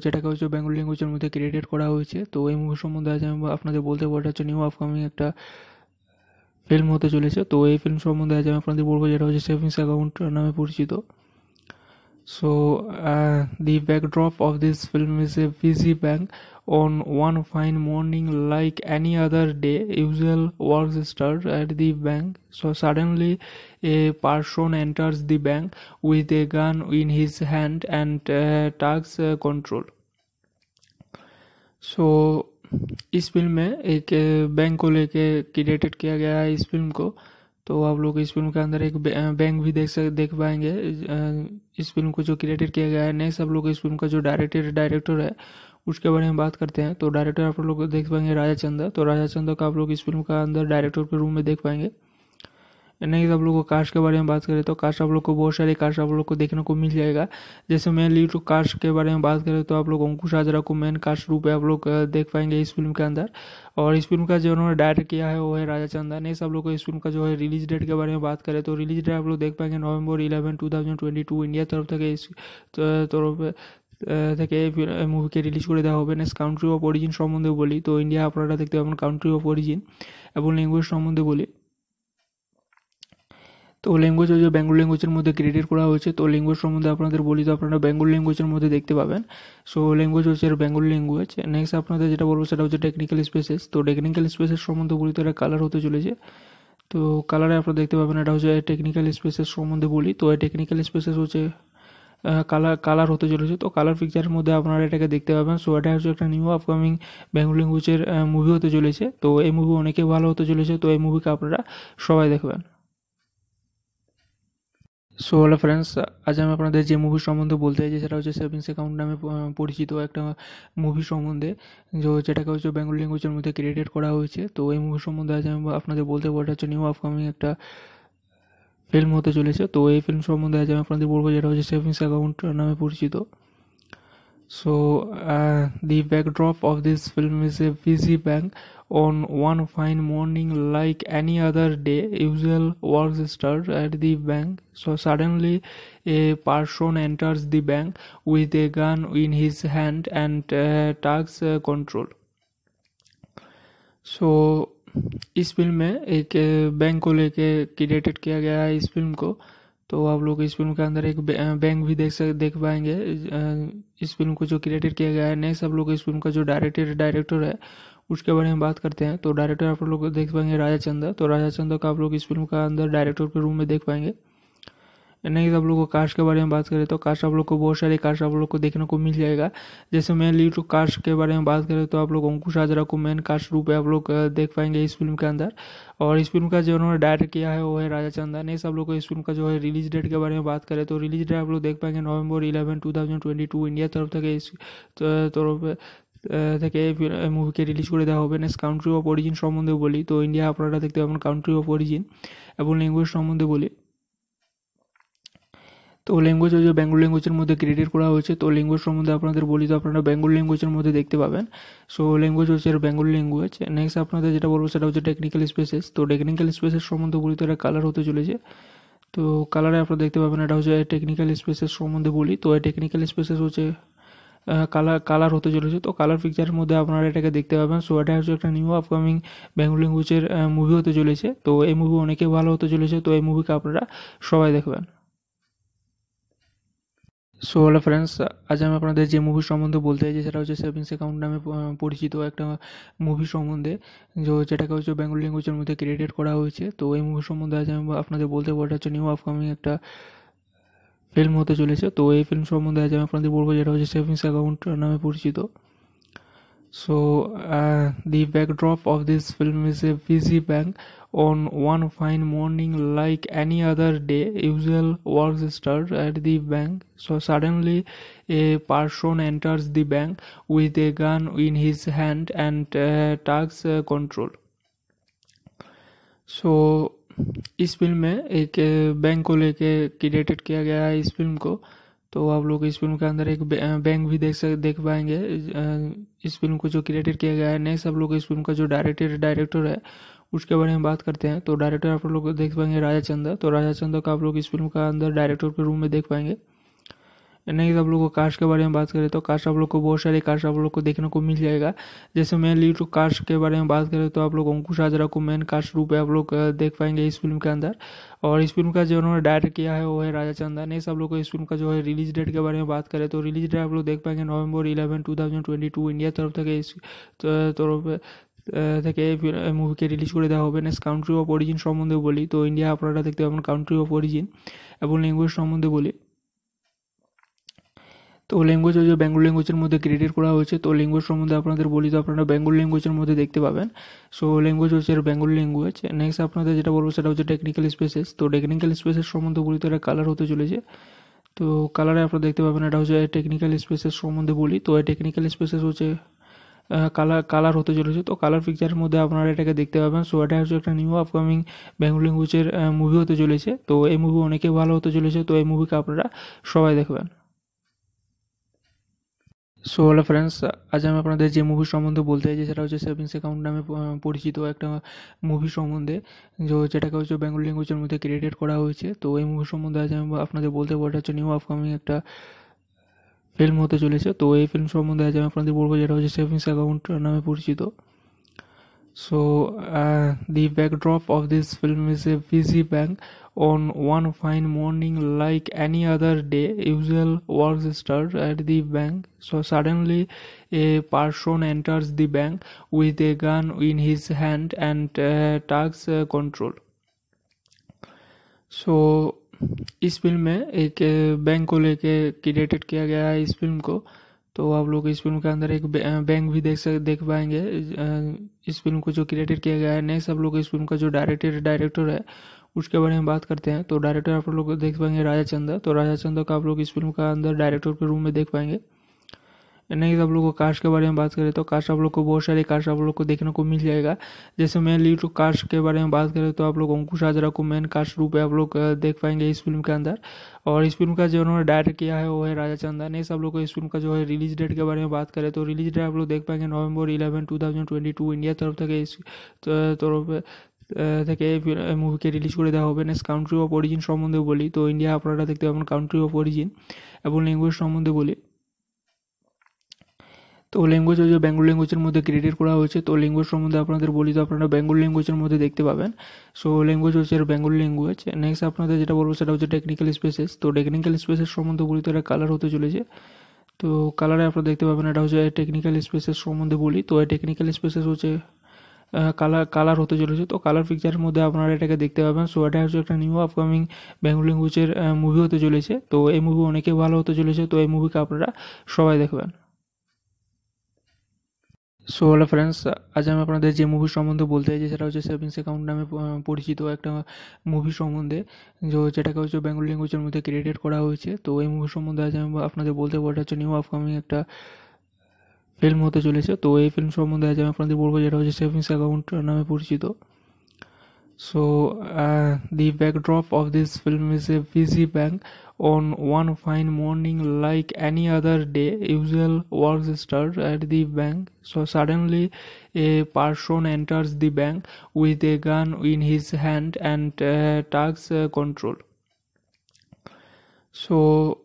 যেটাকে হচ্ছে বেঙ্গল ল্যাঙ্গুয়েজের মধ্যে ক্রিয়েটেড করা হয়েছে তো এই মুভি সম্বন্ধে আজ আমি আপনাদের বলতে বলতে হচ্ছে নিউ আপকামিং একটা ফিল্ম হতে চলেছে তো এই ফিল্ম সম্বন্ধে আজ আমি আপনাদের বলবো যেটা হচ্ছে সেভিংস অ্যাকাউন্ট নামে পরিচিত so the backdrop of this film is a busy bank on one fine morning like any other day usual works start at the bank so suddenly a person enters the bank with a gun in his hand and uh, tugs uh, control so so, इस film में एक bank को लेके created किया गया है इस film को तो आप लोग इस फिल्म के अंदर एक बैंक भी देख सक देख पाएंगे इस फिल्म को जो क्रिएटेड किया गया है नेक्स्ट आप लोग इस फिल्म का जो डायरेक्टर डायरेक्टर है उसके बारे में बात करते हैं तो डायरेक्टर आप लोग देख पाएंगे राजा चंदा तो राजा चंदा का आप लोग इस फिल्म का अंदर डायरेक्टर के रूम में देख पाएंगे नहीं आप लोग को कास्ट के बारे में बात करें तो कास्ट आप लोग को बहुत सारे कास्ट आप लोग को देखने को मिल जाएगा जैसे मेन लीड कास्ट के बारे में बात करें तो आप लोग अंकुश आजरा को मेन कास्ट रूप में आप लोग देख पाएंगे इस फिल्म के अंदर और इस फिल्म का जो उन्होंने डायरेक्ट किया है वो है राजा चंदा नहीं सब लोग को इस फिल्म का जो है रिलीज डेट के बारे में बात करें तो रिलीज डेट आप लोग देख पाएंगे November eleven two thousand twenty two India तरफ तक इस तरफ থেকে মুভিকে রিলিজ করে দেওয়া হবে নেক্সট কাউন্ট্রি অফ অরিজিন সম্বন্ধে বলি তো ইন্ডিয়া আপনারা দেখতে পাবেন কাউন্ট্রি অফ অরিজিন এবং ল্যাঙ্গুয়েজ সম্বন্ধে বলি তো ল্যাঙ্গুয়েজ হচ্ছে বেঙ্গল ল্যাঙ্গুয়েজের মধ্যে ক্রিয়েট করা হয়েছে তো ল্যাঙ্গুয়েজ সম্বন্ধে আপনাদের বলি তো আপনারা বেঙ্গল ল্যাঙ্গুয়েজের মধ্যে দেখতে পাবেন সো ল্যাঙ্গুয়েজ হচ্ছে বেঙ্গল ল্যাঙ্গুয়েজ নেক্সট আপনাদের যেটা বলবো সেটা হচ্ছে টেকনিক্যাল স্পেসেস তো টেকনিক্যাল স্পেসেস সম্বন্ধে বলি তো এটা কালার হতে চলেছে তো কালারে আপনারা দেখতে পাবেন এটা হচ্ছে টেকনিক্যাল স্পেসেস সম্বন্ধে বলি তো এই টেকনিক্যাল স্পেসেস হচ্ছে কালার কালার হতে চলেছে তো কালার পিকচারের মধ্যে আপনারা এটাকে দেখতে পাবেন সো এটা হচ্ছে একটা নিউ আপকামিং বেঙ্গল ল্যাঙ্গুয়েজের মুভি হতে চলেছে তো এই মুভি অনেকে ভালো হতে চলেছে তো এই মুভিকে আপনারা সবাই দেখবেন সো হ্যালো ফ্রেন্ডস আজ আমি আপনাদের যে মুভি সম্বন্ধে বলতে চাইছি সেটা হচ্ছে সেভিংস অ্যাকাউন্ট নামে পরিচিত একটা মুভি সম্বন্ধে যেটাকে হচ্ছে বেঙ্গল ল্যাঙ্গুয়েজের মধ্যে ক্রিয়েটেড করা হয়েছে তো এই মুভি সম্বন্ধে আজ আমি আপনাদের বলতে পারি হচ্ছে নিউ আপকামিং একটা ফিল্ম হতে চলেছে তো এই ফিল্ম সম্বন্ধে আজ আমি আপনাদের বলবো যেটা হচ্ছে সেভিংস অ্যাকাউন্ট নামে পরিচিত so the backdrop of this film is a busy bank on one fine morning like any other day usual work start at the bank so suddenly a person enters the bank with a gun in his hand and takes control so इस film में एक bank को लेके created किया गया है इस film को तो आप लोग इस फिल्म के अंदर एक बैंक भी देख सक देख पाएंगे इस फिल्म को जो क्रिएटेड किया गया है नेक्स्ट आप लोग इस फिल्म का जो डायरेक्टर डायरेक्टर है उसके बारे में बात करते हैं तो डायरेक्टर आप लोग देख पाएंगे राजा चंदा तो राजा चंदा का आप लोग इस फिल्म का अंदर डायरेक्टर के रूम में देख पाएंगे नहीं सब लोग को कास्ट के बारे में बात करें तो कास्ट आप लोग को बहुत सारे कास्ट आप लोग को देखने को मिल जाएगा जैसे मेनली टू कास्ट तो के बारे में बात करें तो आप लोग अंकुश आजरा को मेन कास्ट रूप में आप लोग देख पाएंगे इस फिल्म के अंदर और इस फिल्म का जो उन्होंने डायरेक्ट किया है वो है राजा चंदा ये सब लोग को इस फिल्म का जो है रिलीज डेट के बारे में बात करें तो रिलीज डेट आप लोग देख पाएंगे November eleven two thousand two India तरफ তরফ इस तरफ থেকে মুভিকে রিলিজ করে দেওয়া হবে নেক্সট কাউন্ট্রি অফ অরিজিন সম্বন্ধে বলি তো ইন্ডিয়া আপনারা দেখতে পাবেন কাউন্ট্রি অফ অরিজিন এবং ল্যাঙ্গুয়েজ সম্বন্ধে বলি তো ল্যাঙ্গুয়েজ হচ্ছে বেঙ্গল ল্যাঙ্গুয়েজের মধ্যে গ্রেডেড করা হয়েছে তো ল্যাঙ্গুয়েজ সম্বন্ধে আপনাদের বলি তো আপনারা বেঙ্গল ল্যাঙ্গুয়েজের মধ্যে দেখতে পাবেন সো ল্যাঙ্গুয়েজ হচ্ছে বেঙ্গল ল্যাঙ্গুয়েজ নেক্সট আপনাদের যেটা বলবো সেটা হচ্ছে টেকনিক্যাল স্পেসেস তো টেকনিক্যাল স্পেসেস সম্বন্ধে বলি তো এটা কালার হতে চলেছে তো কালারে আপনারা দেখতে পাবেন এটা হচ্ছে টেকনিক্যাল স্পেসেস সম্বন্ধে বলি তো এই টেকনিক্যাল স্পেসেস হচ্ছে কালার কালার হতে চলেছে তো কালার পিকচারের মধ্যে আপনারা এটাকে দেখতে পাবেন সো এটা হচ্ছে একটা নিউ আপকামিং বেঙ্গল ল্যাঙ্গুয়েজের মুভি হতে চলেছে তো এই মুভি অনেকে ভালো হতে চলেছে তো এই মুভিকে আপনারা সবাই দেখবেন সো হ্যালো ফ্রেন্ডস আজ আমি আপনাদের যে মুভি সম্বন্ধে বলতে চাইছি সেটা হচ্ছে সেভিংস অ্যাকাউন্ট নামে পরিচিত একটা মুভি সম্বন্ধে যেটাকে হচ্ছে বেঙ্গল ল্যাঙ্গুয়েজের মধ্যে ক্রিয়েটেড করা হয়েছে তো এই মুভি সম্বন্ধে আজ আমি আপনাদের বলতে পারবো হচ্ছে নিউ আপকামিং একটা ফিল্ম হতে চলেছে তো এই ফিল্ম সম্বন্ধে আজ আমি আপনাদের বলবো যেটা হচ্ছে সেভিংস অ্যাকাউন্ট নামে পরিচিত So the backdrop of this film is a a busy bank on one fine morning like any other day usual work starts at the bank so suddenly a person enters the bank with a gun in his hand and uh, takes uh, control so so, इस film में एक bank को लेके created किया गया है इस film को तो आप लोग इस फिल्म के अंदर एक बैंक भी देख सक देख पाएंगे इस फिल्म को जो क्रिएटेड किया गया है नेक्स्ट आप लोग इस फिल्म का जो डायरेक्टर डायरेक्टर है उसके बारे में बात करते हैं तो डायरेक्टर आप लोग देख पाएंगे राजा चंदा तो राजा चंदा का आप लोग इस फिल्म का अंदर डायरेक्टर के रूम में देख पाएंगे नहीं तो आप लोग को कास्ट के बारे में बात करें तो कास्ट आप लोग को बहुत सारे कास्ट आप लोग को देखने को मिल जाएगा जैसे मेन लीड कास्ट के बारे में बात करें तो आप लोग अंकुश आजरा को मेन कास्ट रूप में आप लोग देख पाएंगे इस फिल्म के अंदर और इस फिल्म का जो उन्होंने डायरेक्ट किया है वो है राजा चंदा नहीं सब तो लोग को इस फिल्म का जो है रिलीज डेट के बारे में बात करें तो रिलीज डेट आप लोग देख पाएंगे November eleven two thousand twenty two India तरफ तक इस तरफ तो, থেকে মুভিকে রিলিজ করে দেওয়া হবে নেক্সট কাউন্ট্রি অফ অরিজিন সম্বন্ধে বলি তো ইন্ডিয়া আপনারা দেখতে পাবেন কাউন্ট্রি অফ অরিজিন এবং ল্যাঙ্গুয়েজ সম্বন্ধে বলি তো ল্যাঙ্গুয়েজ হচ্ছে বেঙ্গল ল্যাঙ্গুয়েজের মধ্যে ক্রিয়েট করা হয়েছে তো ল্যাঙ্গুয়েজ সম্বন্ধে আপনাদের বলি তো আপনারা বেঙ্গল ল্যাঙ্গুয়েজের মধ্যে দেখতে পাবেন সো ল্যাঙ্গুয়েজ হচ্ছে বেঙ্গল ল্যাঙ্গুয়েজ নেক্সট আপনাদের যেটা বলবো সেটা হচ্ছে টেকনিক্যাল স্পেসেস তো টেকনিক্যাল স্পেসেস সম্বন্ধে বলি তো এটা কালার হতে চলেছে তো কালারে আপনারা দেখতে পাবেন এটা হচ্ছে টেকনিক্যাল স্পেসেস সম্বন্ধে বলি তো এই টেকনিক্যাল স্পেসেস হচ্ছে কালার কালার হতে চলেছে তো কালার পিকচারের মধ্যে আপনারা এটাকে দেখতে পাবেন সো এটা হচ্ছে একটা নিউ আপকামিং বেঙ্গল ল্যাঙ্গুয়েজের মুভি হতে চলেছে তো এই মুভি অনেকে ভালো হতে চলেছে তো এই মুভিকে আপনারা সবাই দেখবেন সো হ্যালো ফ্রেন্ডস আজ আমি আপনাদের যে মুভি সম্বন্ধে বলতে চাইছি সেটা হচ্ছে সেভিংস অ্যাকাউন্ট নামে পরিচিত একটা মুভি সম্বন্ধে যেটাকে হচ্ছে বেঙ্গল ল্যাঙ্গুয়েজের মধ্যে ক্রিয়েটেড করা হয়েছে তো এই মুভি সম্বন্ধে আজ আমি আপনাদের বলতে পারি হচ্ছে নিউ আপকামিং একটা ফিল্ম হতে চলেছে তো এই ফিল্ম সম্বন্ধে আজ আমি আপনাদের বলবো যেটা হচ্ছে সেভিংস অ্যাকাউন্ট নামে পরিচিত so the backdrop of this film is a busy bank on one fine morning like any other day usual work start at the bank so suddenly a person enters the bank with a gun in his hand and takes control so इस film में एक bank को लेके created किया गया है इस film को तो आप लोग इस फिल्म के अंदर एक बैंक भी देख सक देख पाएंगे इस फिल्म को जो क्रिएटेड किया गया है नेक्स्ट आप लोग इस फिल्म का जो डायरेक्टर डायरेक्टर है उसके बारे में बात करते हैं तो डायरेक्टर आप लोग देख पाएंगे राजा चंदा तो राजा चंदा का आप लोग इस फिल्म का अंदर डायरेक्टर के रूम में देख पाएंगे नहीं आप लोग को कास्ट के बारे में बात करें तो कार्स आप लोग को बहुत सारे कार्स आप लोग को देखने को मिल जाएगा जैसे मेनली टू कास्ट के बारे में बात करें तो आप लोग अंकुश हाजरा को मेन कास्ट रूप आप लोग देख पाएंगे इस फिल्म के अंदर और इस फिल्म का जो उन्होंने डायरेक्ट किया है वो है राजा नहीं सब लोग को इस फिल्म का जो है रिलीज डेट के बारे में बात करें तो रिलीज डेट आप लोग देख पाएंगे November eleven two thousand two India तरफ তরফ इस तरफ থেকে মুভিকে রিলিজ করে দেওয়া হবে নেক্সট কাউন্ট্রি অফ অরিজিন সম্বন্ধে বলি তো ইন্ডিয়া আপনারা দেখতে পাবেন কাউন্ট্রি অফ অরিজিন এবং ল্যাঙ্গুয়েজ সম্বন্ধে বলি তো ল্যাঙ্গুয়েজ হচ্ছে বেঙ্গল ল্যাঙ্গুয়েজের মধ্যে গ্রেডেড করা হয়েছে তো ল্যাঙ্গুয়েজ সম্বন্ধে আপনাদের বলি তো আপনারা বেঙ্গল ল্যাঙ্গুয়েজের মধ্যে দেখতে পাবেন সো ল্যাঙ্গুয়েজ হচ্ছে বেঙ্গল ল্যাঙ্গুয়েজ নেক্সট আপনাদের যেটা বলবো সেটা হচ্ছে টেকনিক্যাল স্পেসেস তো টেকনিক্যাল স্পেসেস সম্বন্ধে বলি তো এটা কালার হতে চলেছে তো কালারে আপনারা দেখতে পাবেন এটা হচ্ছে টেকনিক্যাল স্পেসেস সম্বন্ধে বলি তো এই টেকনিক্যাল স্পেসেস হচ্ছে কালার কালার হতে চলেছে তো কালার পিকচারের মধ্যে আপনারা এটাকে দেখতে পাবেন সো এটা হচ্ছে একটা নিউ আপকামিং বেঙ্গল ল্যাঙ্গুয়েজের মুভি হতে চলেছে তো এই মুভি অনেকে ভালো হতে চলেছে তো এই মুভিকে আপনারা সবাই দেখবেন সো হ্যালো ফ্রেন্ডস আজ আমি আপনাদের যে মুভি সম্বন্ধে বলতে চাইছি সেটা হচ্ছে সেভিংস অ্যাকাউন্ট নামে পরিচিত একটা মুভি সম্বন্ধে যে যেটাকে হচ্ছে বেঙ্গল ল্যাঙ্গুয়েজের মধ্যে ক্রিয়েটেড করা হয়েছে তো এই মুভি সম্বন্ধে আজ আমি আপনাদের বলতে বলতে হচ্ছে নিউ আপকামিং একটা ফিল্ম হতে চলেছে তো এই ফিল্ম সম্বন্ধে আজ আমি আপনাদের বলবো যেটা হচ্ছে সেভিংস অ্যাকাউন্ট নামে পরিচিত So uh, the backdrop of this film is a busy bank on one fine morning like any other day usual work starts at the bank so suddenly a person enters the bank with a gun in his hand and uh, takes uh, control so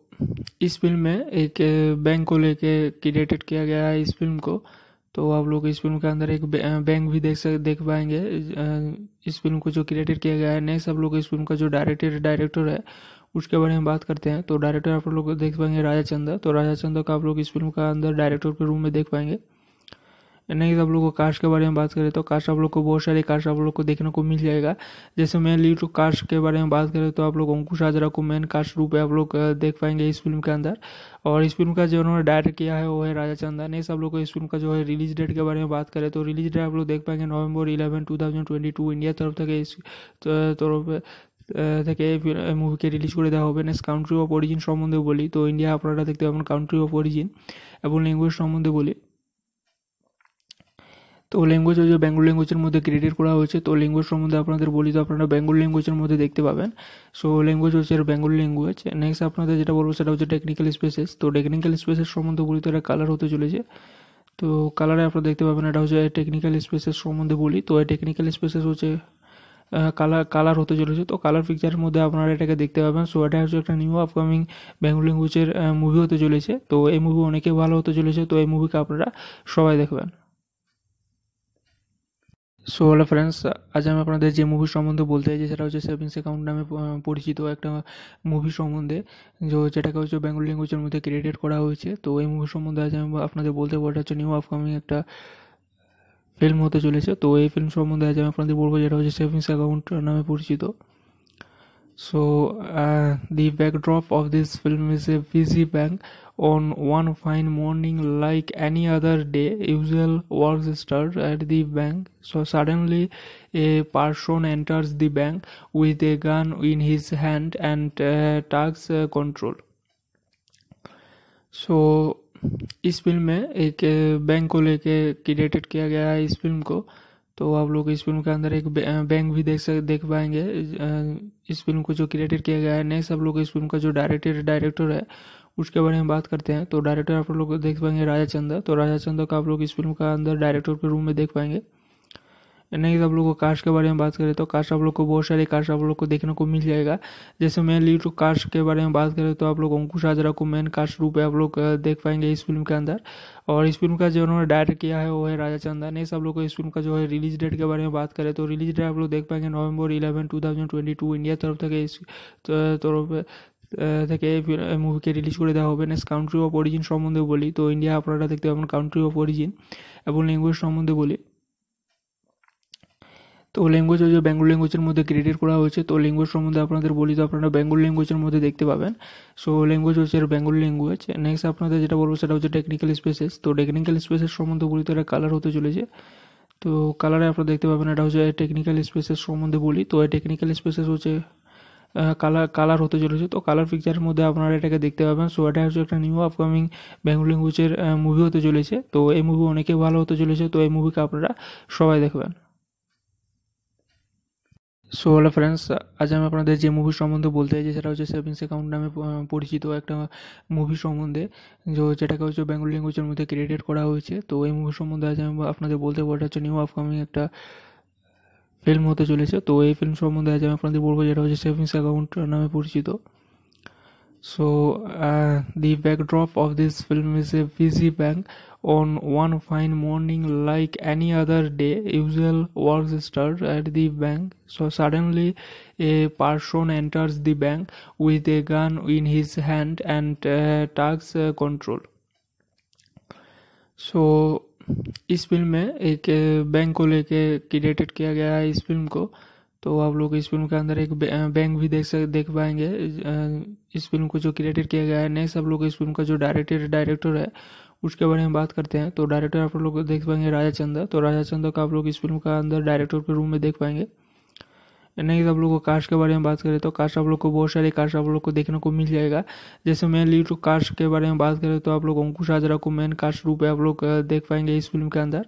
इस film में एक bank uh, को लेके created किया गया है इस film को तो आप लोग इस फिल्म के अंदर एक बैंक भी देख सक देख पाएंगे इस फिल्म को जो क्रिएटेड किया गया है नेक्स्ट आप लोग इस फिल्म का जो डायरेक्टर डायरेक्टर है उसके बारे में बात करते हैं तो डायरेक्टर आप लोग देख पाएंगे राजा चंदा तो राजा चंदा का आप लोग इस फिल्म का अंदर डायरेक्टर के रूम में देख पाएंगे नहीं आप लोग को कार्स के बारे में बात करें तो कार्स आप लोग को बहुत सारे कार्स आप लोग को देखने को मिल जाएगा जैसे मेनली लीड तो कार्स के बारे में बात करें तो आप लोग अंकुश आजरा को मेन कार्स रूप में आप लोग देख पाएंगे इस फिल्म के अंदर और इस फिल्म का जो उन्होंने डायरेक्ट किया है वो है राजा चंदा नेक्स्ट सब लोग को इस फिल्म का जो है रिलीज डेट के बारे में बात करें तो रिलीज डेट आप लोग देख पाएंगे November eleven two thousand twenty two ইন্ডিয়ার তরফ থেকে তরফ থেকে মুভিকে রিলিজ করে দেওয়া হবে নেক্সট কাউন্ট্রি অফ অরিজিন সম্বন্ধে বলি তো ইন্ডিয়া আপনারা দেখতে পাবেন কাউন্ট্রি অফ অরিজিন এবং ল্যাঙ্গুয়েজ সম্বন্ধে বলি তো ল্যাঙ্গুয়েজ হচ্ছে বেঙ্গল ল্যাঙ্গুয়েজের মধ্যে ক্রিয়েট করা হয়েছে তো ল্যাঙ্গুয়েজ সম্বন্ধে আপনাদের বলি তো আপনারা বেঙ্গল ল্যাঙ্গুয়েজের মধ্যে দেখতে পাবেন সো ল্যাঙ্গুয়েজ হচ্ছে বেঙ্গল ল্যাঙ্গুয়েজ নেক্সট আপনাদের যেটা বলবো সেটা হচ্ছে টেকনিক্যাল স্পেসেস তো টেকনিক্যাল স্পেসেস সম্বন্ধে বলি তো এটা কালার হতে চলেছে তো কালারে আপনারা দেখতে পাবেন এটা হচ্ছে টেকনিক্যাল স্পেসেস সম্বন্ধে বলি তো এই টেকনিক্যাল স্পেসেস হচ্ছে কালার কালার হতে চলেছে তো কালার পিকচারের মধ্যে আপনারা এটাকে দেখতে পাবেন সো এটা হচ্ছে একটা নিউ আপকামিং বেঙ্গল ল্যাঙ্গুয়েজের মুভি হতে চলেছে তো এই মুভি অনেকে ভালো হতে চলেছে তো এই মুভিকে আপনারা সবাই দেখবেন সো হ্যালো ফ্রেন্ডস আজ আমি আপনাদের যে মুভি সম্বন্ধে বলতে চাইছি সেটা হচ্ছে সেভিংস অ্যাকাউন্ট নামে পরিচিত একটা মুভি সম্বন্ধে যেটাকে হচ্ছে বেঙ্গল ল্যাঙ্গুয়েজের মধ্যে ক্রিয়েটেড করা হয়েছে তো এই মুভি সম্বন্ধে আজ আমি আপনাদের বলতে পারবো হচ্ছে নিউ আপকামিং একটা ফিল্ম হতে চলেছে তো এই ফিল্ম সম্বন্ধে আজ আমি আপনাদের বলবো যেটা হচ্ছে সেভিংস অ্যাকাউন্ট নামে পরিচিত so the backdrop of this film is a busy bank on one fine morning, like any other day, usual work starts at the bank. So suddenly, a person enters the bank with a gun in his hand and uh, tax uh, control. So so, इस film में एक bank को लेके created किया गया है इस film को तो आप लोग इस फिल्म के अंदर एक बैंक भी देख सक देख पाएंगे इस फिल्म को जो क्रिएटेड किया गया है नेक्स्ट आप लोग इस फिल्म का जो डायरेक्टर डायरेक्टर है उसके बारे में बात करते हैं तो डायरेक्टर आप लोग देख पाएंगे राजा चंदा तो राजा चंदा का आप लोग इस फिल्म का अंदर डायरेक्टर के रूम में देख पाएंगे नहीं आप लोग को कास्ट के बारे में बात करें तो कास्ट आप लोग को बहुत सारे कास्ट आप लोग को देखने को मिल जाएगा जैसे मेन लीड कास्ट के बारे में बात करें तो आप लोग अंकुश आजरा को मेन कास्ट रूप में आप लोग देख पाएंगे इस फिल्म के अंदर और इस फिल्म का जो उन्होंने डायरेक्ट किया है वो है राजा चंदा नहीं सब लोग को इस फिल्म का जो है रिलीज डेट के बारे में बात करें तो रिलीज डेट आप लोग देख पाएंगे November eleven two thousand twenty two India तरफ तक इस तरफ থেকে এই মুভিকে রিলিজ করে দেওয়া হবে নেক্সট কাউন্ট্রি অফ অরিজিন সম্বন্ধে বলি তো ইন্ডিয়া আপনারা দেখতে পাবেন কাউন্ট্রি অফ অরিজিন এবং ল্যাঙ্গুয়েজ সম্বন্ধে বলি তো ল্যাঙ্গুয়েজ হচ্ছে বেঙ্গল ল্যাঙ্গুয়েজের মধ্যে ক্রিয়েট করা হয়েছে তো ল্যাঙ্গুয়েজ সম্বন্ধে আপনাদের বলি তো আপনারা বেঙ্গল ল্যাঙ্গুয়েজের মধ্যে দেখতে পাবেন সো ল্যাঙ্গুয়েজ হচ্ছে বেঙ্গল ল্যাঙ্গুয়েজ নেক্সট আপনাদের যেটা বলবো সেটা হচ্ছে টেকনিক্যাল স্পেসেস তো টেকনিক্যাল স্পেসেস সম্বন্ধে বলি তো এটা কালার হতে চলেছে তো কালারে আপনারা দেখতে পাবেন এটা হচ্ছে টেকনিক্যাল স্পেসেস সম্বন্ধে বলি তো এই টেকনিক্যাল স্পেসেস হচ্ছে কালার কালার হতে চলেছে তো কালার পিকচারের মধ্যে আপনারা এটাকে দেখতে পাবেন সো এটা হচ্ছে একটা নিউ আপকামিং বেঙ্গল ল্যাঙ্গুয়েজের মুভি হতে চলেছে তো এই মুভি অনেকে ভালো হতে চলেছে তো এই মুভিকে আপনারা সবাই দেখবেন সো হ্যালো ফ্রেন্ডস আজ আমি আপনাদের যে মুভি সম্বন্ধে বলতে চাইছি সেটা হচ্ছে সেভিংস অ্যাকাউন্ট নামে পরিচিত একটা মুভি সম্বন্ধে যেটাকে হচ্ছে বেঙ্গল ল্যাঙ্গুয়েজের মধ্যে ক্রিয়েটেড করা হয়েছে তো এই মুভি সম্বন্ধে আজ আমি আপনাদের বলতে পারি হচ্ছে নিউ আপকামিং একটা ফিল্ম হতে চলেছে তো এই ফিল্ম সম্বন্ধে আজ আমি আপনাদের বলবো যেটা হচ্ছে সেভিংস অ্যাকাউন্ট নামে পরিচিত so the backdrop of this film is a busy bank on one fine morning like any other day usual work start at the bank so suddenly a person enters the bank with a gun in his hand and takes control so इस film में एक bank को लेके created किया गया है इस film को तो आप लोग इस फिल्म के अंदर एक बैंक भी देख सक देख पाएंगे इस फिल्म को जो क्रिएटेड किया गया है नेक्स्ट आप लोग इस फिल्म का जो डायरेक्टर डायरेक्टर है उसके बारे में बात करते हैं तो डायरेक्टर आप लोग देख पाएंगे राजा चंदा तो राजा चंदा का आप लोग इस फिल्म का अंदर डायरेक्टर के रूम में देख पाएंगे नहीं आप लोग को कार्स के बारे में बात करें तो कार्स आप लोग को बहुत सारे कार्स आप लोग को देखने को मिल जाएगा जैसे मेनली तो कार्स के बारे में बात करें तो आप लोग अंकुश हाजरा को मेन कार्स रूप में आप लोग देख पाएंगे इस फिल्म के अंदर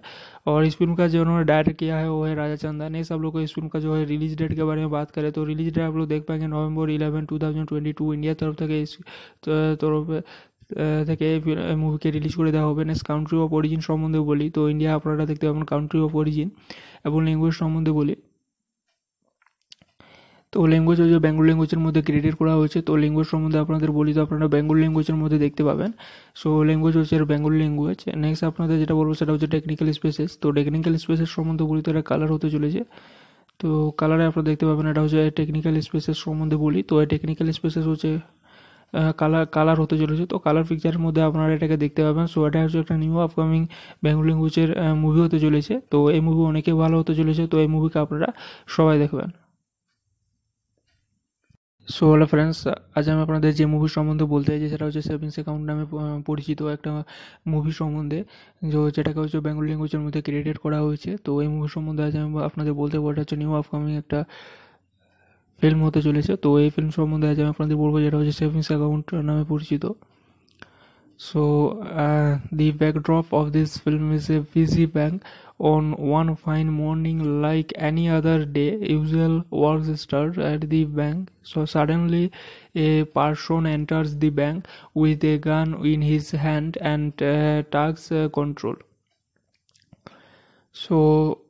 और इस फिल्म का जो उन्होंने डायरेक्ट किया है वो है राजा चंदान ये सब लोग को इस फिल्म का जो है रिलीज डेट के बारे में बात करें तो रिलीज डेट आप लोग देख पाएंगे November eleven two thousand twenty two India तरफ थे इस तरफ থেকে মুভিকে রিলিজ করে দেওয়া হবে নেক্সট কাউন্ট্রি অফ অরিজিন সম্বন্ধে বলি তো ইন্ডিয়া আপনারা দেখতে পাবেন কাউন্ট্রি অফ অরিজিন এবং ল্যাঙ্গুয়েজ সম্বন্ধে বলি তো ল্যাঙ্গুয়েজ হচ্ছে বেঙ্গল ল্যাঙ্গুয়েজের মধ্যে ক্রিয়েট করা হয়েছে তো ল্যাঙ্গুয়েজ সম্বন্ধে আপনাদের বলি তো আপনারা বেঙ্গল ল্যাঙ্গুয়েজের মধ্যে দেখতে পাবেন সো ল্যাঙ্গুয়েজ হচ্ছে বেঙ্গল ল্যাঙ্গুয়েজ নেক্সট আপনাদের যেটা বলবো সেটা হচ্ছে টেকনিক্যাল স্পেসেস তো টেকনিক্যাল স্পেসেস সম্বন্ধে বলি তো এটা কালার হতে চলেছে তো কালারে আপনারা দেখতে পাবেন এটা হচ্ছে টেকনিক্যাল স্পেসেস সম্বন্ধে বলি তো এই টেকনিক্যাল স্পেসেস হচ্ছে কালার কালার হতে চলেছে তো কালার পিকচারের মধ্যে আপনারা এটাকে দেখতে পাবেন সো এটা হচ্ছে একটা নিউ আপকামিং বেঙ্গল ল্যাঙ্গুয়েজের মুভি হতে চলেছে তো এই মুভি অনেকে ভালো হতে চলেছে তো এই মুভিকে আপনারা সবাই দেখবেন সো হ্যালো ফ্রেন্ডস আজ আমি আপনাদের যে মুভি সম্বন্ধে বলতে চাইছি সেটা হচ্ছে সেভিংস অ্যাকাউন্ট নামে পরিচিত একটা মুভি সম্বন্ধে যেটাকে হচ্ছে বেঙ্গল ল্যাঙ্গুয়েজের মধ্যে ক্রিয়েটেড করা হয়েছে তো এই মুভি সম্বন্ধে আজ আমি আপনাদের বলতে পারবো হচ্ছে নিউ আপকামিং একটা ফিল্ম হতে চলেছে তো এই ফিল্ম সম্বন্ধে আজ আমি আপনাদের বলবো যেটা হচ্ছে সেভিংস অ্যাকাউন্ট নামে পরিচিত so the backdrop of this film is a busy bank on one fine morning like any other day usual work starts at the bank so suddenly a person enters the bank with a gun in his hand and uh, tax uh, control so so,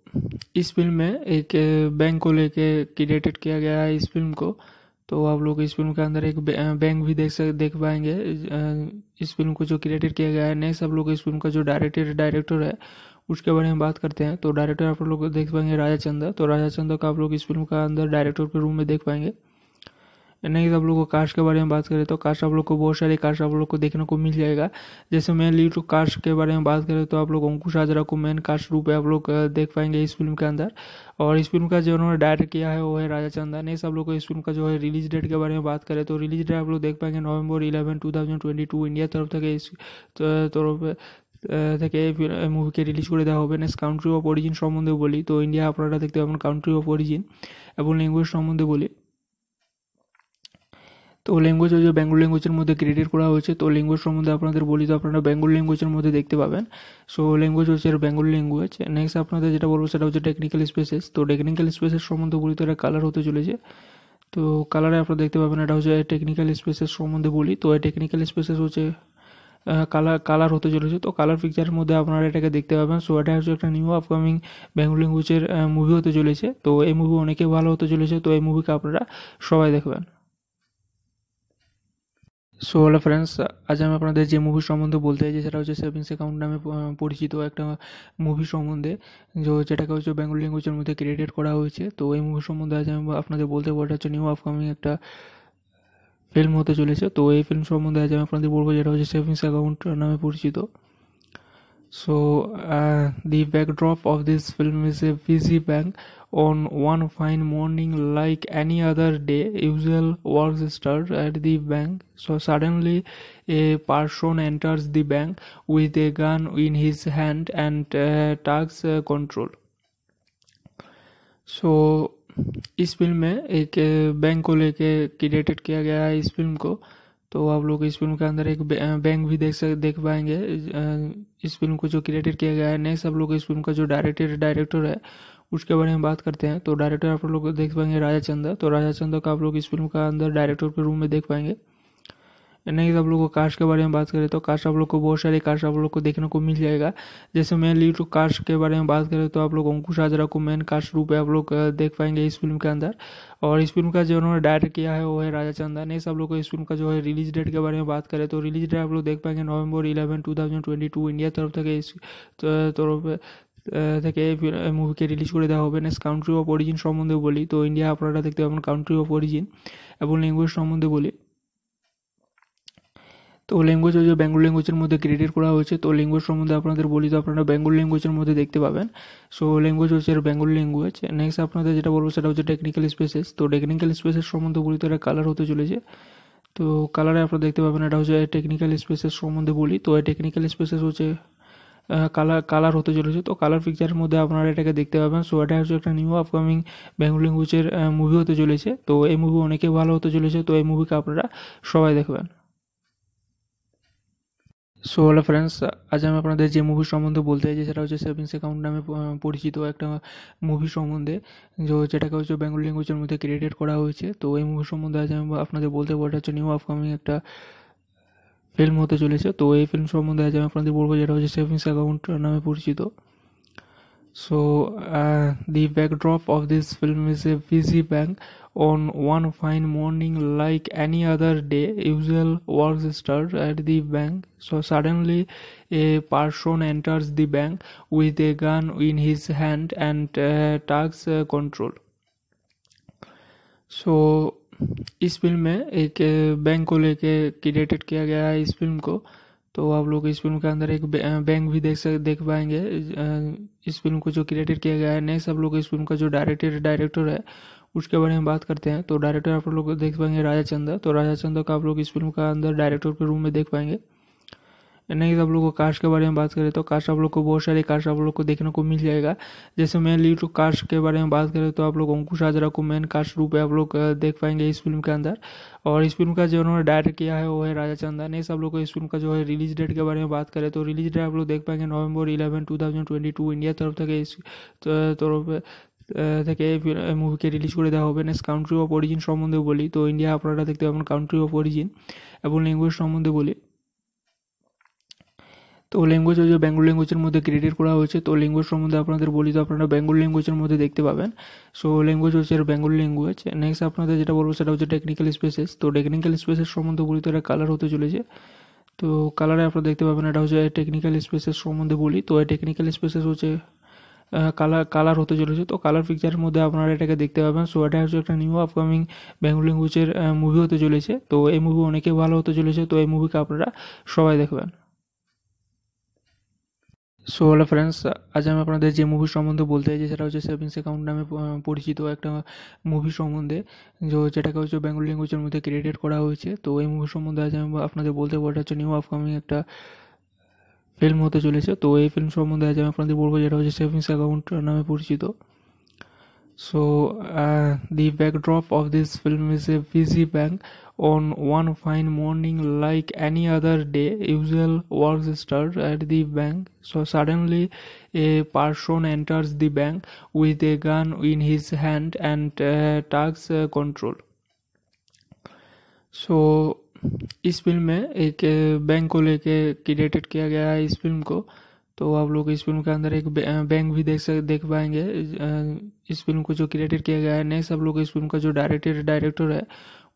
इस film में एक bank को लेके created किया गया है इस film को तो आप लोग इस फिल्म के अंदर एक बैंक भी देख सक देख पाएंगे इस फिल्म को जो क्रिएटेड किया गया है नेक्स्ट आप लोग इस फिल्म का जो डायरेक्टर डायरेक्टर है उसके बारे में बात करते हैं तो डायरेक्टर आप लोग देख पाएंगे राजा चंदा तो राजा चंदा का आप लोग इस फिल्म का अंदर डायरेक्टर के रूम में देख पाएंगे नहीं आप लोग को कास्ट के बारे में बात करें तो कास्ट आप लोग को बहुत सारे कास्ट आप लोग को देखने को मिल जाएगा जैसे मेन लीड कास्ट के बारे में बात करें तो आप लोग अंकुश आजरा को मेन कास्ट रूप में आप लोग देख पाएंगे इस फिल्म के अंदर और इस फिल्म का जो उन्होंने डायरेक्ट किया है वो है राजा चंदा नहीं सब लोग को इस फिल्म का जो है रिलीज डेट के बारे में बात करें तो रिलीज डेट आप लोग देख पाएंगे November eleven two thousand twenty two India तरफ तक इस तरफ থেকে মুভিকে রিলিজ করে দেওয়া হবে নেক্সট কাউন্ট্রি অফ অরিজিন সম্বন্ধে বলি তো ইন্ডিয়া আপনারা দেখতে পাবেন কাউন্ট্রি অফ অরিজিন এবং ল্যাঙ্গুয়েজ সম্বন্ধে বলি তো ল্যাঙ্গুয়েজ হচ্ছে বেঙ্গল ল্যাঙ্গুয়েজের মধ্যে ক্রিয়েট করা হয়েছে তো ল্যাঙ্গুয়েজ সম্বন্ধে আপনাদের বলি তো আপনারা বেঙ্গল ল্যাঙ্গুয়েজের মধ্যে দেখতে পাবেন সো ল্যাঙ্গুয়েজ হচ্ছে বেঙ্গল ল্যাঙ্গুয়েজ নেক্সট আপনাদের যেটা বলবো সেটা হচ্ছে টেকনিক্যাল স্পেসেস তো টেকনিক্যাল স্পেসেস সম্বন্ধে বলি তো এটা কালার হতে চলেছে তো কালারে আপনারা দেখতে পাবেন এটা হচ্ছে টেকনিক্যাল স্পেসেস সম্বন্ধে বলি তো এই টেকনিক্যাল স্পেসেস হচ্ছে কালার কালার হতে চলেছে তো কালার পিকচারের মধ্যে আপনারা এটাকে দেখতে পাবেন সো এটা হচ্ছে একটা নিউ আপকামিং বেঙ্গল ল্যাঙ্গুয়েজের মুভি হতে চলেছে তো এই মুভি অনেকে ভালো হতে চলেছে তো এই মুভিকে আপনারা সবাই দেখবেন সো হ্যালো ফ্রেন্ডস আজ আমি আপনাদের যে মুভি সম্বন্ধে বলতে চাইছি সেটা হচ্ছে সেভিংস অ্যাকাউন্ট নামে পরিচিত একটা মুভি সম্বন্ধে যেটাকে হচ্ছে বেঙ্গল ল্যাঙ্গুয়েজের মধ্যে ক্রিয়েটেড করা হয়েছে তো এই মুভি সম্বন্ধে আজ আমি আপনাদের বলতে পারি এটা হচ্ছে নিউ আপকামিং একটা ফিল্ম হতে চলেছে তো এই ফিল্ম সম্বন্ধে আজ আমি আপনাদের বলবো যেটা হচ্ছে সেভিংস অ্যাকাউন্ট নামে পরিচিত So, uh, the backdrop of this film is a busy bank on one fine morning, like any other day. Usual works start at the bank. So, suddenly, a person enters the bank with a gun in his hand and uh, takes uh, control. So, इस film में एक bank को लेके created किया गया है इस film को तो आप लोग इस फिल्म के अंदर एक बैंक भी देख सक देख पाएंगे इस फिल्म को जो क्रिएटेड किया गया है नेक्स्ट आप लोग इस फिल्म का जो डायरेक्टर डायरेक्टर है उसके बारे में बात करते हैं तो डायरेक्टर आप लोग देख पाएंगे राजा चंदा तो राजा चंदा का आप लोग इस फिल्म का अंदर डायरेक्टर के रूम में देख पाएंगे नहीं आप लोग को कार्स के बारे में बात करें तो कार्स आप लोग को बहुत सारे कार्स आप लोग को देखने को मिल जाएगा जैसे मेनली टू कार्स के बारे में बात करें तो आप लोग अंकुश आजरा को मेन कार्स रूप है आप लोग देख पाएंगे इस फिल्म के अंदर और इस फिल्म का जो उन्होंने डायरेक्ट किया है वो है राजा चंदा ने सब लोग को इस फिल्म का जो है रिलीज डेट के बारे में बात करें तो रिलीज डेट आप लोग देख पाएंगे November eleven two thousand twenty two ইন্ডিয়ার তরফ থেকে তরফ থেকে মুভিকে রিলিজ করে দেওয়া হবে নেক্সট কাউন্ট্রি অফ অরিজিন সম্বন্ধে বলি তো ইন্ডিয়া আপনারা দেখতে পাবেন কাউন্ট্রি অফ অরিজিন এবং ল্যাঙ্গুয়েজ সম্বন্ধে বলি তো ল্যাঙ্গুয়েজ হচ্ছে বেঙ্গল ল্যাঙ্গুয়েজের মধ্যে গ্রেডেড করা হয়েছে তো ল্যাঙ্গুয়েজ সম্বন্ধে আপনাদের বলি তো আপনারা বেঙ্গল ল্যাঙ্গুয়েজের মধ্যে দেখতে পাবেন সো ল্যাঙ্গুয়েজ হচ্ছে বেঙ্গল ল্যাঙ্গুয়েজ নেক্সট আপনাদের যেটা বলবো সেটা হচ্ছে টেকনিক্যাল স্পেসেস তো টেকনিক্যাল স্পেসের সম্বন্ধে বলি তো এটা কালার হতে চলেছে তো কালারে আপনারা দেখতে পাবেন এটা হচ্ছে টেকনিক্যাল স্পেসেস সম্বন্ধে বলি তো টেকনিক্যাল স্পেসেস হচ্ছে কালার কালার হতে চলেছে তো কালার পিকচারের মধ্যে আপনারা এটাকে দেখতে পাবেন সো এটা হচ্ছে একটা নিউ আপকামিং বেঙ্গল ল্যাঙ্গুয়েজের মুভি হতে চলেছে তো এই মুভি অনেকে ভালো হতে চলেছে তো এই মুভিকে আপনারা সবাই দেখবেন সো হ্যালো ফ্রেন্ডস আজ আমি আপনাদের যে মুভি সম্বন্ধে বলতে চাইছি সেটা হচ্ছে সেভিংস অ্যাকাউন্ট নামে পরিচিত একটা মুভি সম্বন্ধে যে যেটাকে হচ্ছে বেঙ্গল ল্যাঙ্গুয়েজের মধ্যে ক্রিয়েটেড করা হয়েছে তো এই মুভি সম্বন্ধে আজ আমি আপনাদের বলতে বলতে হচ্ছে নিউ আপকামিং একটা ফিল্ম হতে চলেছে তো এই ফিল্ম সম্বন্ধে আজ আমি আপনাদের বলবো যেটা হচ্ছে সেভিংস অ্যাকাউন্ট নামে পরিচিত so the backdrop of this film is a a busy bank on one fine morning like any other day usual work starts at the bank so suddenly a person enters the bank with a gun in his hand and uh, tax uh, control so, इस film में एक bank को लेके created किया गया है इस film को तो आप लोग इस फिल्म के अंदर एक बैंक भी देख सक देख पाएंगे इस फिल्म को जो क्रिएटेड किया गया है नेक्स्ट आप लोग इस फिल्म का जो डायरेक्टर डायरेक्टर है उसके बारे में बात करते हैं तो डायरेक्टर आप लोग देख पाएंगे राजा चंदा तो राजा चंदा का आप लोग इस फिल्म का अंदर डायरेक्टर के रूम में देख पाएंगे नहीं आप लोग को कास्ट के बारे में बात करें तो कास्ट आप लोग को बहुत सारे कास्ट आप लोग को देखने को मिल जाएगा जैसे मेन लीड कास्ट के बारे में बात करें तो आप लोग अंकुश आजरा को मेन कास्ट रूप में आप लोग देख पाएंगे इस फिल्म के अंदर और इस फिल्म का जो उन्होंने डायरेक्ट किया है वो है राजा चंदा नहीं सब लोग को इस फिल्म का जो है रिलीज डेट के बारे में बात करें तो रिलीज डेट आप लोग देख पाएंगे November eleven two thousand twenty two India तरफ तक इस तरफ থেকে মুভিকে রিলিজ করে দেওয়া হবে নেক্সট কাউন্ট্রি অফ অরিজিন সম্বন্ধে বলি তো ইন্ডিয়া আপনারা দেখতে পাবেন কাউন্ট্রি অফ অরিজিন এবং ল্যাঙ্গুয়েজ সম্বন্ধে বলি তো ল্যাঙ্গুয়েজ হচ্ছে বেঙ্গল ল্যাঙ্গুয়েজের মধ্যে ক্রিয়েট করা হয়েছে তো ল্যাঙ্গুয়েজ সম্বন্ধে আপনাদের বলি তো আপনারা বেঙ্গল ল্যাঙ্গুয়েজের মধ্যে দেখতে পাবেন সো ল্যাঙ্গুয়েজ হচ্ছে বেঙ্গল ল্যাঙ্গুয়েজ নেক্সট আপনাদের যেটা বলবো সেটা হচ্ছে টেকনিক্যাল স্পেসেস তো টেকনিক্যাল স্পেসের সম্বন্ধে বলি তো এটা কালার হতে চলেছে তো কালারে আপনারা দেখতে পাবেন এটা হচ্ছে টেকনিক্যাল স্পেসেস সম্বন্ধে বলি তো এই টেকনিক্যাল স্পেসেস হচ্ছে কালার কালার হতে চলেছে তো কালার পিকচারের মধ্যে আপনারা এটাকে দেখতে পাবেন সো এটা হচ্ছে একটা নিউ আপকামিং বেঙ্গল ল্যাঙ্গুয়েজের মুভি হতে চলেছে তো এই মুভি অনেকে ভালো হতে চলেছে তো এই মুভিকে আপনারা সবাই দেখবেন সো হ্যালো ফ্রেন্ডস আজ আমি আপনাদের যে মুভি সম্বন্ধে বলতে চাইছি সেটা হচ্ছে সেভিংস অ্যাকাউন্ট নামে পরিচিত একটা মুভি সম্বন্ধে যেটাকে হচ্ছে বেঙ্গল ল্যাঙ্গুয়েজের মধ্যে ক্রিয়েটেড করা হয়েছে তো এই মুভি সম্বন্ধে আজ আমি আপনাদের বলতে পারি হচ্ছে নিউ আপকামিং একটা ফিল্ম হতে চলেছে তো এই ফিল্ম সম্বন্ধে আজ আমি আপনাদের বলবো যেটা হচ্ছে সেভিংস অ্যাকাউন্ট নামে পরিচিত so the backdrop of this film is a busy bank on one fine morning like any other day usual work start at the bank so suddenly a person enters the bank with a gun in his hand and takes control so इस film में एक bank को लेके created किया गया है इस film को तो आप लोग इस फिल्म के अंदर एक बैंक भी देख सक देख पाएंगे इस फिल्म को जो क्रिएटेड किया गया है नेक्स्ट आप लोग इस फिल्म का जो डायरेक्टर डायरेक्टर है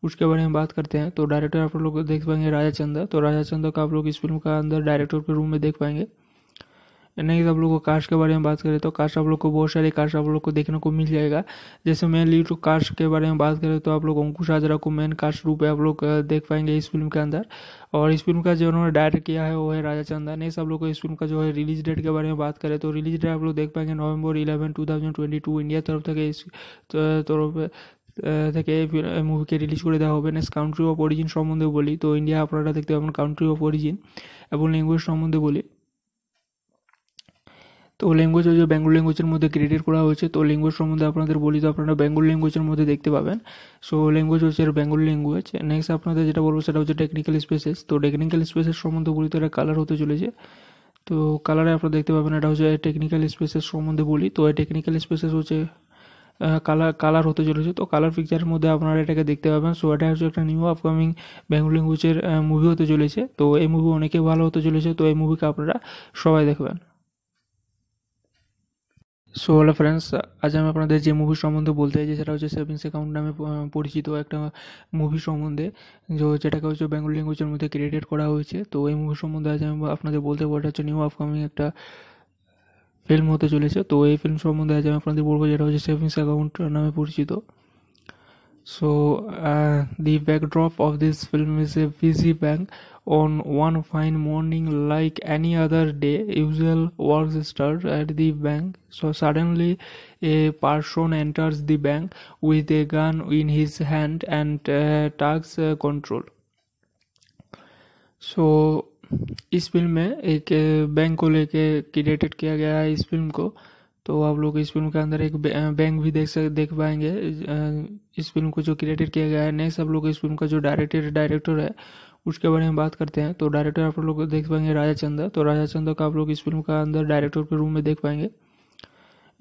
उसके बारे में बात करते हैं तो डायरेक्टर आप लोग देख पाएंगे राजा चंदा तो राजा चंदा का आप लोग इस फिल्म का अंदर डायरेक्टर के रूम में देख पाएंगे नहीं आप लोग को कार्स के बारे में बात करें तो कार्स आप लोग को बहुत सारे कार्स आप लोग को देखने को मिल जाएगा जैसे मेनली लीड कार्स के बारे में बात करें तो आप लोग अंकुश आजरा को मेन कार्स रूप में आप लोग देख पाएंगे इस फिल्म के अंदर और इस फिल्म का जो उन्होंने डायरेक्ट किया है वो है राजा चंदा नेक्स्ट सब लोग को इस फिल्म का जो है रिलीज डेट के बारे में बात करें तो रिलीज डेट आप लोग देख पाएंगे November eleven two thousand twenty two ইন্ডিয়ার তরফ থেকে তরফ থেকে মুভিকে রিলিজ করে দেওয়া হবে নেক্সট কাউন্ট্রি অফ অরিজিন সম্বন্ধে বলি তো ইন্ডিয়া আপনারা দেখতে পাবেন কাউন্ট্রি অফ অরিজিন এবং ল্যাঙ্গুয়েজ সম্বন্ধে বলি তো ল্যাঙ্গুয়েজ হচ্ছে বেঙ্গল ল্যাঙ্গুয়েজের মধ্যে ক্রিয়েট করা হয়েছে তো ল্যাঙ্গুয়েজ সম্বন্ধে আপনাদের বলি তো আপনারা বেঙ্গল ল্যাঙ্গুয়েজের মধ্যে দেখতে পাবেন সো ল্যাঙ্গুয়েজ হচ্ছে বেঙ্গল ল্যাঙ্গুয়েজ নেক্সট আপনাদের যেটা বলবো সেটা হচ্ছে টেকনিক্যাল স্পেসেস তো টেকনিক্যাল স্পেসেস সম্বন্ধে বলি তো এটা কালার হতে চলেছে তো কালারে আপনারা দেখতে পাবেন এটা হচ্ছে টেকনিক্যাল স্পেসেস সম্বন্ধে বলি তো এই টেকনিক্যাল স্পেসেস হচ্ছে কালার কালার হতে চলেছে তো কালার পিকচারের মধ্যে আপনারা এটাকে দেখতে পাবেন সো এটা হচ্ছে একটা নিউ আপকামিং বেঙ্গল ল্যাঙ্গুয়েজের মুভি হতে চলেছে তো এই মুভি অনেকে ভালো হতে চলেছে তো এই মুভিকে আপনারা সবাই দেখবেন সো হ্যালো ফ্রেন্ডস আজ আমি আপনাদের যে মুভি সম্বন্ধে বলতে চাইছি সেটা হচ্ছে সেভিংস অ্যাকাউন্ট নামে পরিচিত একটা মুভি সম্বন্ধে যেটাকে হচ্ছে বেঙ্গল ল্যাঙ্গুয়েজের মধ্যে ক্রিয়েটেড করা হয়েছে তো এই মুভি সম্বন্ধে আজ আমি আপনাদের বলতে পারবো হচ্ছে নিউ আপকামিং একটা ফিল্ম হতে চলেছে তো এই ফিল্ম সম্বন্ধে আজ আমি আপনাদের বলবো যেটা হচ্ছে সেভিংস অ্যাকাউন্ট নামে পরিচিত so the backdrop of this film film a a busy bank on one fine morning like any other day usual work starts at the bank so suddenly a person enters the bank with a gun in his hand and uh, takes uh, control so so, इस film में एक bank को लेके created किया गया है इस film को तो आप लोग इस फिल्म के अंदर एक बैंक भी देख सक देख पाएंगे इस फिल्म को जो क्रिएटेड किया गया है नेक्स्ट आप लोग इस फिल्म का जो डायरेक्टर डायरेक्टर है उसके बारे में बात करते हैं तो डायरेक्टर आप लोग देख पाएंगे राजा चंदा तो राजा चंदा का आप लोग इस फिल्म का अंदर डायरेक्टर के रूम में देख पाएंगे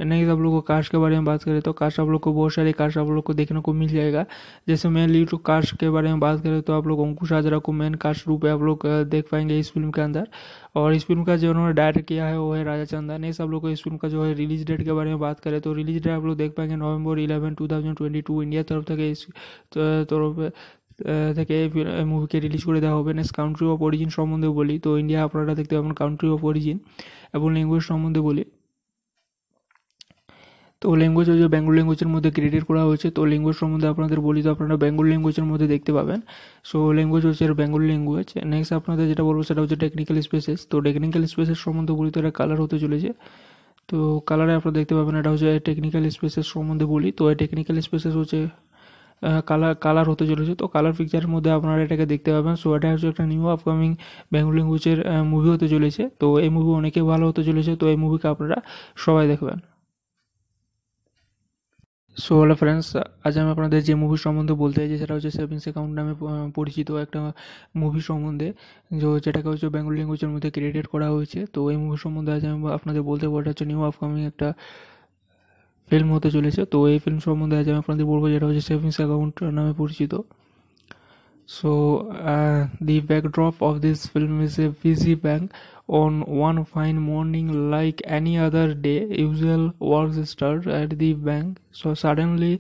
नहीं आप लोग को कास्ट के बारे में बात करें तो कास्ट आप लोग को बहुत सारे कास्ट आप लोग को देखने को मिल जाएगा जैसे मेन लीड कास्ट के बारे में बात करें तो आप लोग अंकुश आजरा को मेन कास्ट रूप में आप लोग देख पाएंगे इस फिल्म के अंदर और इस फिल्म का जो उन्होंने डायरेक्ट किया है वो है राजा चंदा नहीं सब लोग को इस फिल्म का जो है रिलीज डेट के बारे में बात करें तो रिलीज डेट आप लोग देख पाएंगे November eleven two thousand twenty two India तरफ तक इस तरफ থেকে মুভিকে রিলিজ করে দেওয়া হবে নেক্সট কাউন্ট্রি অফ অরিজিন সম্বন্ধে বলি তো ইন্ডিয়া আপনারা দেখতে পাবেন কাউন্ট্রি অফ অরিজিন এবং ল্যাঙ্গুয়েজ সম্বন্ধে বলি তো ল্যাঙ্গুয়েজ হচ্ছে বেঙ্গল ল্যাঙ্গুয়েজের মধ্যে ক্রিয়েট করা হয়েছে তো ল্যাঙ্গুয়েজ সম্বন্ধে আপনাদের বলি তো আপনারা বেঙ্গল ল্যাঙ্গুয়েজের মধ্যে দেখতে পাবেন সো ল্যাঙ্গুয়েজ হচ্ছে বেঙ্গল ল্যাঙ্গুয়েজ নেক্সট আপনাদের যেটা বলবো সেটা হচ্ছে টেকনিক্যাল স্পেসেস তো টেকনিক্যাল স্পেসেস সম্বন্ধে বলি তো এটা কালার হতে চলেছে তো কালারে আপনারা দেখতে পাবেন এটা হচ্ছে টেকনিক্যাল স্পেসেস সম্বন্ধে বলি তো এই টেকনিক্যাল স্পেসেস হচ্ছে কালার কালার হতে চলেছে তো কালার পিকচারের মধ্যে আপনারা এটাকে দেখতে পাবেন সো এটা হচ্ছে একটা নিউ আপকামিং বেঙ্গল ল্যাঙ্গুয়েজের মুভি হতে চলেছে তো এই মুভি অনেকে ভালো হতে চলেছে তো এই মুভিকে আপনারা সবাই দেখবেন সো হ্যালো ফ্রেন্ডস আজ আমি আপনাদের যে মুভি সম্বন্ধে বলতে চাইছি সেটা হচ্ছে সেভিংস অ্যাকাউন্ট নামে পরিচিত একটা মুভি সম্বন্ধে যেটাকে হচ্ছে বেঙ্গল ল্যাঙ্গুয়েজের মধ্যে ক্রিয়েটেড করা হয়েছে তো এই মুভি সম্বন্ধে আজ আমি আপনাদের বলতে পারটা হচ্ছে নিউ আপকামিং একটা ফিল্ম হতে চলেছে তো এই ফিল্ম সম্বন্ধে আজ আমি আপনাদের বলবো যেটা হচ্ছে সেভিংস অ্যাকাউন্ট নামে পরিচিত so the backdrop of this film is a busy bank on one fine morning like any other day usual work start at the bank so suddenly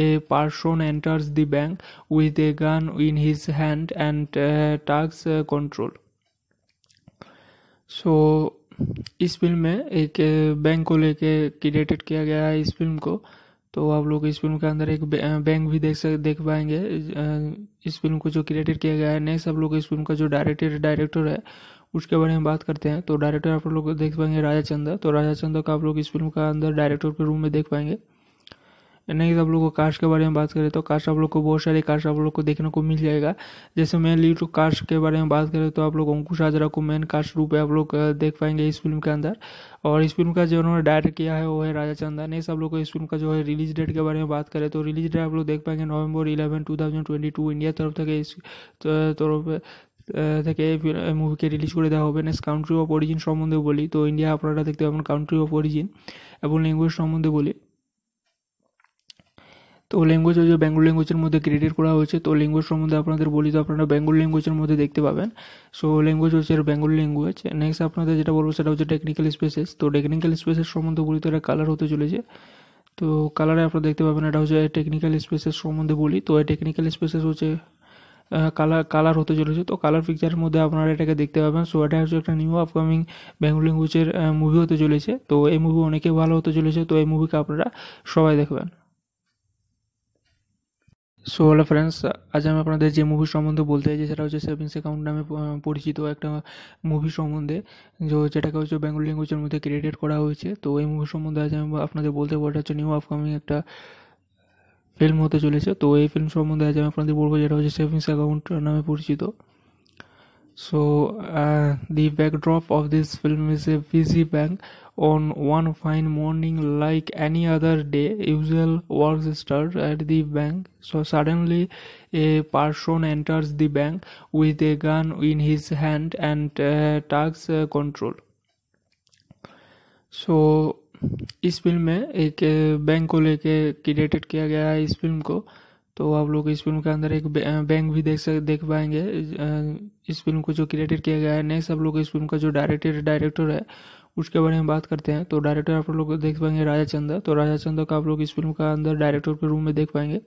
a person enters the bank with a gun in his hand and takes control so इस film में एक bank को लेके created किया गया है इस film को तो आप लोग इस फिल्म के अंदर एक बैंक भी देख सक देख पाएंगे इस फिल्म को जो क्रिएटेड किया गया है नेक्स्ट आप लोग इस फिल्म का जो डायरेक्टर डायरेक्टर है उसके बारे में बात करते हैं तो डायरेक्टर आप लोग देख पाएंगे राजा चंदा तो राजा चंदा का आप लोग इस फिल्म का अंदर डायरेक्टर के रूम में देख पाएंगे नहीं आप लोग को कार्स के बारे में बात करें तो कार्स आप लोग को बहुत सारे कार्स आप लोग को देखने को मिल जाएगा जैसे मेनली लीड कार्स के बारे में बात करें तो आप लोग अंकुश हाजरा को मेन कार्स रूप में आप लोग देख पाएंगे इस फिल्म के अंदर और इस फिल्म का जो उन्होंने डायरेक्ट किया है वो है राजा चंदा नेक्स्ट सब लोग को इस फिल्म का जो है रिलीज डेट के बारे में बात करें तो रिलीज डेट आप लोग देख पाएंगे November eleven two thousand twenty two India तरफ थे इस থেকে थे মুভিকে রিলিজ করে দেওয়া হবে নেক্সট কাউন্ট্রি অফ অরিজিন সম্বন্ধে বলি তো ইন্ডিয়া আপনারা দেখতে পাবেন কাউন্ট্রি অফ অরিজিন এবং ল্যাঙ্গুয়েজ সম্বন্ধে বলি তো ল্যাঙ্গুয়েজ হচ্ছে বেঙ্গল ল্যাঙ্গুয়েজের মধ্যে ক্রিয়েটেড করা হয়েছে তো ল্যাঙ্গুয়েজ সম্বন্ধে আপনাদের বলি তো আপনারা বেঙ্গল ল্যাঙ্গুয়েজের মধ্যে দেখতে পাবেন সো ল্যাঙ্গুয়েজ হচ্ছে বেঙ্গল ল্যাঙ্গুয়েজ নেক্সট আপনাদের যেটা বলবো সেটা হচ্ছে টেকনিক্যাল স্পেসেস তো টেকনিক্যাল স্পেসের সম্বন্ধে বলি তো এটা কালার হতে চলেছে তো কালারে আপনারা দেখতে পাবেন এটা হচ্ছে টেকনিক্যাল স্পেসেস সম্বন্ধে বলি তো এই টেকনিক্যাল স্পেসেস হচ্ছে কালার কালার হতে চলেছে তো কালার পিকচারের মধ্যে আপনারা এটাকে দেখতে পাবেন সো এটা হচ্ছে একটা নিউ আপকামিং বেঙ্গল ল্যাঙ্গুয়েজের মুভি হতে চলেছে তো এই মুভি অনেকে ভালো হতে চলেছে তো এই মুভিকে আপনারা সবাই দেখবেন সো হ্যালো ফ্রেন্ডস আজ আমি আপনাদের যে মুভি সম্বন্ধে বলতে চাইছি সেটা হচ্ছে সেভিংস অ্যাকাউন্ট নামে পরিচিত একটা মুভি সম্বন্ধে যেটাকে হচ্ছে বেঙ্গল ল্যাঙ্গুয়েজের মধ্যে ক্রিয়েটেড করা হয়েছে তো এই মুভি সম্বন্ধে আজ আমি আপনাদের বলতে পারবো হচ্ছে নিউ আপকামিং একটা ফিল্ম হতে চলেছে তো এই ফিল্ম সম্বন্ধে আজ আমি আপনাদের বলবো যেটা হচ্ছে সেভিংস অ্যাকাউন্ট নামে পরিচিত So uh, the backdrop of this film is a busy bank on one fine morning like any other day usual work starts at the bank so suddenly a person enters the bank with a gun in his hand and uh, takes uh, control so इस film में एक bank uh, को लेके created किया गया है इस film को तो आप लोग इस फिल्म के अंदर एक बैंक भी देख सक देख पाएंगे इस फिल्म को जो क्रिएटेड किया गया है नेक्स्ट आप लोग इस फिल्म का जो डायरेक्टर डायरेक्टर है उसके बारे में बात करते हैं तो डायरेक्टर आप लोग देख पाएंगे राजा चंदा तो राजा चंदा का आप लोग इस फिल्म का अंदर डायरेक्टर के रूम में देख पाएंगे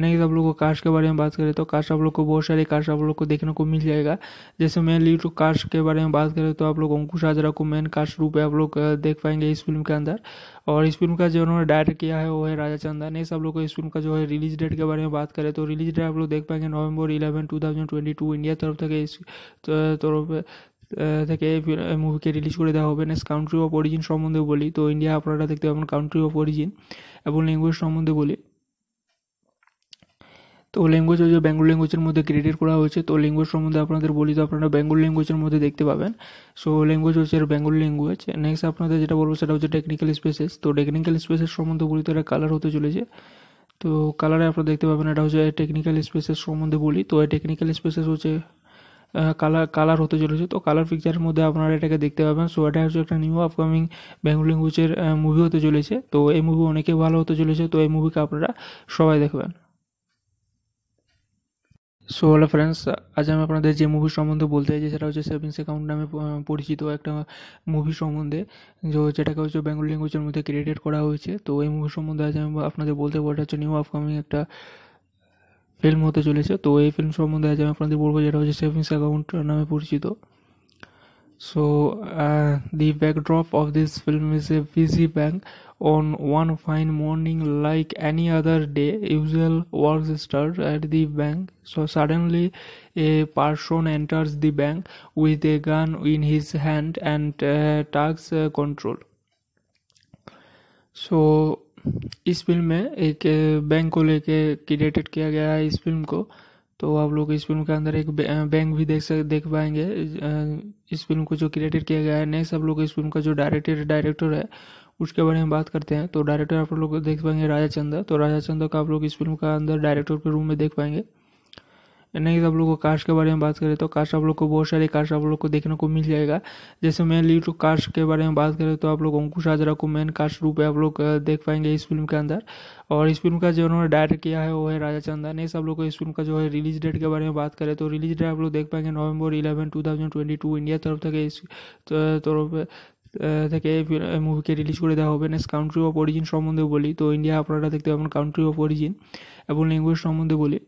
नहीं सब लोग को कास्ट के बारे में बात करें तो कास्ट आप लोग को बहुत सारे कार्स आप लोग को देखने को मिल जाएगा जैसे मेनली लीड कास्ट के बारे में बात करें तो आप लोग अंकुश हाजरा को मेन कास्ट रूप आप लोग देख पाएंगे इस फिल्म के अंदर और इस फिल्म का जो उन्होंने डायरेक्ट किया है वो है राजा चंदा ये सब लोग को इस फिल्म का जो है रिलीज डेट के बारे में बात करें तो रिलीज डेट आप लोग देख पाएंगे November eleven two thousand two India तरफ তরফ इस तरफ থেকে মুভিকে রিলিজ করে দেওয়া হবে নেক্সট কাউন্ট্রি অফ অরিজিন সম্বন্ধে বলি তো ইন্ডিয়া আপনারা দেখতে পাবেন কাউন্ট্রি অফ অরিজিন এবং ল্যাঙ্গুয়েজ সম্বন্ধে বলি তো ল্যাঙ্গুয়েজ হচ্ছে বেঙ্গল ল্যাঙ্গুয়েজের মধ্যে ক্রিয়েট করা হয়েছে তো ল্যাঙ্গুয়েজ সম্বন্ধে আপনাদের বলি তো আপনারা বেঙ্গল ল্যাঙ্গুয়েজের মধ্যে দেখতে পাবেন সো ল্যাঙ্গুয়েজ হচ্ছে বেঙ্গল ল্যাঙ্গুয়েজ নেক্সট আপনাদের যেটা বলবো সেটা হচ্ছে টেকনিক্যাল স্পেসেস তো টেকনিক্যাল স্পেসেস সম্বন্ধে বলি তো এটা কালার হতে চলেছে তো কালারে আপনারা দেখতে পাবেন এটা হচ্ছে টেকনিক্যাল স্পেসেস সম্বন্ধে বলি তো এই টেকনিক্যাল স্পেসেস হচ্ছে কালার কালার হতে চলেছে তো কালার পিকচারের মধ্যে আপনারা এটাকে দেখতে পাবেন সো এটা হচ্ছে একটা নিউ আপকামিং বেঙ্গল ল্যাঙ্গুয়েজের মুভি হতে চলেছে তো এই মুভি অনেকে ভালো হতে চলেছে তো এই মুভিকে আপনারা সবাই দেখবেন সো হ্যালো ফ্রেন্ডস আজ আমি আপনাদের যে মুভি সম্বন্ধে বলতে চাইছি সেটা হচ্ছে সেভিংস অ্যাকাউন্ট নামে পরিচিত একটা মুভি সম্বন্ধে যেটাকে হচ্ছে বেঙ্গল ল্যাঙ্গুয়েজের মধ্যে ক্রিয়েটেড করা হয়েছে তো এই মুভি সম্বন্ধে আজ আমি আপনাদের বলতে পারবো হচ্ছে নিউ আপকামিং একটা ফিল্ম হতে চলেছে তো এই ফিল্ম সম্বন্ধে আজ আমি আপনাদের বলবো যেটা হচ্ছে সেভিংস অ্যাকাউন্ট নামে পরিচিত So uh, the backdrop of this film is a busy bank on one fine morning like any other day usual work starts at the bank so suddenly a person enters the bank with a gun in his hand and uh, tax uh, control so so, इस film में एक bank को लेके created किया गया है इस film को तो आप लोग इस फिल्म के अंदर एक बैंक भी देख सक देख पाएंगे इस फिल्म को जो क्रिएटेड किया गया है नेक्स्ट आप लोग इस फिल्म का जो डायरेक्टर डायरेक्टर है उसके बारे में बात करते हैं तो डायरेक्टर आप लोग देख पाएंगे राजा चंदा तो राजा चंदा का आप लोग इस फिल्म का अंदर डायरेक्टर के रूम में देख पाएंगे नेक्स्ट आप लोग को कास्ट के बारे में बात करें तो कास्ट आप लोग को बहुत सारे कास्ट आप लोग को देखने को मिल जाएगा जैसे मेनली लीड कास्ट के बारे में बात करें तो आप लोग अंकुश आजरा को मेन कास्ट रूप में आप लोग देख पाएंगे इस फिल्म के अंदर और इस फिल्म का जो उन्होंने डायरेक्ट किया है वो है राजा चंदा नेक्स्ट आप लोग को इस फिल्म का जो है रिलीज डेट के बारे में बात करें तो रिलीज डेट आप लोग देख पाएंगे November eleven two thousand twenty two ইন্ডিয়ার तरफ থেকে তরফ থেকে মুভিকে রিলিজ করে দেওয়া হবে নেক্সট কাউন্ট্রি অফ অরিজিন সম্বন্ধে বলি তো ইন্ডিয়া আপনারা দেখতে পাবেন কাউন্ট্রি অফ অরিজিন এবং ল্যাঙ্গুয়েজ সম্বন্ধে বলি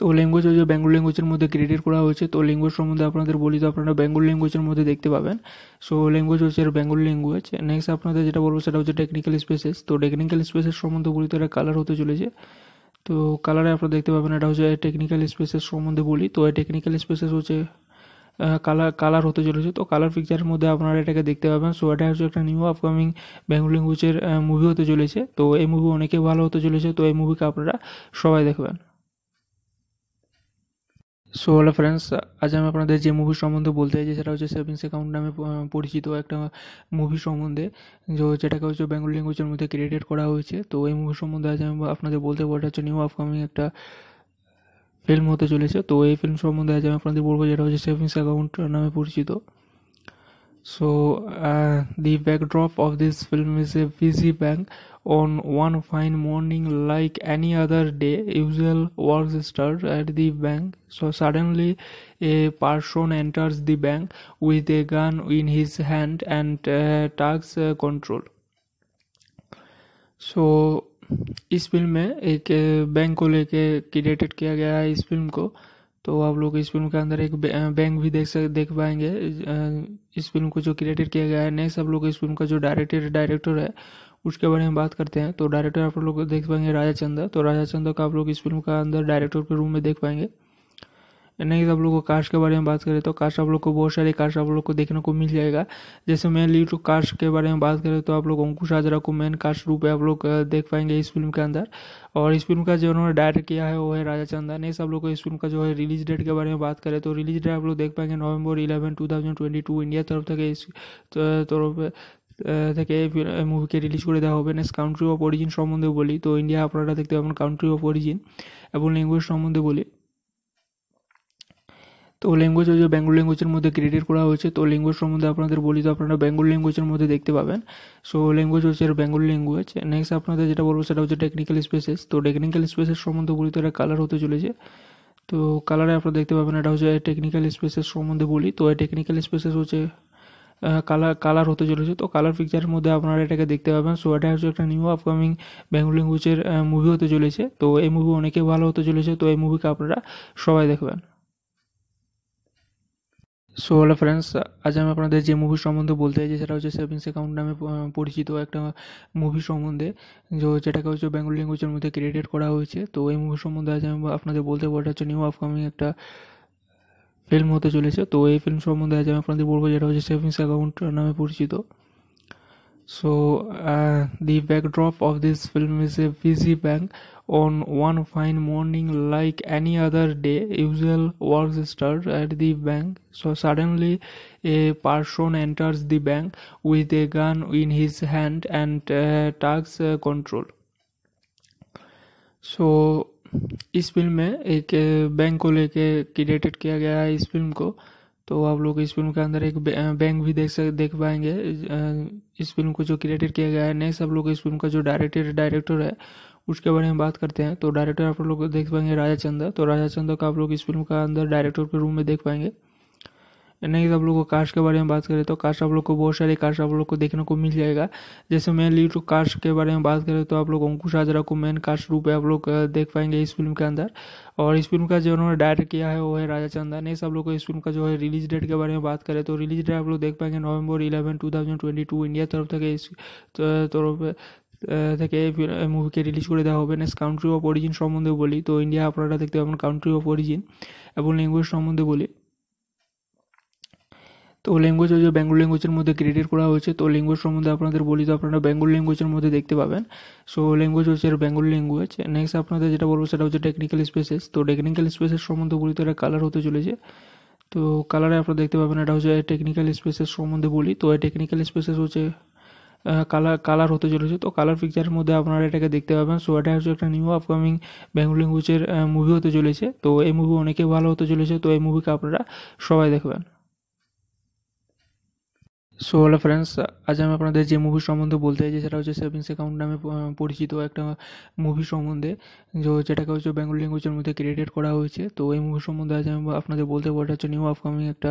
তো ল্যাঙ্গুয়েজ হচ্ছে বেঙ্গল ল্যাঙ্গুয়েজের মধ্যে ক্রিয়েট করা হয়েছে তো ল্যাঙ্গুয়েজ সম্বন্ধে আপনাদের বলি তো আপনারা বেঙ্গল ল্যাঙ্গুয়েজের মধ্যে দেখতে পাবেন সো ল্যাঙ্গুয়েজ হচ্ছে বেঙ্গল ল্যাঙ্গুয়েজ নেক্সট আপনাদের যেটা বলবো সেটা হচ্ছে টেকনিক্যাল স্পেসেস তো টেকনিক্যাল স্পেসেস সম্বন্ধে বলি তো এটা কালার হতে চলেছে তো কালারে আপনারা দেখতে পাবেন এটা হচ্ছে টেকনিক্যাল স্পেসেস সম্বন্ধে বলি তো টেকনিক্যাল স্পেসেস হচ্ছে কালার কালার হতে চলেছে তো কালার পিকচারের মধ্যে আপনারা এটাকে দেখতে পাবেন সো এটা হচ্ছে একটা নিউ আপকামিং বেঙ্গল ল্যাঙ্গুয়েজের মুভি হতে চলেছে তো এই মুভি অনেকে ভালো হতে চলেছে তো এই মুভিকে আপনারা সবাই দেখবেন সো হ্যালো ফ্রেন্ডস আজ আমি আপনাদের যে মুভি সম্বন্ধে বলতে চাইছি সেটা হচ্ছে সেভিংস অ্যাকাউন্ট নামে পরিচিত একটা মুভি সম্বন্ধে যেটাকে হচ্ছে বেঙ্গল ল্যাঙ্গুয়েজের মধ্যে ক্রিয়েটেড করা হয়েছে তো এই মুভি সম্বন্ধে আজ আমি আপনাদের বলতে পারবো হচ্ছে নিউ আপকামিং একটা ফিল্ম হতে চলেছে তো এই ফিল্ম সম্বন্ধে আজ আমি আপনাদের বলবো যেটা হচ্ছে সেভিংস অ্যাকাউন্ট নামে পরিচিত so the backdrop of this film film a a busy bank on one fine morning like any other day usual work start at the bank so suddenly a person enters the bank with a gun in his hand and uh, tax uh, control so, इस film में एक bank को लेके created किया गया है इस film को तो आप लोग इस फिल्म के अंदर एक बैंक भी देख सक देख पाएंगे इस फिल्म को जो क्रिएटेड किया गया है नेक्स्ट आप लोग इस फिल्म का जो डायरेक्टर डायरेक्टर है उसके बारे में बात करते हैं तो डायरेक्टर आप लोग देख पाएंगे राजा चंदा तो राजा चंदा का आप लोग इस फिल्म का अंदर डायरेक्टर के रूम में देख पाएंगे नहीं आप लोग को कास्ट के बारे में बात करें तो कास्ट आप लोग को बहुत सारे कास्ट आप लोग को देखने को मिल जाएगा जैसे मेन लीड कास्ट के बारे में बात करें तो आप लोग अंकुश आजरा को मेन कास्ट रूप में आप लोग देख पाएंगे इस फिल्म के अंदर और इस फिल्म का जो उन्होंने डायरेक्ट किया है वो है राजा चंदा नहीं सब लोग को इस फिल्म का जो है रिलीज डेट के बारे में बात करें तो रिलीज डेट आप लोग देख पाएंगे November eleven two thousand twenty two India तरफ तक इस तरफ तो, तो, থেকে এই মুভিকে রিলিজ করে দেওয়া হবে নেক্সট কাউন্ট্রি অফ অরিজিন সম্বন্ধে বলি তো ইন্ডিয়া আপনারা দেখতে পাবেন কাউন্ট্রি অফ অরিজিন এবং ল্যাঙ্গুয়েজ সম্বন্ধে বলি তো ল্যাঙ্গুয়েজ হচ্ছে বেঙ্গল ল্যাঙ্গুয়েজের মধ্যে ক্রিয়েট করা হয়েছে তো ল্যাঙ্গুয়েজ সম্বন্ধে আপনাদের বলি তো আপনারা বেঙ্গল ল্যাঙ্গুয়েজের মধ্যে দেখতে পাবেন সো ল্যাঙ্গুয়েজ হচ্ছে বেঙ্গল ল্যাঙ্গুয়েজ নেক্সট আপনাদের যেটা বলবো সেটা হচ্ছে টেকনিক্যাল স্পেসেস তো টেকনিক্যাল স্পেসেস সম্বন্ধে বলি তো এটা কালার হতে চলেছে তো কালারে আপনারা দেখতে পাবেন এটা হচ্ছে টেকনিক্যাল স্পেসেস সম্বন্ধে বলি তো এই টেকনিক্যাল স্পেসেস হচ্ছে কালার কালার হতে চলেছে তো কালার পিকচারের মধ্যে আপনারা এটাকে দেখতে পাবেন সো এটা হচ্ছে একটা নিউ আপকামিং বেঙ্গল ল্যাঙ্গুয়েজের মুভি হতে চলেছে তো এই মুভি অনেকে ভালো হতে চলেছে তো এই মুভিকে আপনারা সবাই দেখবেন সো হ্যালো ফ্রেন্ডস আজ আমি আপনাদের যে মুভি সম্বন্ধে বলতে চাইছি সেটা হচ্ছে সেভিংস অ্যাকাউন্ট নামে পরিচিত একটা মুভি সম্বন্ধে যেটাকে হচ্ছে বেঙ্গল ল্যাঙ্গুয়েজের মধ্যে ক্রিয়েটেড করা হয়েছে তো এই মুভি সম্বন্ধে আজ আমি আপনাদের বলতে পারটা হচ্ছে নিউ আপকামিং একটা ফিল্ম হতে চলেছে তো এই ফিল্ম সম্বন্ধে আজ আমি আপনাদের বলবো যেটা হচ্ছে সেভিংস অ্যাকাউন্ট নামে পরিচিত so the backdrop of this film is a busy bank on one fine morning like any other day usual work start at the bank so suddenly a person enters the bank with a gun in his hand and takes control so इस film में एक bank को लेके created किया गया है इस film को तो आप लोग इस फिल्म के अंदर एक बैंक भी देख सक देख पाएंगे इस फिल्म को जो क्रिएटेड किया गया है नेक्स्ट आप लोग इस फिल्म का जो डायरेक्टर डायरेक्टर है उसके बारे में बात करते हैं तो डायरेक्टर आप लोग देख पाएंगे राजा चंदा तो राजा चंदा का आप लोग इस फिल्म का अंदर डायरेक्टर के रूम में देख पाएंगे नहीं आप लोग को कास्ट के बारे में बात करें तो कास्ट आप लोग को बहुत सारे कास्ट आप लोग को देखने को मिल जाएगा जैसे मेनली टू कास्ट के बारे में बात करें तो आप लोग अंकुश हाजरा को मेन कास्ट रूप है आप लोग देख पाएंगे इस फिल्म के अंदर और इस फिल्म का जो उन्होंने डायरेक्ट किया है वो है राजा चंदानी सब लोग को इस फिल्म का जो है रिलीज डेट के बारे में बात करें तो रिलीज डेट आप लोग देख पाएंगे November eleven two thousand twenty two India तरफ थे इस तरफ থেকে মুভিকে রিলিজ করে দেওয়া হবে নেক্সট কাউন্ট্রি অফ অরিজিন সম্বন্ধে বলি তো ইন্ডিয়া আপনারা দেখতে পাবেন কাউন্ট্রি অফ অরিজিন এবং ল্যাঙ্গুয়েজ সম্বন্ধে বলি তো ল্যাঙ্গুয়েজ হচ্ছে বেঙ্গল ল্যাঙ্গুয়েজের মধ্যে গ্রেডেড করা হয়েছে তো ল্যাঙ্গুয়েজ সম্বন্ধে আপনাদের বলি তো আপনারা বেঙ্গল ল্যাঙ্গুয়েজের মধ্যে দেখতে পাবেন সো ল্যাঙ্গুয়েজ হচ্ছে বেঙ্গল ল্যাঙ্গুয়েজ নেক্সট আপনাদের যেটা বলবো সেটা হচ্ছে টেকনিক্যাল স্পেসেস তো টেকনিক্যাল স্পেসেস সম্বন্ধে বলি তো এটা কালার হতে চলেছে তো কালারে আপনারা দেখতে পাবেন এটা হচ্ছে টেকনিক্যাল স্পেসেস সম্বন্ধে বলি তো এই টেকনিক্যাল স্পেসেস হচ্ছে কালার কালার হতে চলেছে তো কালার পিকচারের মধ্যে আপনারা এটাকে দেখতে পাবেন সো এটা হচ্ছে একটা নিউ আপকামিং বেঙ্গল ল্যাঙ্গুয়েজের মুভি হতে চলেছে তো এই মুভি অনেকে ভালো হতে চলেছে তো এই মুভিকে আপনারা সবাই দেখবেন সো হ্যালো ফ্রেন্ডস আজ আমি আপনাদের যে মুভি সম্বন্ধে বলতে চাইছি সেটা হচ্ছে সেভিংস অ্যাকাউন্ট নামে পরিচিত একটা মুভি সম্বন্ধে যে যেটাকে হচ্ছে বেঙ্গল ল্যাঙ্গুয়েজের মধ্যে ক্রিয়েটেড করা হয়েছে তো এই মুভি সম্বন্ধে আজ আমি আপনাদের বলতে পারবো হচ্ছে নিউ আপকামিং একটা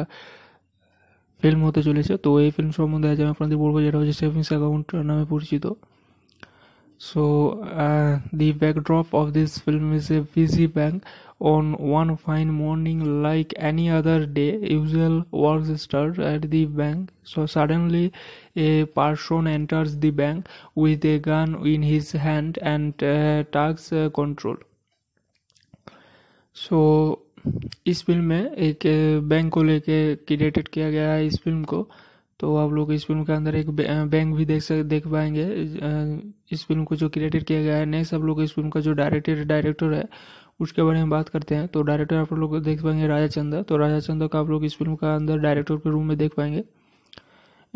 ফিল্ম হতে চলেছে তো এই ফিল্ম সম্বন্ধে আজ আমি আপনাদের বলবো যেটা হচ্ছে সেভিংস অ্যাকাউন্ট নামে পরিচিত so the backdrop of this film is a busy bank on one fine morning like any other day usual works start at the bank so suddenly a person enters the bank with a gun in his hand and uh, tax uh, control so so, इस film में एक bank को लेके created किया गया है इस film को तो आप लोग इस फिल्म के अंदर एक बैंक भी देख सक देख पाएंगे इस फिल्म को जो क्रिएटेड किया गया है नेक्स्ट आप लोग इस फिल्म का जो डायरेक्टर डायरेक्टर है उसके बारे में बात करते हैं तो डायरेक्टर आप लोग देख पाएंगे राजा चंदा तो राजा चंदा का आप लोग इस फिल्म का अंदर डायरेक्टर के रूम में देख पाएंगे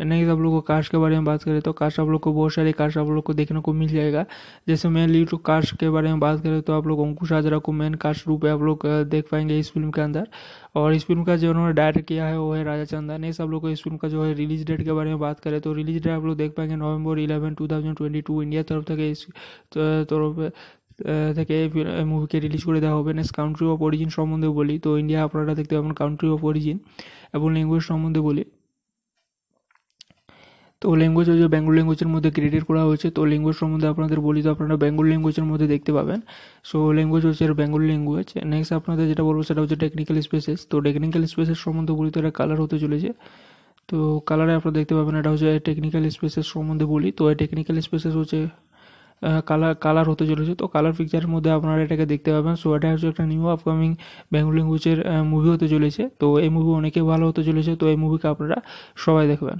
नहीं आप लोग को कास्ट के बारे में बात करें तो कास्ट आप लोग को बहुत सारे कास्ट आप लोग को देखने को मिल जाएगा जैसे मेन लीड कास्ट के बारे में बात करें तो आप लोग अंकुश आजरा को मेन कास्ट रूप में आप लोग देख पाएंगे इस फिल्म के अंदर और इस फिल्म का जो उन्होंने डायरेक्ट किया है वो है राजा चंदा नहीं सब लोग को इस फिल्म का जो है रिलीज डेट के बारे में बात करें तो रिलीज डेट आप लोग देख पाएंगे November eleven two thousand twenty two India तरफ तक इस तरफ থেকে মুভিকে রিলিজ করে দেওয়া হবে নেক্সট কাউন্ট্রি অফ অরিজিন সম্বন্ধে বলি তো ইন্ডিয়া আপনারা দেখতে পাবেন কাউন্ট্রি অফ অরিজিন এবং ল্যাঙ্গুয়েজ সম্বন্ধে বলি তো ল্যাঙ্গুয়েজ হচ্ছে বেঙ্গল ল্যাঙ্গুয়েজের মধ্যে ক্রিয়েট করা হয়েছে তো ল্যাঙ্গুয়েজ সম্বন্ধে আপনাদের বলি তো আপনারা বেঙ্গল ল্যাঙ্গুয়েজের মধ্যে দেখতে পাবেন সো ল্যাঙ্গুয়েজ হচ্ছে বেঙ্গল ল্যাঙ্গুয়েজ নেক্সট আপনাদের যেটা বলবো সেটা হচ্ছে টেকনিক্যাল স্পেসেস তো টেকনিক্যাল স্পেসের সম্বন্ধে বলি তো এটা কালার হতে চলেছে তো কালারে আপনারা দেখতে পাবেন এটা হচ্ছে টেকনিক্যাল স্পেসেস সম্বন্ধে বলি তো টেকনিক্যাল স্পেসেস হচ্ছে কালার কালার হতে চলেছে তো কালার পিকচারের মধ্যে আপনারা এটাকে দেখতে পাবেন সো এটা হচ্ছে একটা নিউ আপকামিং বেঙ্গল ল্যাঙ্গুয়েজের মুভি হতে চলেছে তো এই মুভি অনেকে ভালো হতে চলেছে তো এই মুভিকে আপনারা সবাই দেখবেন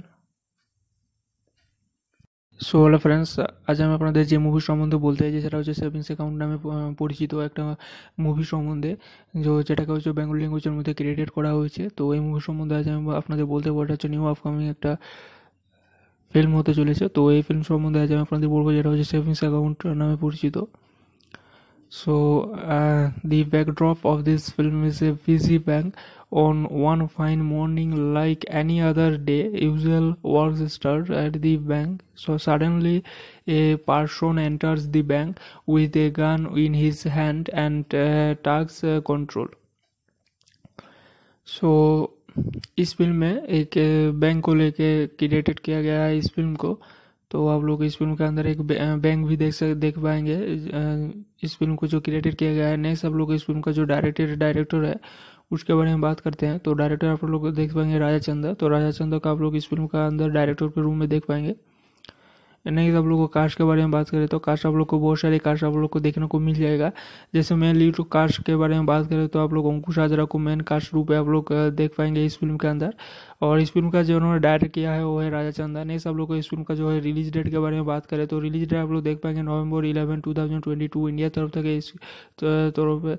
সো হ্যালো ফ্রেন্ডস আজ আমি আপনাদের যে মুভি সম্বন্ধে বলতে চাইছি সেটা হচ্ছে সেভিংস অ্যাকাউন্ট নামে পরিচিত একটা মুভি সম্বন্ধে যেটাকে হচ্ছে বেঙ্গল ল্যাঙ্গুয়েজের মধ্যে ক্রিয়েটেড করা হয়েছে তো এই মুভি সম্বন্ধে আজ আমি আপনাদের বলতে পারটা হচ্ছে নিউ আপকামিং একটা ফিল্ম হতে চলেছে তো এই ফিল্ম সম্বন্ধে আজ আমি আপনাদের বলবো যেটা হচ্ছে সেভিংস অ্যাকাউন্ট নামে পরিচিত so the backdrop of this film is a busy bank on one fine morning like any other day usual work start at the bank so suddenly a person enters the bank with a gun in his hand and takes control so इस film में एक bank को लेके created किया गया है इस film को तो आप लोग इस फिल्म के अंदर एक बैंक भी देख सक देख पाएंगे इस फिल्म को जो क्रिएटेड किया गया है नेक्स्ट आप लोग इस फिल्म का जो डायरेक्टर डायरेक्टर है उसके बारे में बात करते हैं तो डायरेक्टर आप लोग देख पाएंगे राजा चंदा तो राजा चंदा का आप लोग इस फिल्म का अंदर डायरेक्टर के रूम में देख पाएंगे नहीं आप लोग को कार्स के बारे में बात करें तो कार्स आप लोग को बहुत सारे कार्स आप लोग को देखने को मिल जाएगा जैसे मेनली तो कार्स के बारे में बात करें तो आप लोग अंकुश हाजरा को मेन कार्स रूप है आप लोग देख पाएंगे इस फिल्म के अंदर और इस फिल्म का जो उन्होंने डायरेक्ट किया है वो है राजा चंदा इस सब लोग को इस फिल्म का जो है रिलीज डेट के बारे में बात करें तो रिलीज डेट आप लोग देख पाएंगे November eleven two thousand twenty twenty two तरफ थे इस तरफ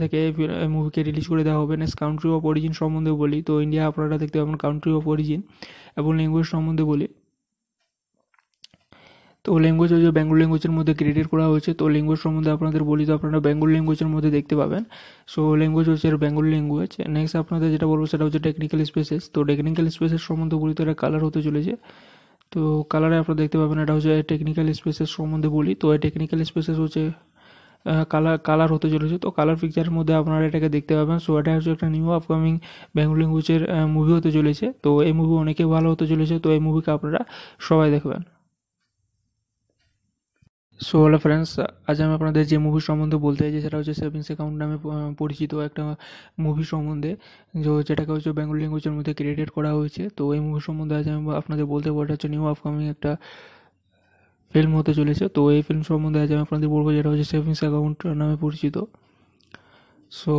থেকে মুভিকে রিলিজ করে দেওয়া হবে নেক্সট কাউন্ট্রি অফ অরিজিন সম্বন্ধে বলি তো ইন্ডিয়া আপনারা দেখতে পাবেন কাউন্ট্রি অফ অরিজিন এবং ল্যাঙ্গুয়েজ সম্বন্ধে বলি তো ল্যাঙ্গুয়েজ হচ্ছে বেঙ্গল ল্যাঙ্গুয়েজের মধ্যে ক্রিয়েটেড করা হয়েছে তো ল্যাঙ্গুয়েজ সম্বন্ধে আপনাদের বলি তো আপনারা বেঙ্গল ল্যাঙ্গুয়েজের মধ্যে দেখতে পাবেন সো ল্যাঙ্গুয়েজ হচ্ছে বেঙ্গল ল্যাঙ্গুয়েজ নেক্সট আপনাদের যেটা বলবো সেটা হচ্ছে টেকনিক্যাল স্পেসেস তো টেকনিক্যাল স্পেসের সম্বন্ধে বলি তো এটা কালার হতে চলেছে তো কালারে আপনারা দেখতে পাবেন এটা হচ্ছে টেকনিক্যাল স্পেসেস সম্বন্ধে বলি তো এই টেকনিক্যাল স্পেসেস হচ্ছে কালার কালার হতে চলেছে তো কালার পিকচারের মধ্যে আপনারা এটাকে দেখতে পাবেন সো এটা হচ্ছে একটা নিউ আপকামিং বেঙ্গল ল্যাঙ্গুয়েজের মুভি হতে চলেছে তো এই মুভি অনেকে ভালো হতে চলেছে তো এই মুভিকে আপনারা সবাই দেখবেন সো হ্যালো ফ্রেন্ডস আজ আমি আপনাদের যে মুভি সম্বন্ধে বলতে চাইছি সেটা হচ্ছে সেভিংস অ্যাকাউন্ট নামে পরিচিত একটা মুভি সম্বন্ধে যেটাকে হচ্ছে বেঙ্গল ল্যাঙ্গুয়েজের মধ্যে ক্রিয়েটেড করা হয়েছে তো এই মুভি সম্বন্ধে আজ আমি আপনাদের বলতে পারবো হচ্ছে নিউ আপকামিং একটা ফিল্ম হতে চলেছে তো এই ফিল্ম সম্বন্ধে আজ আমি আপনাদের বলবো যেটা হচ্ছে সেভিংস অ্যাকাউন্ট নামে পরিচিত so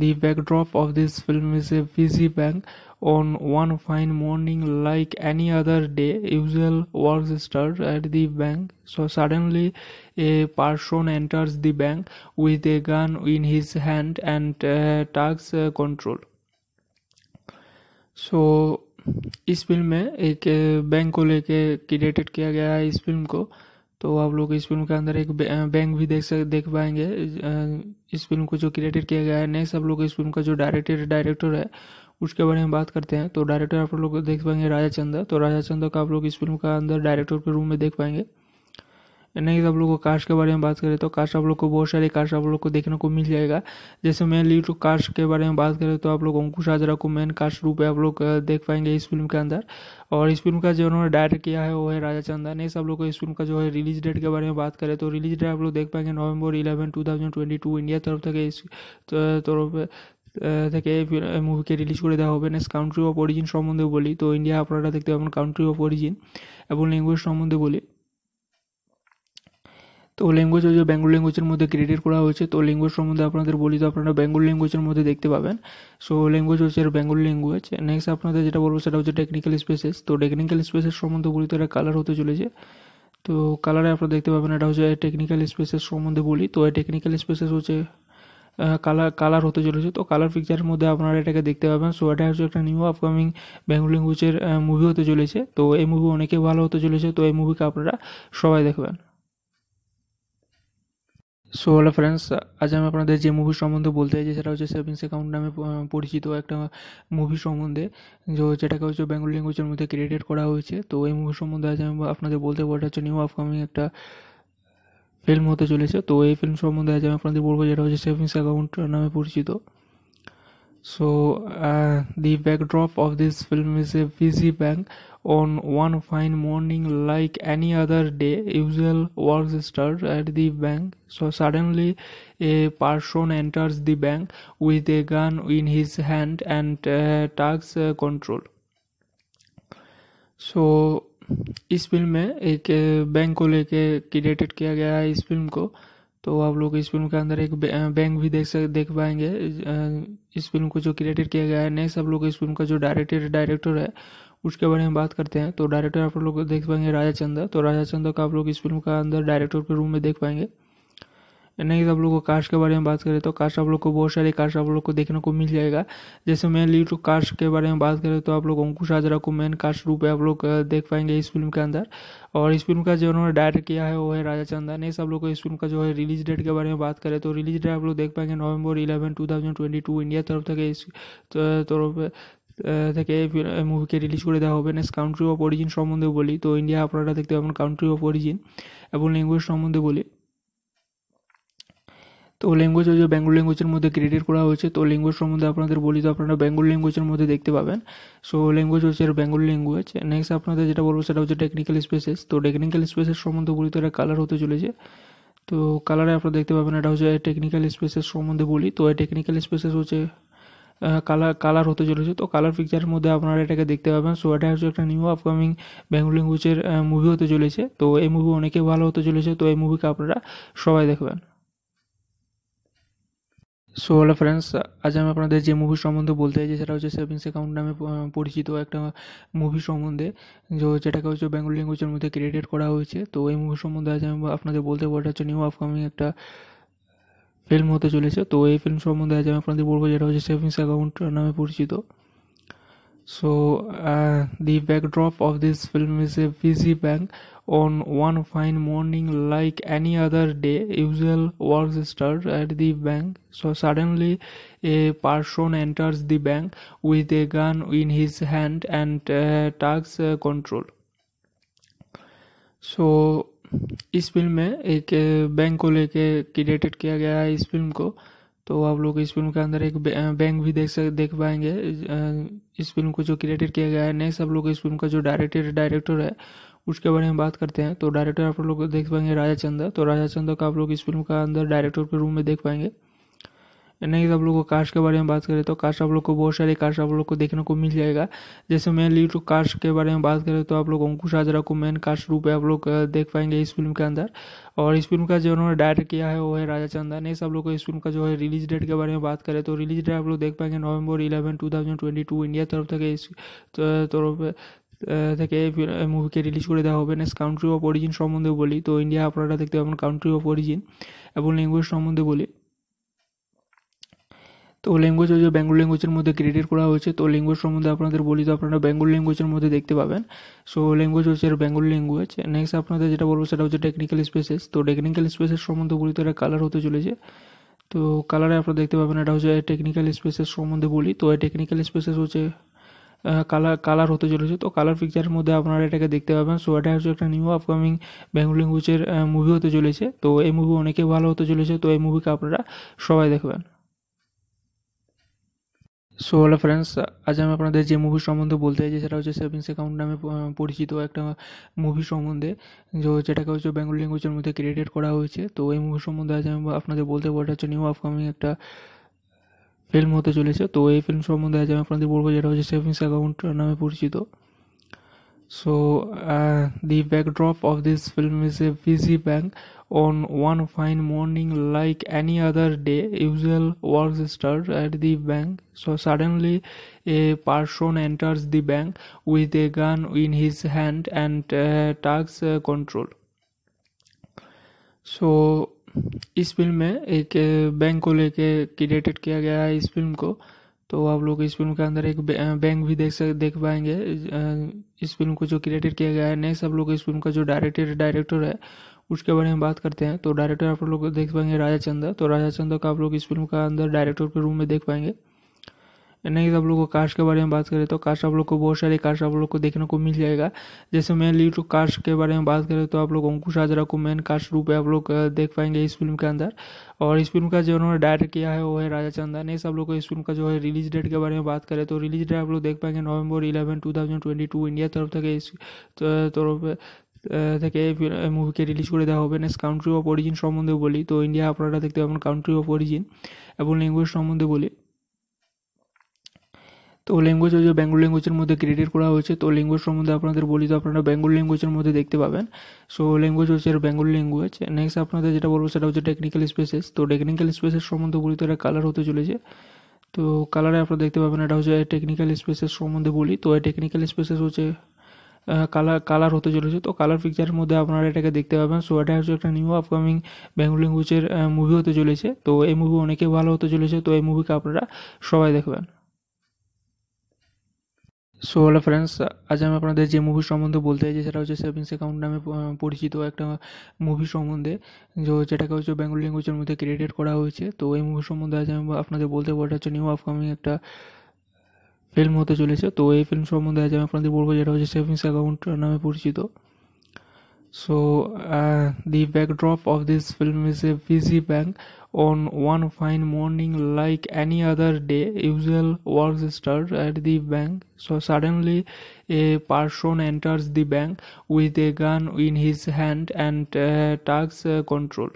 the backdrop of this film is a busy bank on one fine morning, like any other day, usual works start at the bank. So suddenly, a person enters the bank with a gun in his hand and uh, tax uh, control. So so, इस film में एक bank को लेके created किया गया है इस film को तो आप लोग इस फिल्म के अंदर एक बैंक भी देख सक देख पाएंगे इस फिल्म को जो क्रिएटेड किया गया है नेक्स्ट आप लोग इस फिल्म का जो डायरेक्टर डायरेक्टर है उसके बारे में बात करते हैं तो डायरेक्टर आप लोग देख पाएंगे राजा चंदा तो राजा चंदा का आप लोग इस फिल्म का अंदर डायरेक्टर के रूम में देख पाएंगे नहीं आप लोग को कास्ट के बारे में बात करें तो कास्ट आप लोग को बहुत सारे कास्ट आप लोग को देखने को मिल जाएगा जैसे मेन लीड कास्ट के बारे में बात करें तो आप लोग अंकुश आजरा को मेन कास्ट रूप में आप लोग देख पाएंगे इस फिल्म के अंदर और इस फिल्म का जो उन्होंने डायरेक्ट किया है वो है राजा चंदा नहीं सब लोग को इस फिल्म का जो है रिलीज डेट के बारे में बात करें तो रिलीज डेट आप लोग देख पाएंगे November eleven two thousand twenty two India तरफ तक इस तरफ থেকে মুভিকে রিলিজ করে দেওয়া হবে নেক্সট কাউন্ট্রি অফ অরিজিন সম্বন্ধে বলি তো ইন্ডিয়া আপনারা দেখতে পাবেন কাউন্ট্রি অফ অরিজিন এবং ল্যাঙ্গুয়েজ সম্বন্ধে বলি তো ল্যাঙ্গুয়েজ হচ্ছে বেঙ্গল ল্যাঙ্গুয়েজের মধ্যে ক্রিয়েট করা হয়েছে তো ল্যাঙ্গুয়েজ সম্বন্ধে আপনাদের বলি তো আপনারা বেঙ্গল ল্যাঙ্গুয়েজের মধ্যে দেখতে পাবেন সো ল্যাঙ্গুয়েজ হচ্ছে বেঙ্গল ল্যাঙ্গুয়েজ নেক্সট আপনাদের যেটা বলবো সেটা হচ্ছে টেকনিক্যাল স্পেসেস তো টেকনিক্যাল স্পেসের সম্বন্ধে বলি তো এটা কালার হতে চলেছে তো কালারে আপনারা দেখতে পাবেন এটা হচ্ছে টেকনিক্যাল স্পেসেস সম্বন্ধে বলি তো এই টেকনিক্যাল স্পেসেস হচ্ছে কালার কালার হতে চলেছে তো কালার পিকচারের মধ্যে আপনারা এটাকে দেখতে পাবেন সো এটা হচ্ছে একটা নিউ আপকামিং বেঙ্গল ল্যাঙ্গুয়েজের মুভি হতে চলেছে তো এই মুভি অনেকে ভালো হতে চলেছে তো এই মুভিকে আপনারা সবাই দেখবেন সো হ্যালো ফ্রেন্ডস আজ আমি আপনাদের যে মুভি সম্বন্ধে বলতে চাইছি সেটা হচ্ছে সেভিংস অ্যাকাউন্ট নামে পরিচিত একটা মুভি সম্বন্ধে যেটাকে হচ্ছে বেঙ্গল ল্যাঙ্গুয়েজের মধ্যে ক্রিয়েটেড করা হয়েছে তো এই মুভি সম্বন্ধে আজ আমি আপনাদের বলতে পারি এটা হচ্ছে নিউ আপকামিং একটা ফিল্ম হতে চলেছে তো এই ফিল্ম সম্বন্ধে আজ আমি আপনাদের বলবো যেটা হচ্ছে সেভিংস অ্যাকাউন্ট নামে পরিচিত so the backdrop of this film is a busy bank on one fine morning like any other day usual work starts at the bank so suddenly a person enters the bank with a gun in his hand and uh, tax uh, control so इस film में एक bank को लेके created किया गया है इस film को तो आप लोग इस फिल्म के अंदर एक बैंक भी देख सक देख पाएंगे इस फिल्म को जो क्रिएटेड किया गया है नेक्स्ट आप लोग इस फिल्म का जो डायरेक्टर डायरेक्टर है उसके बारे में बात करते हैं तो डायरेक्टर आप लोग देख पाएंगे राजा चंदा तो राजा चंदा का आप लोग इस फिल्म का अंदर डायरेक्टर के रूम में देख पाएंगे नहीं आप लोग को कास्ट के बारे में बात करें तो कार्स आप लोग को बहुत सारे कार्स आप लोग को देखने को मिल जाएगा जैसे मेनली टू कास्ट के बारे में बात करें तो आप लोग अंकुश आजरा को मेन कास्ट रूप है आप लोग देख पाएंगे इस फिल्म के अंदर और इस फिल्म का जो उन्होंने डायरेक्ट किया है वो है राजा चंदा ये सब लोग को इस फिल्म का जो है रिलीज डेट के बारे में बात करें तो रिलीज डेट आप लोग देख पाएंगे November eleven two thousand twenty two ইন্ডিয়ার তরফ থেকে तरफ থেকে মুভিকে রিলিজ করে দেওয়া হবে নেক্সট কাউন্ট্রি অফ অরিজিন সম্বন্ধে বলি তো ইন্ডিয়া আপনারা দেখতে পাবেন কাউন্ট্রি অফ অরিজিন এবং ল্যাঙ্গুয়েজ সম্বন্ধে বলি তো ল্যাঙ্গুয়েজ হচ্ছে বেঙ্গল ল্যাঙ্গুয়েজের মধ্যে ক্রিয়েট করা হয়েছে তো ল্যাঙ্গুয়েজ সম্বন্ধে আপনাদের বলি তো আপনারা বেঙ্গল ল্যাঙ্গুয়েজের মধ্যে দেখতে পাবেন সো ল্যাঙ্গুয়েজ হচ্ছে বেঙ্গল ল্যাঙ্গুয়েজ নেক্সট আপনাদের যেটা বলবো সেটা হচ্ছে টেকনিক্যাল স্পেসেস তো টেকনিক্যাল স্পেসের সম্বন্ধে বলি তো এটা কালার হতে চলেছে তো কালারে আপনারা দেখতে পাবেন এটা হচ্ছে টেকনিক্যাল স্পেসেস সম্বন্ধে বলি তো এই টেকনিক্যাল স্পেসেস হচ্ছে কালার কালার হতে চলেছে তো কালার পিকচারের মধ্যে আপনারা এটাকে দেখতে পাবেন সো এটা হচ্ছে একটা নিউ আপকামিং বেঙ্গল ল্যাঙ্গুয়েজের মুভি হতে চলেছে তো এই মুভি অনেকে ভালো হতে চলেছে তো এই মুভিকে আপনারা সবাই দেখবেন সো হ্যালো ফ্রেন্ডস আজ আমি আপনাদের যে মুভি সম্বন্ধে বলতে চাইছি সেটা হচ্ছে সেভিংস অ্যাকাউন্ট নামে পরিচিত একটা মুভি সম্বন্ধে যেটাকে হচ্ছে বেঙ্গল ল্যাঙ্গুয়েজের মধ্যে ক্রিয়েটেড করা হয়েছে তো এই মুভি সম্বন্ধে আজ আমি আপনাদের বলতে পারবো হচ্ছে নিউ আপকামিং একটা ফিল্ম হতে চলেছে তো এই ফিল্ম সম্বন্ধে আজ আমি আপনাদের বলবো যেটা হচ্ছে সেভিংস অ্যাকাউন্ট নামে পরিচিত so the backdrop of this film is a busy bank on one fine morning like any other day usual work start at the bank so suddenly a person enters the bank with a gun in his hand and uh, tax uh, control so so, इस film में एक bank को लेके created किया गया है इस film को तो आप लोग इस फिल्म के अंदर एक बैंक भी देख सक देख पाएंगे इस फिल्म को जो क्रिएटेड किया गया है नेक्स्ट आप लोग इस फिल्म का जो डायरेक्टर डायरेक्टर है उसके बारे में बात करते हैं तो डायरेक्टर आप लोग देख पाएंगे राजा चंदा तो राजा चंदा का आप लोग इस फिल्म का अंदर डायरेक्टर के रूम में देख पाएंगे नहीं आप लोग को कास्ट के बारे में बात करें तो कास्ट आप लोग को बहुत सारे कास्ट आप लोग को देखने को मिल जाएगा जैसे मेन लीड कास्ट के बारे में बात करें तो आप लोग अंकुश आजरा को मेन कास्ट रूप में आप लोग देख पाएंगे इस फिल्म के अंदर और इस फिल्म का जो उन्होंने डायरेक्ट किया है वो है राजा चंदा नहीं सब लोग को इस फिल्म का जो है रिलीज डेट के बारे में बात करें तो रिलीज डेट आप लोग देख पाएंगे November eleven two thousand twenty two India तरफ तक इस तरफ तो, तो, থেকে এই মুভিকে রিলিজ করে দেওয়া হবে নেক্সট কাউন্ট্রি অফ অরিজিন সম্বন্ধে বলি তো ইন্ডিয়া আপনারা দেখতে পাবেন কাউন্ট্রি অফ অরিজিন এবং ল্যাঙ্গুয়েজ সম্বন্ধে বলি তো ল্যাঙ্গুয়েজ হচ্ছে বেঙ্গল ল্যাঙ্গুয়েজের মধ্যে ক্রিয়েট করা হয়েছে তো ল্যাঙ্গুয়েজ সম্বন্ধে আপনাদের বলি তো আপনারা বেঙ্গল ল্যাঙ্গুয়েজের মধ্যে দেখতে পাবেন সো ল্যাঙ্গুয়েজ হচ্ছে বেঙ্গল ল্যাঙ্গুয়েজ নেক্সট আপনাদের যেটা বলবো সেটা হচ্ছে টেকনিক্যাল স্পেসেস তো টেকনিক্যাল স্পেসেস সম্বন্ধে বলি তো এটা কালার হতে চলেছে তো কালারে আপনারা দেখতে পাবেন এটা হচ্ছে টেকনিক্যাল স্পেসেস সম্বন্ধে বলি তো এই টেকনিক্যাল স্পেসেস হচ্ছে কালার কালার হতে চলেছে তো কালার পিকচারের মধ্যে আপনারা এটাকে দেখতে পাবেন সো এটা হচ্ছে একটা নিউ আপকামিং বেঙ্গল ল্যাঙ্গুয়েজের মুভি হতে চলেছে তো এই মুভি অনেকে ভালো হতে চলেছে তো এই মুভিকে আপনারা সবাই দেখবেন সো হ্যালো ফ্রেন্ডস আজ আমি আপনাদের যে মুভি সম্বন্ধে বলতে চাইছি সেটা হচ্ছে সেভিংস অ্যাকাউন্ট নামে পরিচিত একটা মুভি সম্বন্ধে যেটাকে হচ্ছে বেঙ্গল ল্যাঙ্গুয়েজের মধ্যে ক্রিয়েটেড করা হয়েছে তো এই মুভি সম্বন্ধে আজ আমি আপনাদের বলতে পারটা হচ্ছে নিউ আপকামিং একটা ফিল্ম হতে চলেছে তো এই ফিল্ম সম্বন্ধে আজ আমি আপনাদের বলবো যেটা হচ্ছে সেভিংস অ্যাকাউন্ট নামে পরিচিত so the backdrop of this film is a busy bank on one fine morning like any other day usual work start at the bank so suddenly a person enters the bank with a gun in his hand and takes control so इस film में एक bank को लेके created किया गया है इस film को तो आप लोग इस फिल्म के अंदर एक बैंक भी देख सक देख पाएंगे इस फिल्म को जो क्रिएटेड किया गया है नेक्स्ट आप लोग इस फिल्म का जो डायरेक्टर डायरेक्टर है उसके बारे में बात करते हैं तो डायरेक्टर आप लोग देख पाएंगे राजा चंदा तो राजा चंदा का आप लोग इस फिल्म का अंदर डायरेक्टर के रूम में देख पाएंगे नहीं आप लोग को कार्स के बारे में बात करें तो कार्स आप लोग को बहुत सारे कार्स आप लोग को देखने को मिल जाएगा जैसे मेनली तो कार्स के बारे में बात करें तो आप लोग अंकुश हाजरा को मेन कार्स रूप में आप लोग देख पाएंगे इस फिल्म के अंदर और इस फिल्म का जो उन्होंने डायरेक्ट किया है वो है राजा चंदान ये सब लोग को इस फिल्म का जो है रिलीज डेट के बारे में बात करें तो रिलीज डेट आप लोग देख पाएंगे November eleven two thousand twenty two India तरफ थे इस तरफ থেকে মুভিকে রিলিজ করে দেওয়া হবে নেক্সট কাউন্ট্রি অফ অরিজিন সম্বন্ধে বলি তো ইন্ডিয়া আপনারা দেখতে পাবেন কাউন্ট্রি অফ অরিজিন এবং ল্যাঙ্গুয়েজ সম্বন্ধে বলি তো ল্যাঙ্গুয়েজ হচ্ছে বেঙ্গল ল্যাঙ্গুয়েজের মধ্যে ক্রিয়েট করা হয়েছে তো ল্যাঙ্গুয়েজ সম্বন্ধে আপনাদের বলি তো আপনারা বেঙ্গল ল্যাঙ্গুয়েজের মধ্যে দেখতে পাবেন সো ল্যাঙ্গুয়েজ হচ্ছে বেঙ্গল ল্যাঙ্গুয়েজ নেক্সট আপনাদের যেটা বলবো সেটা হচ্ছে টেকনিক্যাল স্পেসেস তো টেকনিক্যাল স্পেসেস সম্বন্ধে বলি তো এটা কালার হতে চলেছে তো কালারে আপনারা দেখতে পাবেন এটা হচ্ছে টেকনিক্যাল স্পেসেস সম্বন্ধে বলি তো এই টেকনিক্যাল স্পেসেস হচ্ছে কালার কালার হতে চলেছে তো কালার পিকচারের মধ্যে আপনারা এটাকে দেখতে পাবেন সো এটা হচ্ছে একটা নিউ আপকামিং বেঙ্গল ল্যাঙ্গুয়েজের মুভি হতে চলেছে তো এই মুভি অনেকে ভালো হতে চলেছে তো এই মুভিকে আপনারা সবাই দেখবেন সো হ্যালো ফ্রেন্ডস আজ আমি আপনাদের যে মুভি সম্বন্ধে বলতে চাইছি সেটা হচ্ছে সেভিংস অ্যাকাউন্ট নামে পরিচিত একটা মুভি সম্বন্ধে যেটাকে হচ্ছে বেঙ্গল ল্যাঙ্গুয়েজের মধ্যে ক্রিয়েটেড করা হয়েছে তো এই মুভি সম্বন্ধে আজ আমি আপনাদের বলতে পারবো হচ্ছে নিউ আপকামিং একটা ফিল্ম হতে চলেছে তো এই ফিল্ম সম্বন্ধে আজ আমি আপনাদের বলবো যেটা হচ্ছে সেভিংস অ্যাকাউন্ট নামে পরিচিত So uh, the backdrop of this film is a busy bank on one fine morning like any other day usual work starts at the bank so suddenly a person enters the bank with a gun in his hand and uh, tax uh, control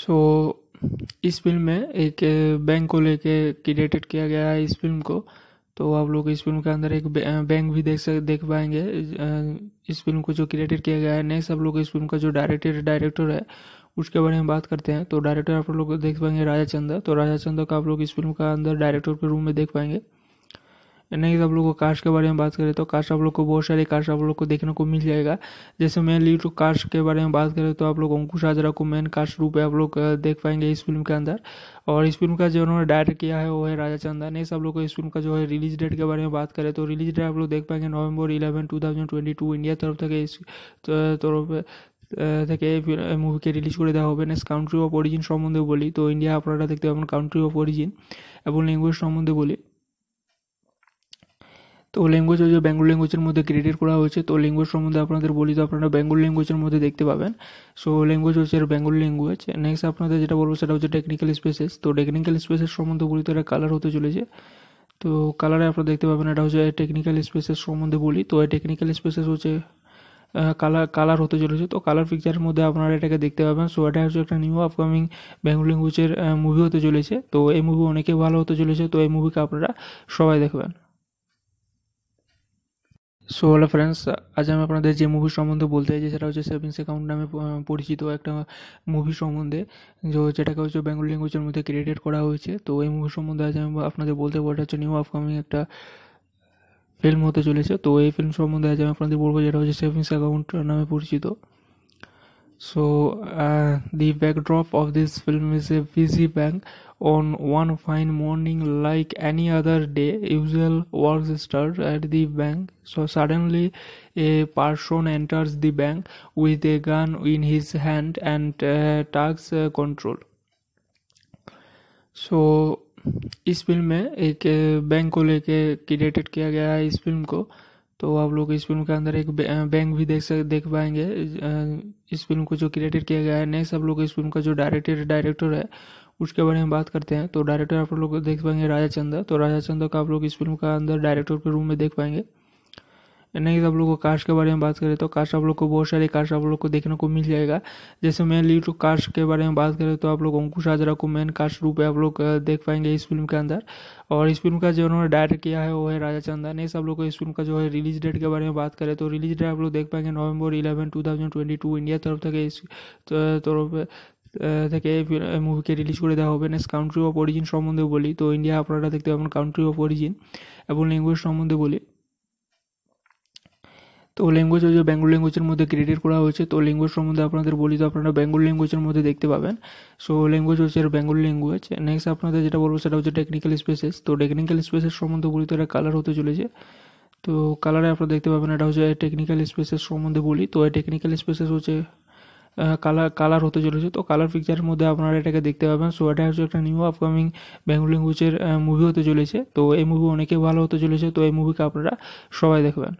so so, इस film में एक bank को लेके created किया गया है इस film को तो आप लोग इस फिल्म के अंदर एक बैंक भी देख सक देख पाएंगे इस फिल्म को जो क्रिएटेड किया गया है नेक्स्ट आप लोग इस फिल्म का जो डायरेक्टर डायरेक्टर है उसके बारे में बात करते हैं तो डायरेक्टर आप लोग देख पाएंगे राजा चंदा तो राजा चंदा का आप लोग इस फिल्म का अंदर डायरेक्टर के रूम में देख पाएंगे नहीं आप लोग को कास्ट के बारे में बात करें तो कास्ट आप लोग को बहुत सारे कास्ट आप लोग को देखने को मिल जाएगा जैसे मेनली टू कास्ट तो के बारे में बात करें तो आप लोग अंकुश आजरा को मेन कास्ट रूप में आप लोग देख पाएंगे इस फिल्म के अंदर और इस फिल्म का जो उन्होंने डायरेक्ट किया है वो है राजा चंदा ने सब लोग को इस फिल्म का जो है रिलीज डेट के बारे में बात करें तो रिलीज डेट आप लोग देख पाएंगे November eleven two thousand twenty two ইন্ডিয়ার তরফ থেকে তরফ থেকে মুভিকে রিলিজ করে দেওয়া হবে নেক্সট কাউন্ট্রি অফ অরিজিন সম্বন্ধে বলি তো ইন্ডিয়া আপনারা দেখতে পাবেন কাউন্ট্রি অফ অরিজিন এবং ল্যাঙ্গুয়েজ সম্বন্ধে বলি তো ল্যাঙ্গুয়েজ হচ্ছে বেঙ্গল ল্যাঙ্গুয়েজের মধ্যে গ্রেডেড করা হয়েছে তো ল্যাঙ্গুয়েজ সম্বন্ধে আপনাদের বলি তো আপনারা বেঙ্গল ল্যাঙ্গুয়েজের মধ্যে দেখতে পাবেন সো ল্যাঙ্গুয়েজ হচ্ছে বেঙ্গল ল্যাঙ্গুয়েজ নেক্সট আপনাদের যেটা বলবো সেটা হচ্ছে টেকনিক্যাল স্পেসেস তো টেকনিক্যাল স্পেসেস সম্বন্ধে বলি তো এটা কালার হতে চলেছে তো কালারে আপনারা দেখতে পাবেন এটা হচ্ছে টেকনিক্যাল স্পেসেস সম্বন্ধে বলি তো এই টেকনিক্যাল স্পেসেস হচ্ছে কালার কালার হতে চলেছে তো কালার পিকচারের মধ্যে আপনারা এটাকে দেখতে পাবেন সো এটা হচ্ছে একটা নিউ আপকামিং বেঙ্গল ল্যাঙ্গুয়েজের মুভি হতে চলেছে তো এই মুভি অনেকে ভালো হতে চলেছে তো এই মুভিকে আপনারা সবাই দেখবেন সো হ্যালো ফ্রেন্ডস আজ আমি আপনাদের যে মুভি সম্বন্ধে বলতে চাইছি সেটা হচ্ছে সেভিংস অ্যাকাউন্ট নামে পরিচিত একটা মুভি সম্বন্ধে যেটাকে হচ্ছে বেঙ্গল ল্যাঙ্গুয়েজের মধ্যে ক্রিয়েটেড করা হয়েছে তো এই মুভি সম্বন্ধে আজ আমি আপনাদের বলতে পারবো হচ্ছে নিউ আপকামিং একটা ফিল্ম হতে চলেছে তো এই ফিল্ম সম্বন্ধে আজ আমি আপনাদের বলবো যেটা হচ্ছে সেভিংস অ্যাকাউন্ট নামে পরিচিত so the backdrop of this film film a a busy bank on one fine morning like any other day usual was stirred at the bank so suddenly a person enters the bank with a gun in his hand and uh, tax uh, control so so, इस film में एक bank को लेके created किया गया है इस film को तो आप लोग इस फिल्म के अंदर एक बैंक भी देख सक देख पाएंगे इस फिल्म को जो क्रिएटेड किया गया है नेक्स्ट आप लोग इस फिल्म का जो डायरेक्टर डायरेक्टर है उसके बारे में बात करते हैं तो डायरेक्टर आप लोग देख पाएंगे राजा चंदा तो राजा चंदा का आप लोग इस फिल्म का अंदर डायरेक्टर के रूम में देख पाएंगे नहीं आप लोग को कास्ट के बारे में बात करें तो कास्ट आप लोग को बहुत सारे कास्ट आप लोग को देखने को मिल जाएगा जैसे मेन लीड कास्ट के बारे में बात करें तो आप लोग अंकुश आजरा को मेन कास्ट रूप में आप लोग देख पाएंगे इस फिल्म के अंदर और इस फिल्म का जो उन्होंने डायरेक्ट किया है वो है राजा चंदा नहीं सब लोग को इस फिल्म का जो है रिलीज डेट के बारे में बात करें तो रिलीज डेट आप लोग देख पाएंगे November eleven two thousand twenty two India तरफ तक इस तरफ तो, तो, থেকে মুভিকে রিলিজ করে দেওয়া হবে নেক্সট কাউন্ট্রি অফ অরিজিন সম্বন্ধে বলি তো ইন্ডিয়া আপনারা দেখতে পাবেন কাউন্ট্রি অফ অরিজিন এবং ল্যাঙ্গুয়েজ সম্বন্ধে বলি তো ল্যাঙ্গুয়েজ হচ্ছে বেঙ্গল ল্যাঙ্গুয়েজের মধ্যে ক্রিয়েট করা হয়েছে তো ল্যাঙ্গুয়েজ সম্বন্ধে আপনাদের বলি তো আপনারা বেঙ্গল ল্যাঙ্গুয়েজের মধ্যে দেখতে পাবেন সো ল্যাঙ্গুয়েজ হচ্ছে বেঙ্গল ল্যাঙ্গুয়েজ নেক্সট আপনাদের যেটা বলবো সেটা হচ্ছে টেকনিক্যাল স্পেসেস তো টেকনিক্যাল স্পেসেস সম্বন্ধে বলি তো এটা কালার হতে চলেছে তো কালারে আপনারা দেখতে পাবেন এটা হচ্ছে টেকনিক্যাল স্পেসেস সম্বন্ধে বলি তো এই টেকনিক্যাল স্পেসেস হচ্ছে কালার কালার হতে চলেছে তো কালার পিকচারের মধ্যে আপনারা এটাকে দেখতে পাবেন সো এটা হচ্ছে একটা নিউ আপকামিং বেঙ্গল ল্যাঙ্গুয়েজের মুভি হতে চলেছে তো এই মুভি অনেকে ভালো হতে চলেছে তো এই মুভিকে আপনারা সবাই দেখবেন